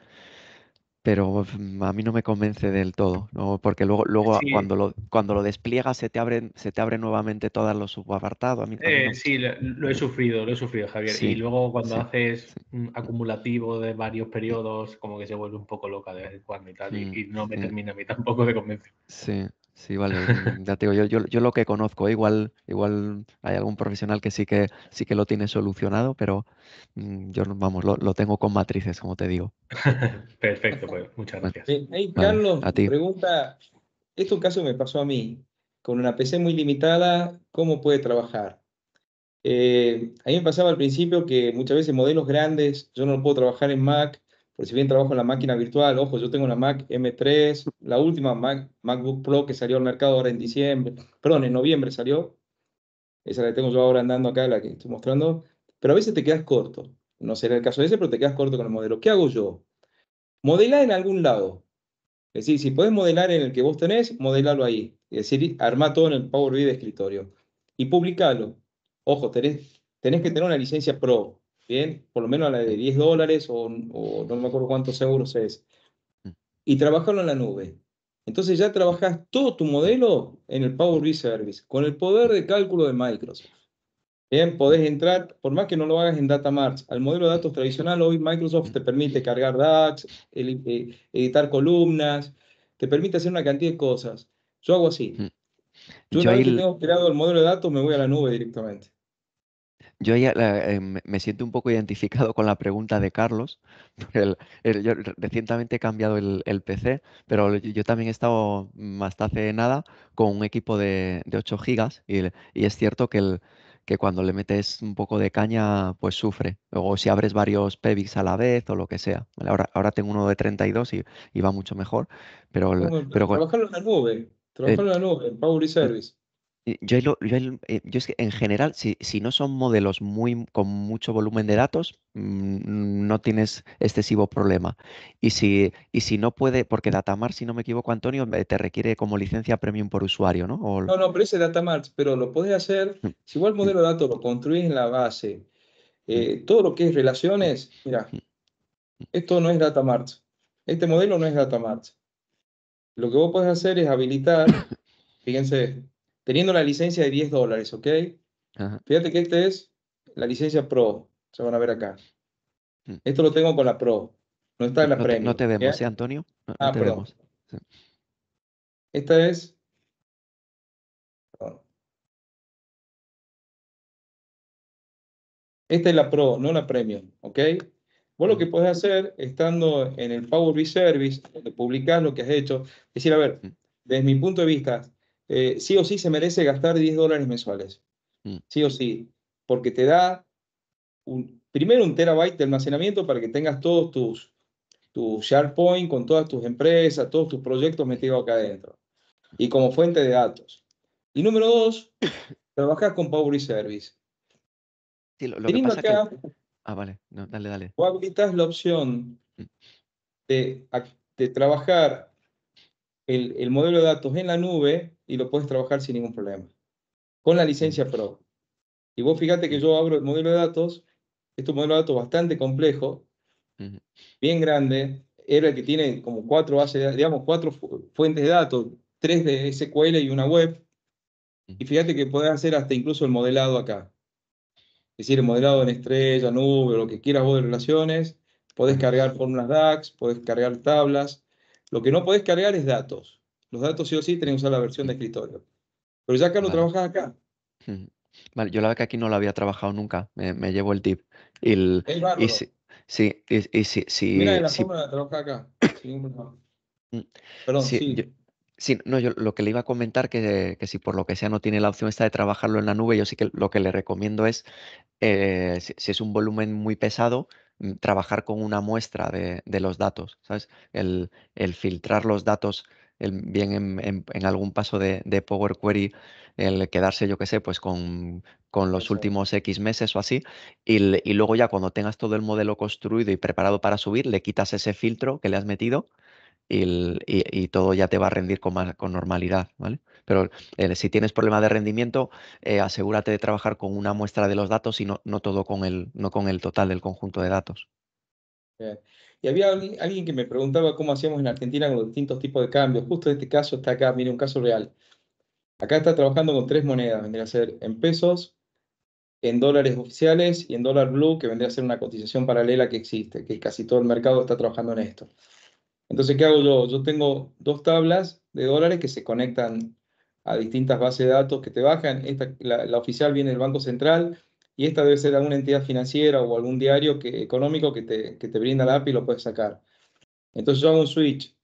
C: pero mm, a mí no me convence del todo, porque luego, luego cuando, lo, cuando lo despliegas se te abren, se te abre nuevamente todos los subapartados. A eh, Sí,
D: lo, he sufrido, lo he sufrido, Javier. y luego cuando haces un acumulativo de varios periodos, como que se vuelve un poco loca de vez y tal, y mm, no me termina a mí tampoco de convencer.
C: Sí, Sí, vale. Ya te digo, yo, lo que conozco, igual, igual hay algún profesional que sí que sí que lo tiene solucionado, pero mm, yo vamos, lo, tengo con matrices, como te digo.
D: Perfecto, pues, muchas gracias.
B: Carlos, pregunta, esto un caso que me pasó a mí, con una PC muy limitada, ¿cómo puede trabajar? Eh, a mí me pasaba al principio que muchas veces modelos grandes, yo no puedo trabajar en Mac, por si bien trabajo en la máquina virtual, ojo, yo tengo una Mac M3, la última Mac, MacBook Pro que salió al mercado ahora en diciembre, perdón, en noviembre salió. Esa la tengo yo ahora andando acá, la que estoy mostrando. Pero a veces te quedas corto. No será el caso de ese, pero te quedas corto con el modelo. ¿Qué hago yo? Modelar en algún lado. Es decir, si podés modelar en el que vos tenés, modelalo ahí. Es decir, armá todo en el Power BI de escritorio y publicalo. Ojo, tenés, tenés que tener una licencia pro, ¿bien? Por lo menos a la de 10 dólares o, no me acuerdo cuántos euros es. Mm. Y trabajarlo en la nube. Entonces ya trabajas todo tu modelo en el Power BI Service, con el poder de cálculo de Microsoft. Bien, podés entrar, por más que no lo hagas en Data Marts, al modelo de datos tradicional hoy Microsoft te permite cargar DAX, eh, editar columnas, te permite hacer una cantidad de cosas. Yo hago así. Mm. Yo, una vez que tengo creado el modelo de datos, me voy a la nube directamente.
C: Yo eh, eh, me siento un poco identificado con la pregunta de Carlos. recientemente he cambiado el, PC, pero yo, también he estado mm, hasta hace nada con un equipo de, 8 gigas y, es cierto que, cuando le metes un poco de caña, pues sufre. O si abres varios Pevix a la vez o lo que sea. Ahora, tengo uno de 32 y, va mucho mejor. Pero, pero, eh,
B: en la nube. en la nube, Power y Service.
C: Eh, eh, yo, es que en general, si, no son modelos muy, con mucho volumen de datos, mm, no tienes excesivo problema. Y si, no puede, porque Datamart, si no me equivoco, Antonio, eh, te requiere como licencia premium por usuario, ¿no? No,
B: no, pero ese Datamart, pero lo puedes hacer, mm. si igual el modelo de datos lo construís en la base, mm. todo lo que es relaciones, mira, esto no es Datamart, este modelo no es Datamart. Lo que vos podés hacer es habilitar, fíjense, teniendo la licencia de 10 dólares, ¿ok? Fíjate que este es la licencia Pro, se van a ver acá. Mm. Esto lo tengo con la Pro, no está en la Premium. No te vemos, ¿eh, Antonio? ah, perdón. Esta es... Esta es la Pro, no la Premium, ¿ok? Vos lo que mm. podés hacer, estando en el Power BI Service, donde publicás lo que has hecho, es decir, a ver, mm. desde mi punto de vista, eh, sí o sí se merece gastar 10 dólares mensuales. Mm. Sí o sí, porque te da primero un terabyte de almacenamiento para que tengas todos tus, SharePoint con todas tus empresas, todos tus proyectos metidos acá adentro y como fuente de datos. Y número dos, trabajas con Power Service. Sí, acá, Ah, vale, no, dale, dale. Tú habilitas la opción mm. de trabajar el, modelo de datos en la nube y lo puedes trabajar sin ningún problema, con la licencia Pro. Y vos fíjate que yo abro el modelo de datos, es este un modelo de datos bastante complejo, bien grande, era el que tiene como cuatro bases, digamos, cuatro fuentes de datos, tres de SQL y una web. Y fíjate que podés hacer hasta incluso el modelado acá. Es decir, el modelado en estrella, nube, lo que quieras vos de relaciones. Podés cargar fórmulas DAX, podés cargar tablas, lo que no podés cargar es datos. Los datos sí o sí tenés que usar la versión de escritorio. Pero ya acá no trabajas acá.
C: Vale, yo la verdad que aquí no lo había trabajado nunca. Me, llevo el tip. El, el y sí, sí, la forma
B: de trabajar acá.
C: Mm. Perdón, sí. Sí, no, yo lo que le iba a comentar que, que si por lo que sea no tiene la opción esta de trabajarlo en la nube, yo sí que lo que le recomiendo es, eh, si, es un volumen muy pesado, Mm, trabajar con una muestra de, los datos, ¿sabes? El, filtrar los datos bien en, algún paso de, Power Query, el quedarse, yo qué sé, pues con, los últimos X meses o así, y, luego ya cuando tengas todo el modelo construido y preparado para subir, le quitas ese filtro que le has metido y, todo ya te va a rendir con, con normalidad, ¿vale? Pero eh, si tienes problemas de rendimiento, eh, asegúrate de trabajar con una muestra de los datos y no, todo con el, no con el total del conjunto de datos.
B: Y había alguien que me preguntaba cómo hacíamos en Argentina con distintos tipos de cambios. Justo este caso está acá, mire, un caso real. Acá está trabajando con tres monedas, vendría a ser en pesos, en dólares oficiales y en dólar blue, que vendría a ser una cotización paralela que existe, que casi todo el mercado está trabajando en esto. Entonces, ¿qué hago yo? Yo tengo dos tablas de dólares que se conectan a distintas bases de datos que te bajan. la, oficial viene del Banco Central y esta debe ser alguna entidad financiera o algún diario que, económico que te, te brinda la API y lo puedes sacar. Entonces yo hago un switch.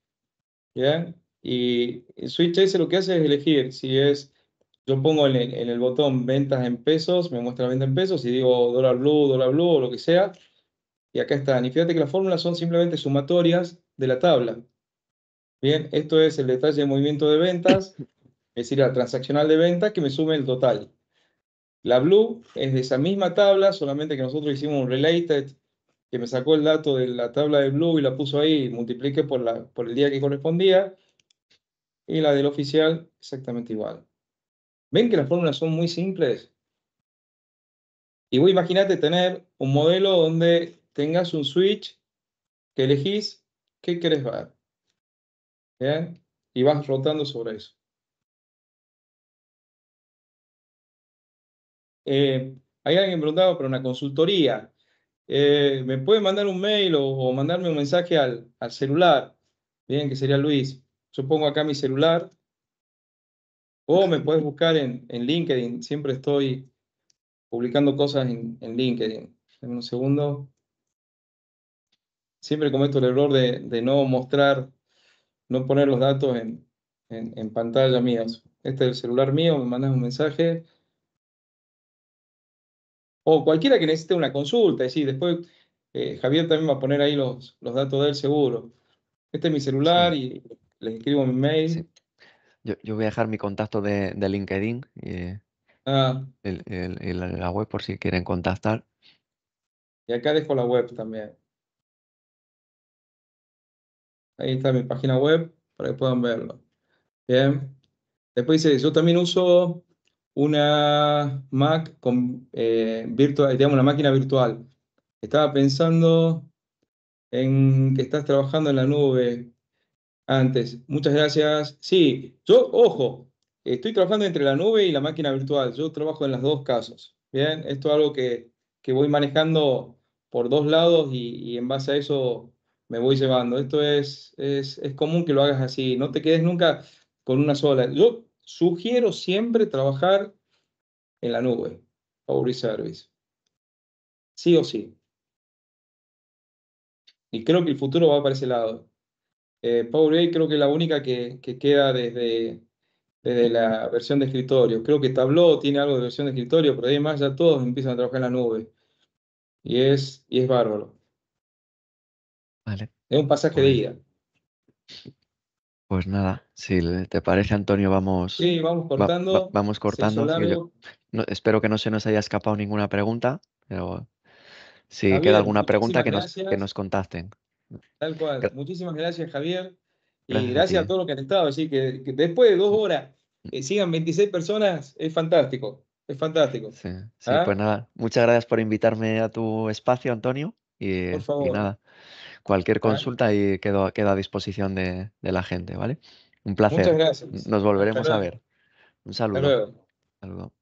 B: ¿bien? Y el switch ese lo que hace es elegir si es, yo pongo en el, botón ventas en pesos, me muestra la venta en pesos y digo dólar blue, dólar blue o lo que sea. Y acá están. Y fíjate que las fórmulas son simplemente sumatorias de la tabla. Bien, esto es el detalle de movimiento de ventas es decir, la transaccional de venta que me sume el total. La blue es de esa misma tabla, solamente que nosotros hicimos un related que me sacó el dato de la tabla de blue y la puso ahí y multiplique por, la, por el día que correspondía. Y la del oficial exactamente igual. ¿Ven que las fórmulas son muy simples? Y vos imagínate tener un modelo donde tengas un switch que elegís qué querés ver. Y vas rotando sobre eso. Eh, hay alguien preguntado para una consultoría. Eh, ¿Me puede mandar un mail o, mandarme un mensaje al, al, celular? Bien, que sería Luis. Yo pongo acá mi celular. O me puedes buscar en, en, LinkedIn. Siempre estoy publicando cosas en, LinkedIn. Dame un segundo. Siempre cometo el error de, no mostrar, no poner los datos en, en pantalla mía. Este es el celular mío, me mandas un mensaje o cualquiera que necesite una consulta, es decir, después eh, Javier también va a poner ahí los, los datos del seguro. Este es mi celular y les escribo mi mail.
C: Yo, voy a dejar mi contacto de, LinkedIn y ah. la web por si quieren contactar.
B: Y acá dejo la web también. Ahí está mi página web para que puedan verlo. Bien. Después dice, yo también uso una Mac con, eh, virtual, digamos, una máquina virtual. Estaba pensando en que estás trabajando en la nube antes. Muchas gracias. Sí, yo, ojo, estoy trabajando entre la nube y la máquina virtual. Yo trabajo en las dos casos. Bien, esto es algo que, que voy manejando por dos lados y, y, en base a eso me voy llevando. Esto es, es, es común que lo hagas así. No te quedes nunca con una sola. Yo Sugiero siempre trabajar en la nube, Power Service. Sí o sí. Y creo que el futuro va para ese lado. Eh, Power BI creo que es la única que, queda desde, desde la versión de escritorio. Creo que Tableau tiene algo de versión de escritorio, pero además ya todos empiezan a trabajar en la nube. Y es, y es bárbaro. Vale. Es un pasaje de ida.
C: Pues nada, si te parece, Antonio, vamos, sí, vamos cortando. vamos cortando. espero que no se nos haya escapado ninguna pregunta, pero si queda alguna pregunta, que nos, contacten.
B: Tal cual. muchísimas gracias, Javier. Y gracias, a, todos los que han estado. Así que, después de dos horas que sigan 26 personas, es fantástico. Es fantástico. Sí, ¿Ah? pues
C: nada. Muchas gracias por invitarme a tu espacio, Antonio. Y nada, cualquier consulta y quedo, a disposición de, la gente, ¿vale? Un placer. Nos volveremos a ver.
A: Un saludo. Hasta
C: Saludo.